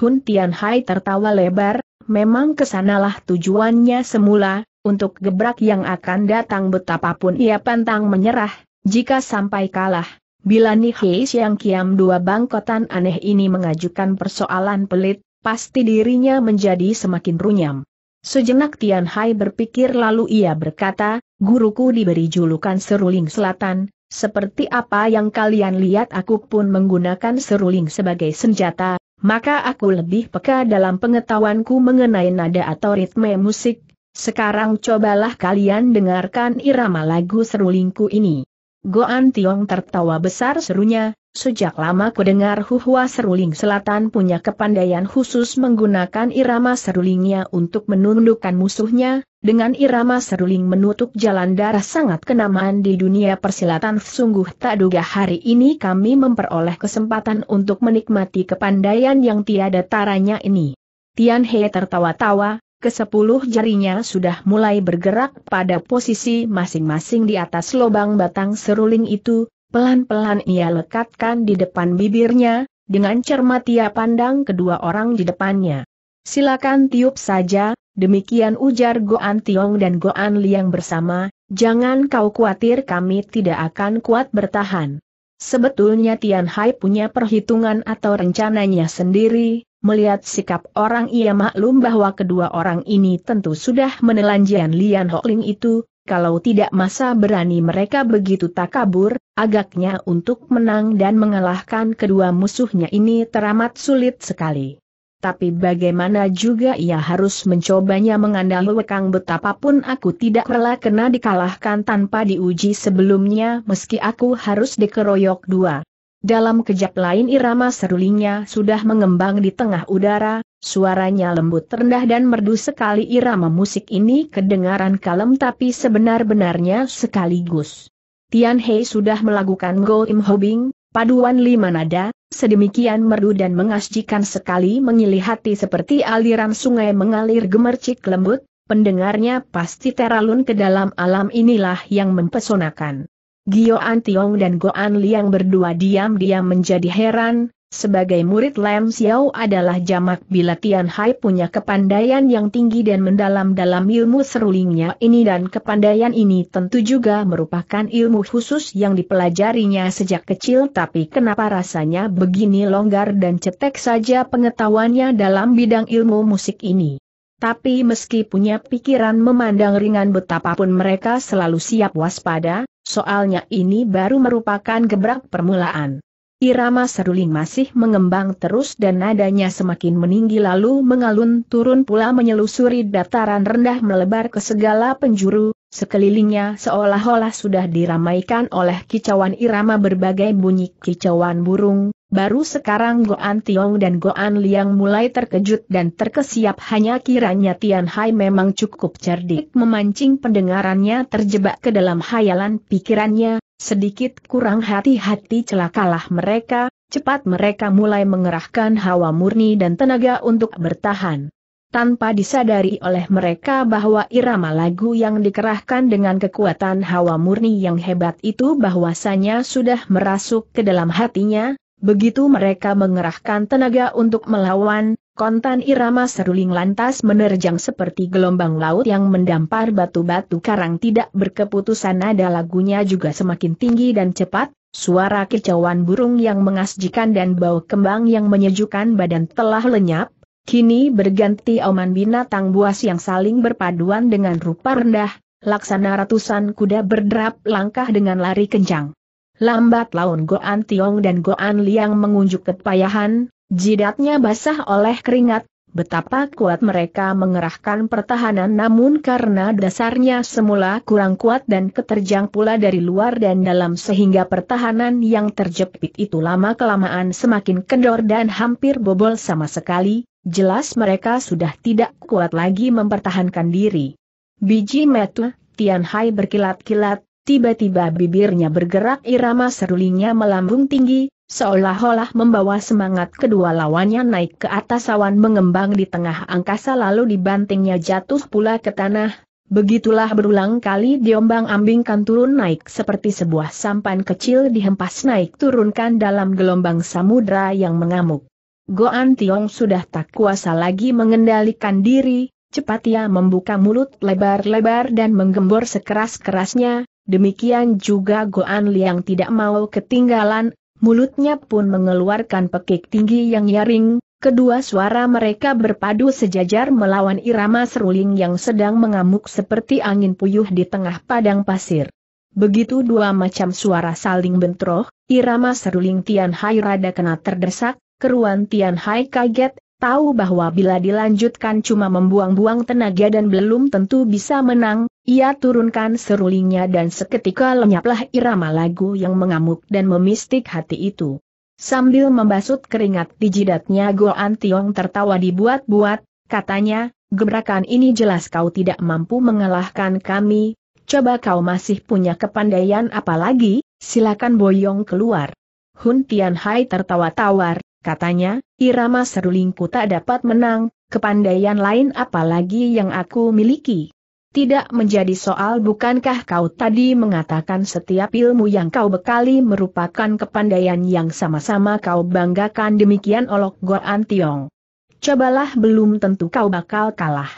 Hun Tian Hai tertawa lebar, Memang kesanalah tujuannya semula, untuk gebrak yang akan datang betapapun ia pantang menyerah, jika sampai kalah. Bila Nihei yang Kiam dua bangkotan aneh ini mengajukan persoalan pelit, pasti dirinya menjadi semakin runyam. Sejenak Tian Hai berpikir lalu ia berkata, guruku diberi julukan seruling selatan, seperti apa yang kalian lihat aku pun menggunakan seruling sebagai senjata, maka aku lebih peka dalam pengetahuanku mengenai nada atau ritme musik. Sekarang cobalah kalian dengarkan irama lagu serulingku ini. Goan Tiong tertawa besar serunya, Sejak lama kudengar Huhua Seruling Selatan punya kepandaian khusus menggunakan irama serulingnya untuk menundukkan musuhnya, dengan irama seruling menutup jalan darah sangat kenamaan di dunia persilatan sungguh tak duga hari ini kami memperoleh kesempatan untuk menikmati kepandaian yang tiada taranya ini. Tian He tertawa-tawa, kesepuluh jarinya sudah mulai bergerak pada posisi masing-masing di atas lubang batang seruling itu, Pelan-pelan ia lekatkan di depan bibirnya, dengan cermat ia pandang kedua orang di depannya. Silakan tiup saja, demikian ujar Goan Tiong dan Goan Liang bersama, jangan kau khawatir kami tidak akan kuat bertahan. Sebetulnya Tian Hai punya perhitungan atau rencananya sendiri, Melihat sikap orang ia maklum bahwa kedua orang ini tentu sudah menelan Jian Lian Hokling itu, kalau tidak masa berani mereka begitu tak kabur, agaknya untuk menang dan mengalahkan kedua musuhnya ini teramat sulit sekali. Tapi bagaimana juga ia harus mencobanya mengandalkan wekang betapapun aku tidak rela kena dikalahkan tanpa diuji sebelumnya meski aku harus dikeroyok dua dalam kejap lain irama serulingnya sudah mengembang di tengah udara, suaranya lembut rendah dan merdu sekali irama musik ini kedengaran kalem tapi sebenar-benarnya sekaligus. Tian Hei sudah melakukan Go Im Hobing, paduan lima nada, sedemikian merdu dan mengasjikan sekali hati seperti aliran sungai mengalir gemercik lembut, pendengarnya pasti teralun ke dalam alam inilah yang mempesonakan. Gio Antiong dan An Liang berdua diam-diam menjadi heran, sebagai murid Lam Xiao adalah jamak bila Tian Hai punya kepandaian yang tinggi dan mendalam dalam ilmu serulingnya ini dan kepandaian ini tentu juga merupakan ilmu khusus yang dipelajarinya sejak kecil tapi kenapa rasanya begini longgar dan cetek saja pengetahuannya dalam bidang ilmu musik ini. Tapi meski punya pikiran memandang ringan betapapun mereka selalu siap waspada, Soalnya ini baru merupakan gebrak permulaan. Irama seruling masih mengembang terus dan nadanya semakin meninggi lalu mengalun turun pula menyelusuri dataran rendah melebar ke segala penjuru, sekelilingnya seolah-olah sudah diramaikan oleh kicauan irama berbagai bunyi kicauan burung, Baru sekarang Goan Tiong dan Goan Liang mulai terkejut dan terkesiap hanya kiranya Tian Hai memang cukup cerdik memancing pendengarannya terjebak ke dalam hayalan pikirannya, sedikit kurang hati-hati celakalah mereka, cepat mereka mulai mengerahkan hawa murni dan tenaga untuk bertahan. Tanpa disadari oleh mereka bahwa irama lagu yang dikerahkan dengan kekuatan hawa murni yang hebat itu bahwasanya sudah merasuk ke dalam hatinya, Begitu mereka mengerahkan tenaga untuk melawan, kontan irama seruling lantas menerjang seperti gelombang laut yang mendampar batu-batu karang tidak berkeputusan ada lagunya juga semakin tinggi dan cepat, suara kicauan burung yang mengasjikan dan bau kembang yang menyejukkan badan telah lenyap, kini berganti oman binatang buas yang saling berpaduan dengan rupa rendah, laksana ratusan kuda berderap langkah dengan lari kencang. Lambat laun Goan Tiong dan Goan Liang mengunjuk kepayahan, jidatnya basah oleh keringat, betapa kuat mereka mengerahkan pertahanan namun karena dasarnya semula kurang kuat dan keterjang pula dari luar dan dalam sehingga pertahanan yang terjepit itu lama-kelamaan semakin kendor dan hampir bobol sama sekali, jelas mereka sudah tidak kuat lagi mempertahankan diri. Biji metu, Tian Hai berkilat-kilat, Tiba-tiba bibirnya bergerak irama serulingnya melambung tinggi, seolah-olah membawa semangat kedua lawannya naik ke atas awan mengembang di tengah angkasa lalu dibantingnya jatuh pula ke tanah. Begitulah berulang kali diombang-ambingkan turun naik seperti sebuah sampan kecil dihempas naik turunkan dalam gelombang samudra yang mengamuk. Goan Tiong sudah tak kuasa lagi mengendalikan diri, cepat ia membuka mulut lebar-lebar dan menggembor sekeras-kerasnya, Demikian juga Goan Liang tidak mau ketinggalan, mulutnya pun mengeluarkan pekik tinggi yang nyaring, kedua suara mereka berpadu sejajar melawan irama seruling yang sedang mengamuk seperti angin puyuh di tengah padang pasir. Begitu dua macam suara saling bentroh, irama seruling Tian Hai rada kena terdesak, keruan Tian Hai kaget, tahu bahwa bila dilanjutkan cuma membuang-buang tenaga dan belum tentu bisa menang, ia turunkan serulingnya dan seketika lenyaplah irama lagu yang mengamuk dan memistik hati itu. Sambil membasut keringat di jidatnya Goan Tiong tertawa dibuat-buat, katanya, gebrakan ini jelas kau tidak mampu mengalahkan kami, coba kau masih punya kepandaian apalagi, silakan boyong keluar. Hun Tian Hai tertawa tawar, katanya, irama serulingku tak dapat menang, kepandaian lain apalagi yang aku miliki. Tidak menjadi soal bukankah kau tadi mengatakan setiap ilmu yang kau bekali merupakan kepandaian yang sama-sama kau banggakan demikian olok Goan Tiong. Cobalah belum tentu kau bakal kalah.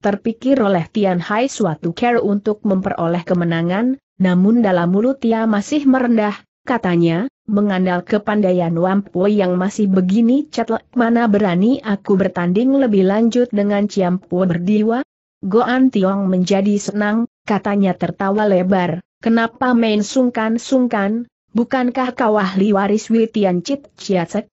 Terpikir oleh Tian Hai suatu care untuk memperoleh kemenangan, namun dalam mulut ia masih merendah, katanya, Mengandal kepandaian Wampu yang masih begini cetlek mana berani aku bertanding lebih lanjut dengan Ciampu berdiwa? Goan Tiong menjadi senang, katanya tertawa lebar, kenapa main sungkan-sungkan, bukankah kau ahli waris Witian Cit Ciacek?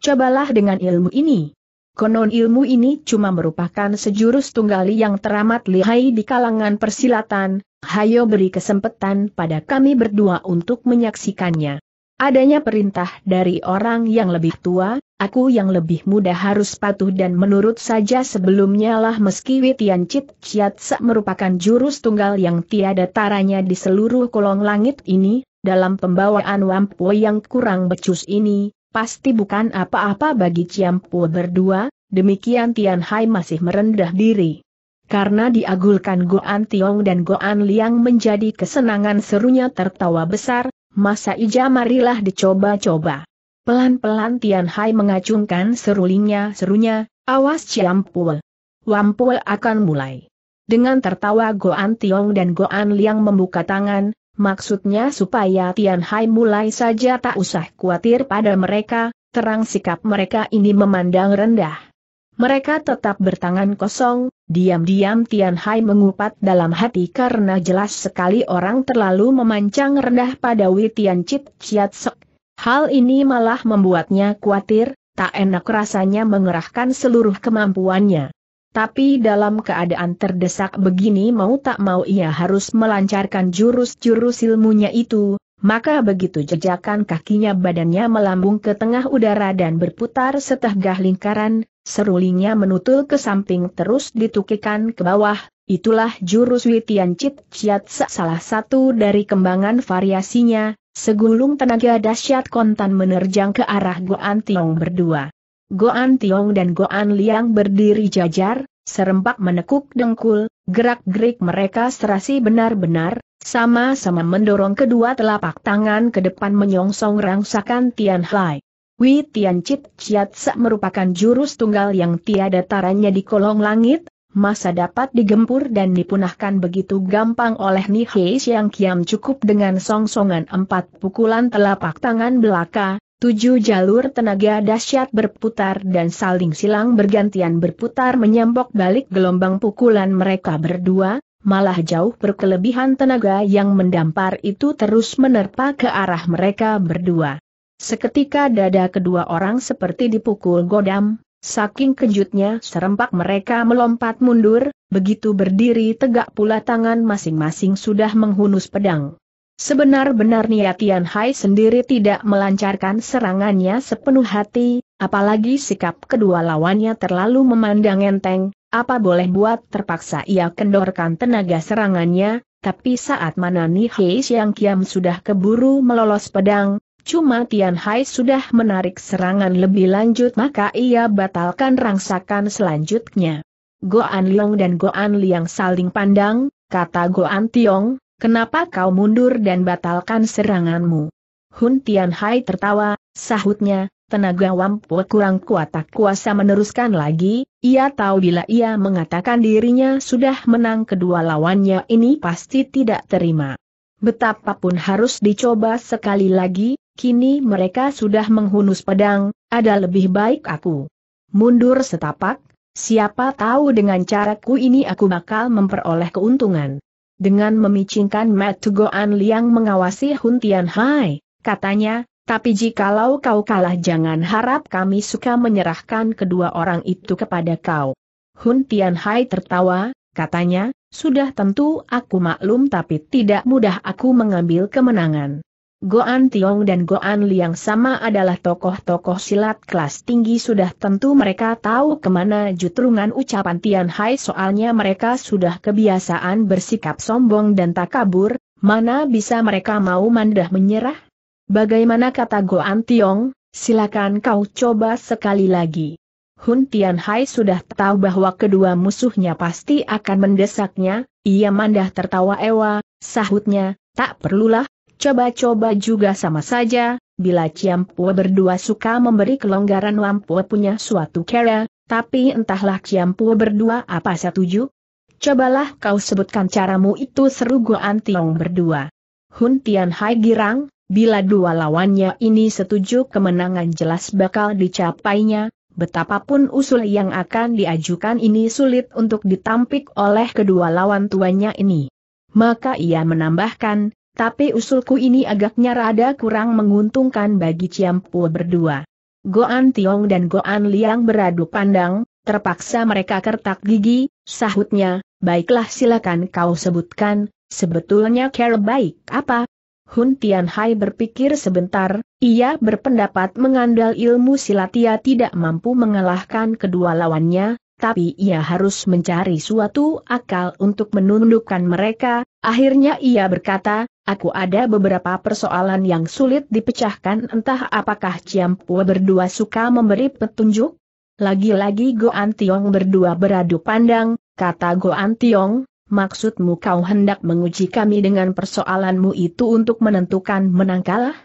Cobalah dengan ilmu ini. Konon ilmu ini cuma merupakan sejurus tunggali yang teramat lihai di kalangan persilatan, hayo beri kesempatan pada kami berdua untuk menyaksikannya. Adanya perintah dari orang yang lebih tua, aku yang lebih muda harus patuh dan menurut saja sebelumnya lah meski Witian Chit Chiat Sa merupakan jurus tunggal yang tiada taranya di seluruh kolong langit ini, dalam pembawaan Wampo yang kurang becus ini, pasti bukan apa-apa bagi Ciampu berdua, demikian Tian Hai masih merendah diri. Karena diagulkan Goan Tiong dan Goan Liang menjadi kesenangan serunya tertawa besar, masa ija marilah dicoba-coba. Pelan-pelan Tian Hai mengacungkan serulingnya serunya, awas Ciampul. Wampul akan mulai. Dengan tertawa Goan Tiong dan Goan Liang membuka tangan, maksudnya supaya Tian Hai mulai saja tak usah khawatir pada mereka, terang sikap mereka ini memandang rendah. Mereka tetap bertangan kosong, diam-diam Tian Hai mengupat dalam hati karena jelas sekali orang terlalu memancang rendah pada Wei Chit Chiat Sok. Hal ini malah membuatnya khawatir, tak enak rasanya mengerahkan seluruh kemampuannya. Tapi dalam keadaan terdesak begini mau tak mau ia harus melancarkan jurus-jurus ilmunya itu, maka begitu jejakan kakinya badannya melambung ke tengah udara dan berputar setengah lingkaran, serulingnya menutul ke samping terus ditukikan ke bawah, itulah jurus Witian Chit Chiat salah satu dari kembangan variasinya, segulung tenaga dahsyat kontan menerjang ke arah Goan Tiong berdua. Goan Tiong dan Goan Liang berdiri jajar, serempak menekuk dengkul, gerak-gerik mereka serasi benar-benar, sama-sama mendorong kedua telapak tangan ke depan menyongsong rangsakan Tian Hai. Wei Tian Chit Chiat Sa merupakan jurus tunggal yang tiada taranya di kolong langit, masa dapat digempur dan dipunahkan begitu gampang oleh Ni Hei yang Kiam cukup dengan songsongan empat pukulan telapak tangan belaka, tujuh jalur tenaga dahsyat berputar dan saling silang bergantian berputar menyambok balik gelombang pukulan mereka berdua, malah jauh berkelebihan tenaga yang mendampar itu terus menerpa ke arah mereka berdua. Seketika dada kedua orang seperti dipukul godam, saking kejutnya serempak mereka melompat mundur, begitu berdiri tegak pula tangan masing-masing sudah menghunus pedang. Sebenar-benar Niatian Hai sendiri tidak melancarkan serangannya sepenuh hati, apalagi sikap kedua lawannya terlalu memandang enteng, apa boleh buat terpaksa ia kendorkan tenaga serangannya, tapi saat mana nih Hei Xiang Kiam sudah keburu melolos pedang, cuma Tian Hai sudah menarik serangan lebih lanjut maka ia batalkan rangsakan selanjutnya. Goan Liang dan Goan Liang saling pandang, kata Goan Tiong, kenapa kau mundur dan batalkan seranganmu? Hun Tian Hai tertawa, sahutnya, tenaga Wampu kurang kuat tak kuasa meneruskan lagi, ia tahu bila ia mengatakan dirinya sudah menang kedua lawannya ini pasti tidak terima. Betapapun harus dicoba sekali lagi, kini mereka sudah menghunus pedang, ada lebih baik aku mundur setapak, siapa tahu dengan caraku ini aku bakal memperoleh keuntungan. Dengan memicingkan Matt Goan Liang mengawasi Huntian Hai, katanya, tapi jikalau kau kalah jangan harap kami suka menyerahkan kedua orang itu kepada kau. Hun Tian Hai tertawa, katanya, sudah tentu aku maklum tapi tidak mudah aku mengambil kemenangan. Goan Tiong dan Goan Liang sama adalah tokoh-tokoh silat kelas tinggi sudah tentu mereka tahu kemana jutrungan ucapan Tianhai, soalnya mereka sudah kebiasaan bersikap sombong dan tak kabur, mana bisa mereka mau mandah menyerah? Bagaimana kata Goan Tiong, silakan kau coba sekali lagi. Hun Hai sudah tahu bahwa kedua musuhnya pasti akan mendesaknya, ia mandah tertawa ewa, sahutnya, tak perlulah, coba-coba juga sama saja, bila Pua berdua suka memberi kelonggaran lampu punya suatu kera, tapi entahlah Pua berdua apa setuju? Cobalah kau sebutkan caramu itu seru Goan Tiong berdua. Hun Hai girang, Bila dua lawannya ini setuju kemenangan jelas bakal dicapainya, betapapun usul yang akan diajukan ini sulit untuk ditampik oleh kedua lawan tuanya ini. Maka ia menambahkan, tapi usulku ini agaknya rada kurang menguntungkan bagi Ciampu berdua. Goan Tiong dan Goan Liang beradu pandang, terpaksa mereka kertak gigi, sahutnya, baiklah silakan kau sebutkan, sebetulnya care baik apa, Hun Tianhai berpikir sebentar, ia berpendapat mengandal ilmu silat ia tidak mampu mengalahkan kedua lawannya, tapi ia harus mencari suatu akal untuk menundukkan mereka, akhirnya ia berkata, aku ada beberapa persoalan yang sulit dipecahkan entah apakah Ciampua berdua suka memberi petunjuk? Lagi-lagi Goan Tiong berdua beradu pandang, kata Goan Tiong, maksudmu kau hendak menguji kami dengan persoalanmu itu untuk menentukan menang kalah?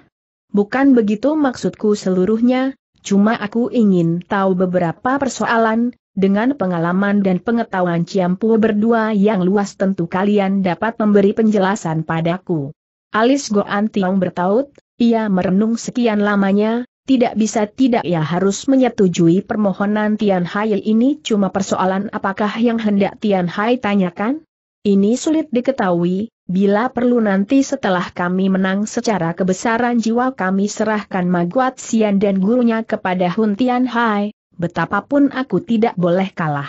Bukan begitu maksudku seluruhnya, cuma aku ingin tahu beberapa persoalan, dengan pengalaman dan pengetahuan Ciampu berdua yang luas tentu kalian dapat memberi penjelasan padaku. Alis Goan Tiong bertaut, ia merenung sekian lamanya, tidak bisa tidak ia harus menyetujui permohonan Tian Hai ini cuma persoalan apakah yang hendak Tian Hai tanyakan? Ini sulit diketahui, bila perlu nanti setelah kami menang secara kebesaran jiwa kami serahkan Maguat Sian dan gurunya kepada Hun Tian Hai, betapapun aku tidak boleh kalah.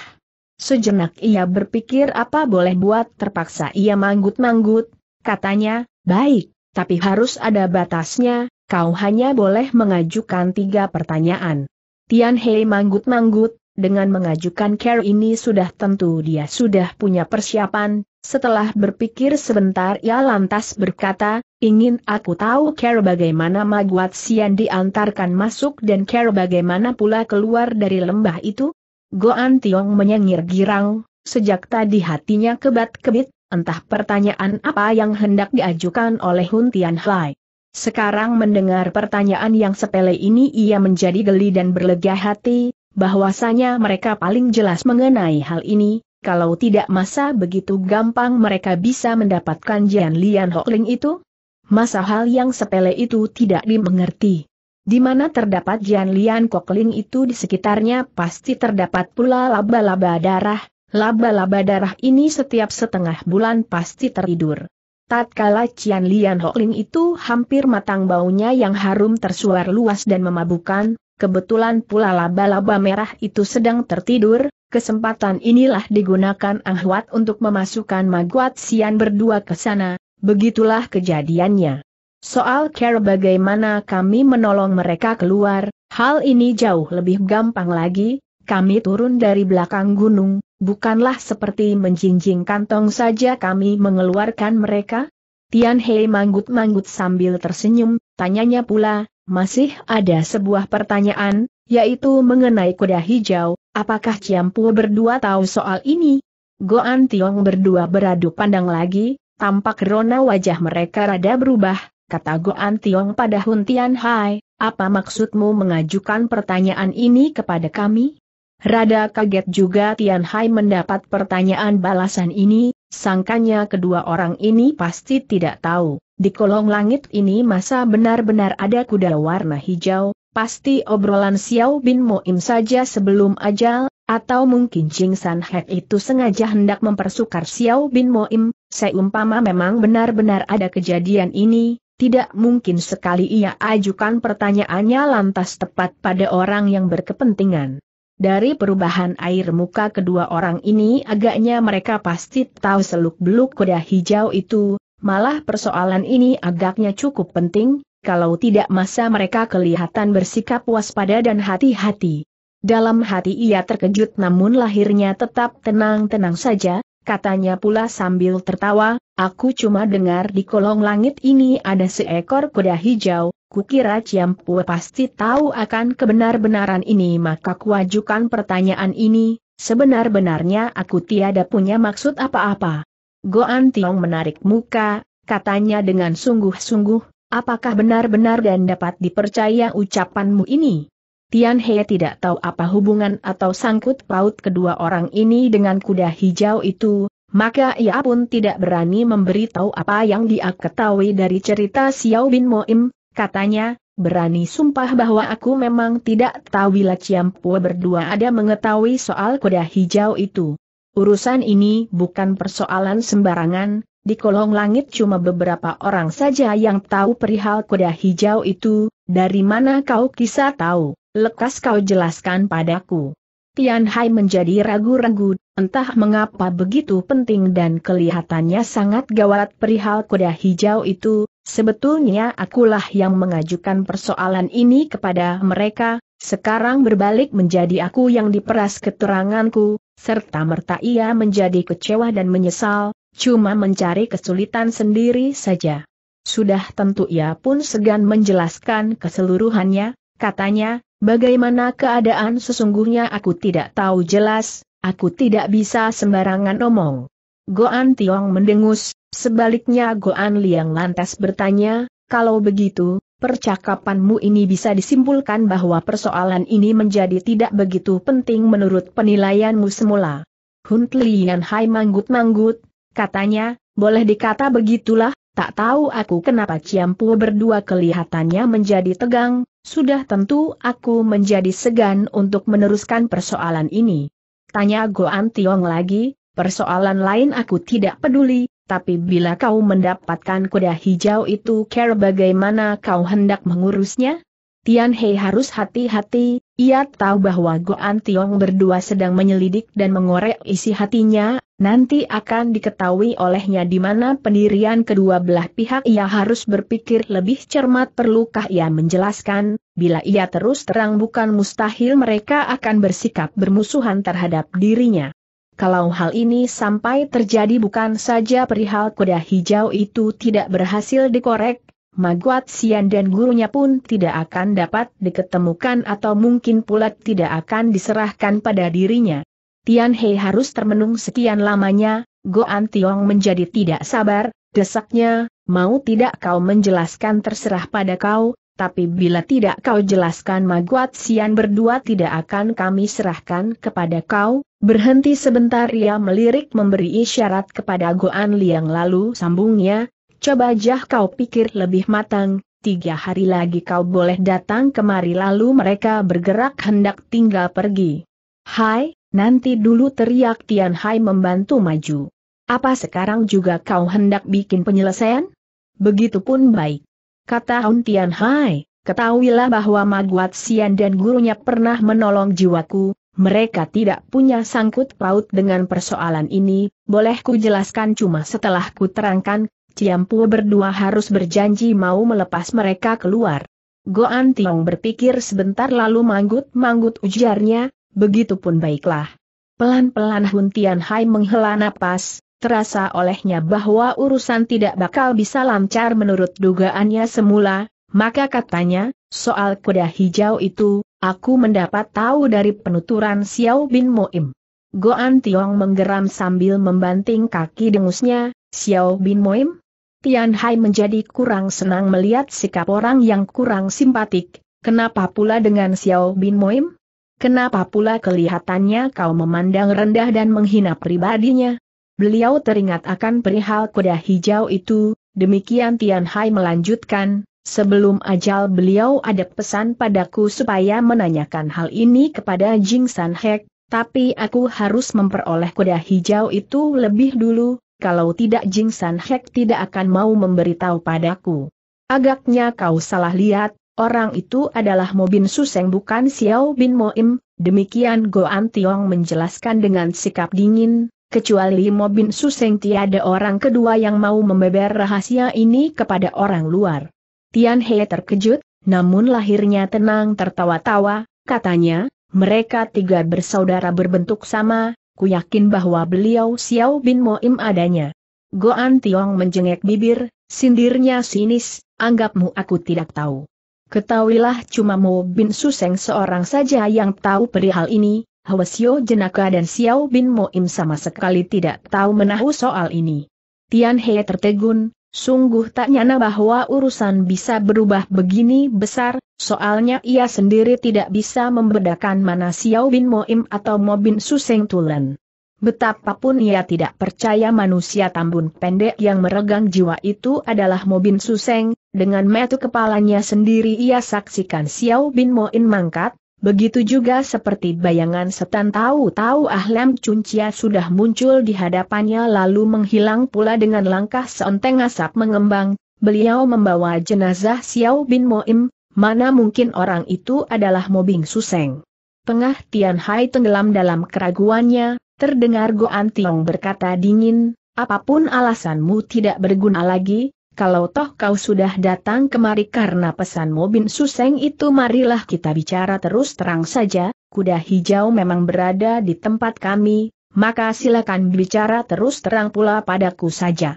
Sejenak ia berpikir apa boleh buat terpaksa ia manggut-manggut, katanya, baik, tapi harus ada batasnya, kau hanya boleh mengajukan tiga pertanyaan. Tian Hei manggut-manggut, dengan mengajukan care ini sudah tentu dia sudah punya persiapan, setelah berpikir sebentar ia lantas berkata, ingin aku tahu care bagaimana Maguat Sian diantarkan masuk dan care bagaimana pula keluar dari lembah itu? Goan Tiong menyengir girang, sejak tadi hatinya kebat-kebit, entah pertanyaan apa yang hendak diajukan oleh Hun Tian Hai. Sekarang mendengar pertanyaan yang sepele ini ia menjadi geli dan berlega hati, bahwasanya mereka paling jelas mengenai hal ini, kalau tidak masa begitu gampang mereka bisa mendapatkan Jian Lian Hokling itu? Masa hal yang sepele itu tidak dimengerti. Di mana terdapat Jian Lian Kokling itu di sekitarnya pasti terdapat pula laba-laba darah, laba-laba darah ini setiap setengah bulan pasti tertidur. Tatkala Jian Lian Hokling itu hampir matang baunya yang harum tersuar luas dan memabukan, Kebetulan pula laba-laba merah itu sedang tertidur, kesempatan inilah digunakan Ang Huat untuk memasukkan Maguat Sian berdua ke sana, begitulah kejadiannya. Soal care bagaimana kami menolong mereka keluar, hal ini jauh lebih gampang lagi, kami turun dari belakang gunung, bukanlah seperti menjinjing kantong saja kami mengeluarkan mereka? Tian Hei manggut-manggut sambil tersenyum, tanyanya pula, masih ada sebuah pertanyaan, yaitu mengenai kuda hijau, apakah Ciampu berdua tahu soal ini? Goan Tiong berdua beradu pandang lagi, tampak rona wajah mereka rada berubah, kata Goan Tiong pada Hun Tian Hai, apa maksudmu mengajukan pertanyaan ini kepada kami? Rada kaget juga Tian Hai mendapat pertanyaan balasan ini, sangkanya kedua orang ini pasti tidak tahu. Di kolong langit ini masa benar-benar ada kuda warna hijau, pasti obrolan Xiao Bin Moim saja sebelum ajal, atau mungkin Jing San Hek itu sengaja hendak mempersukar Xiao Bin Moim, seumpama memang benar-benar ada kejadian ini, tidak mungkin sekali ia ajukan pertanyaannya lantas tepat pada orang yang berkepentingan. Dari perubahan air muka kedua orang ini agaknya mereka pasti tahu seluk-beluk kuda hijau itu, Malah persoalan ini agaknya cukup penting, kalau tidak masa mereka kelihatan bersikap waspada dan hati-hati. Dalam hati ia terkejut namun lahirnya tetap tenang-tenang saja, katanya pula sambil tertawa, aku cuma dengar di kolong langit ini ada seekor kuda hijau, kukira Ciampue pasti tahu akan kebenar-benaran ini maka kuajukan pertanyaan ini, sebenar-benarnya aku tiada punya maksud apa-apa. Goan Tiong menarik muka, katanya dengan sungguh-sungguh, apakah benar-benar dan dapat dipercaya ucapanmu ini? Tian He tidak tahu apa hubungan atau sangkut paut kedua orang ini dengan kuda hijau itu, maka ia pun tidak berani memberitahu apa yang dia ketahui dari cerita Xiao Bin Moim, katanya, berani sumpah bahwa aku memang tidak tahu bila Ciampua berdua ada mengetahui soal kuda hijau itu. Urusan ini bukan persoalan sembarangan, di kolong langit cuma beberapa orang saja yang tahu perihal kuda hijau itu, dari mana kau kisah tahu, lekas kau jelaskan padaku. Tian Hai menjadi ragu-ragu, entah mengapa begitu penting dan kelihatannya sangat gawat perihal kuda hijau itu, sebetulnya akulah yang mengajukan persoalan ini kepada mereka, sekarang berbalik menjadi aku yang diperas keteranganku, serta-merta ia menjadi kecewa dan menyesal, cuma mencari kesulitan sendiri saja. Sudah tentu ia pun segan menjelaskan keseluruhannya, katanya, bagaimana keadaan sesungguhnya aku tidak tahu jelas, aku tidak bisa sembarangan omong. Goan Tiong mendengus, sebaliknya Goan Liang lantas bertanya, kalau begitu, Percakapanmu ini bisa disimpulkan bahwa persoalan ini menjadi tidak begitu penting menurut penilaianmu semula. Hunt Lian Hai manggut-manggut, katanya, boleh dikata begitulah, tak tahu aku kenapa Ciampu berdua kelihatannya menjadi tegang, sudah tentu aku menjadi segan untuk meneruskan persoalan ini. Tanya Goan Tiong lagi, persoalan lain aku tidak peduli, tapi bila kau mendapatkan kuda hijau itu care bagaimana kau hendak mengurusnya? Tian Hei harus hati-hati, ia tahu bahwa Goan Tiong berdua sedang menyelidik dan mengorek isi hatinya, nanti akan diketahui olehnya di mana pendirian kedua belah pihak ia harus berpikir lebih cermat perlukah ia menjelaskan, bila ia terus terang bukan mustahil mereka akan bersikap bermusuhan terhadap dirinya. Kalau hal ini sampai terjadi bukan saja perihal kuda hijau itu tidak berhasil dikorek, Maguat Sian dan gurunya pun tidak akan dapat diketemukan atau mungkin pula tidak akan diserahkan pada dirinya. Tian He harus termenung sekian lamanya, Goan Tiong menjadi tidak sabar, desaknya, mau tidak kau menjelaskan terserah pada kau, tapi bila tidak kau jelaskan Maguat Sian berdua tidak akan kami serahkan kepada kau, Berhenti sebentar ia melirik memberi isyarat kepada Goan Liang lalu sambungnya, coba jah kau pikir lebih matang, tiga hari lagi kau boleh datang kemari lalu mereka bergerak hendak tinggal pergi. Hai, nanti dulu teriak Tian Hai membantu maju. Apa sekarang juga kau hendak bikin penyelesaian? Begitupun baik. Kata Hun Tian Hai, ketahuilah bahwa Maguat Sian dan gurunya pernah menolong jiwaku, mereka tidak punya sangkut paut dengan persoalan ini, boleh ku jelaskan cuma setelah ku terangkan, Ciampu berdua harus berjanji mau melepas mereka keluar. Goan Tiong berpikir sebentar lalu manggut-manggut ujarnya, begitupun baiklah. Pelan-pelan Hun Tian Hai menghela napas, terasa olehnya bahwa urusan tidak bakal bisa lancar menurut dugaannya semula, maka katanya, Soal kuda hijau itu, aku mendapat tahu dari penuturan Xiao Bin Moim. Goan Tiong menggeram sambil membanting kaki dengusnya, Xiao Bin Moim? Tian Hai menjadi kurang senang melihat sikap orang yang kurang simpatik, kenapa pula dengan Xiao Bin Moim? Kenapa pula kelihatannya kau memandang rendah dan menghina pribadinya? Beliau teringat akan perihal kuda hijau itu, demikian Tian Hai melanjutkan, Sebelum ajal beliau ada pesan padaku supaya menanyakan hal ini kepada Jing San Hek, tapi aku harus memperoleh kuda hijau itu lebih dulu, kalau tidak Jing San Hek tidak akan mau memberitahu padaku. Agaknya kau salah lihat, orang itu adalah Mo Bin Suseng bukan Xiao Bin Moim, demikian Go An Tiong menjelaskan dengan sikap dingin, kecuali Mobin Bin Suseng tiada orang kedua yang mau membeber rahasia ini kepada orang luar. Tian He terkejut, namun lahirnya tenang tertawa-tawa, katanya, mereka tiga bersaudara berbentuk sama, ku yakin bahwa beliau Xiao Bin Moim adanya. Goan Tiong menjengek bibir, sindirnya sinis, anggapmu aku tidak tahu. Ketahuilah cuma Mo Bin Suseng seorang saja yang tahu perihal ini, Hwasyo Jenaka dan Xiao Bin Moim sama sekali tidak tahu menahu soal ini. Tian He tertegun, Sungguh tak nyana bahwa urusan bisa berubah begini besar, soalnya ia sendiri tidak bisa membedakan mana Xiao Bin Moim atau Mo Bin Suseng Tulen. Betapapun ia tidak percaya manusia tambun pendek yang meregang jiwa itu adalah Mo Bin Suseng, dengan metu kepalanya sendiri ia saksikan Xiao Bin Moim mangkat, Begitu juga seperti bayangan setan tahu-tahu Ahlem Cuncia sudah muncul di hadapannya lalu menghilang pula dengan langkah seonteng asap mengembang, beliau membawa jenazah Xiao Bin Moim, mana mungkin orang itu adalah Mobing Suseng. Tengah Tian Hai tenggelam dalam keraguannya, terdengar Goan Tiong berkata dingin, apapun alasanmu tidak berguna lagi, kalau toh kau sudah datang kemari karena pesanmu Bin Suseng itu marilah kita bicara terus terang saja, kuda hijau memang berada di tempat kami, maka silakan bicara terus terang pula padaku saja.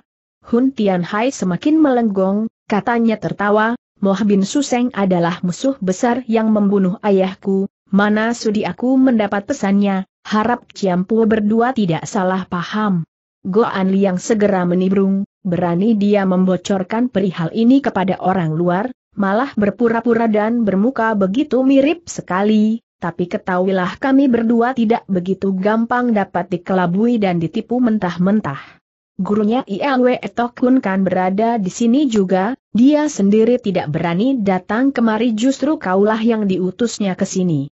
Hun Tian Hai semakin melenggong, katanya tertawa, Moh Bin Suseng adalah musuh besar yang membunuh ayahku, mana sudi aku mendapat pesannya, harap Ciampu berdua tidak salah paham. Goan Liang segera menibrung, berani dia membocorkan perihal ini kepada orang luar, malah berpura-pura dan bermuka begitu mirip sekali, tapi ketahuilah kami berdua tidak begitu gampang dapat dikelabui dan ditipu mentah-mentah. Gurunya ILW Etokun kan berada di sini juga, dia sendiri tidak berani datang kemari justru kaulah yang diutusnya ke sini.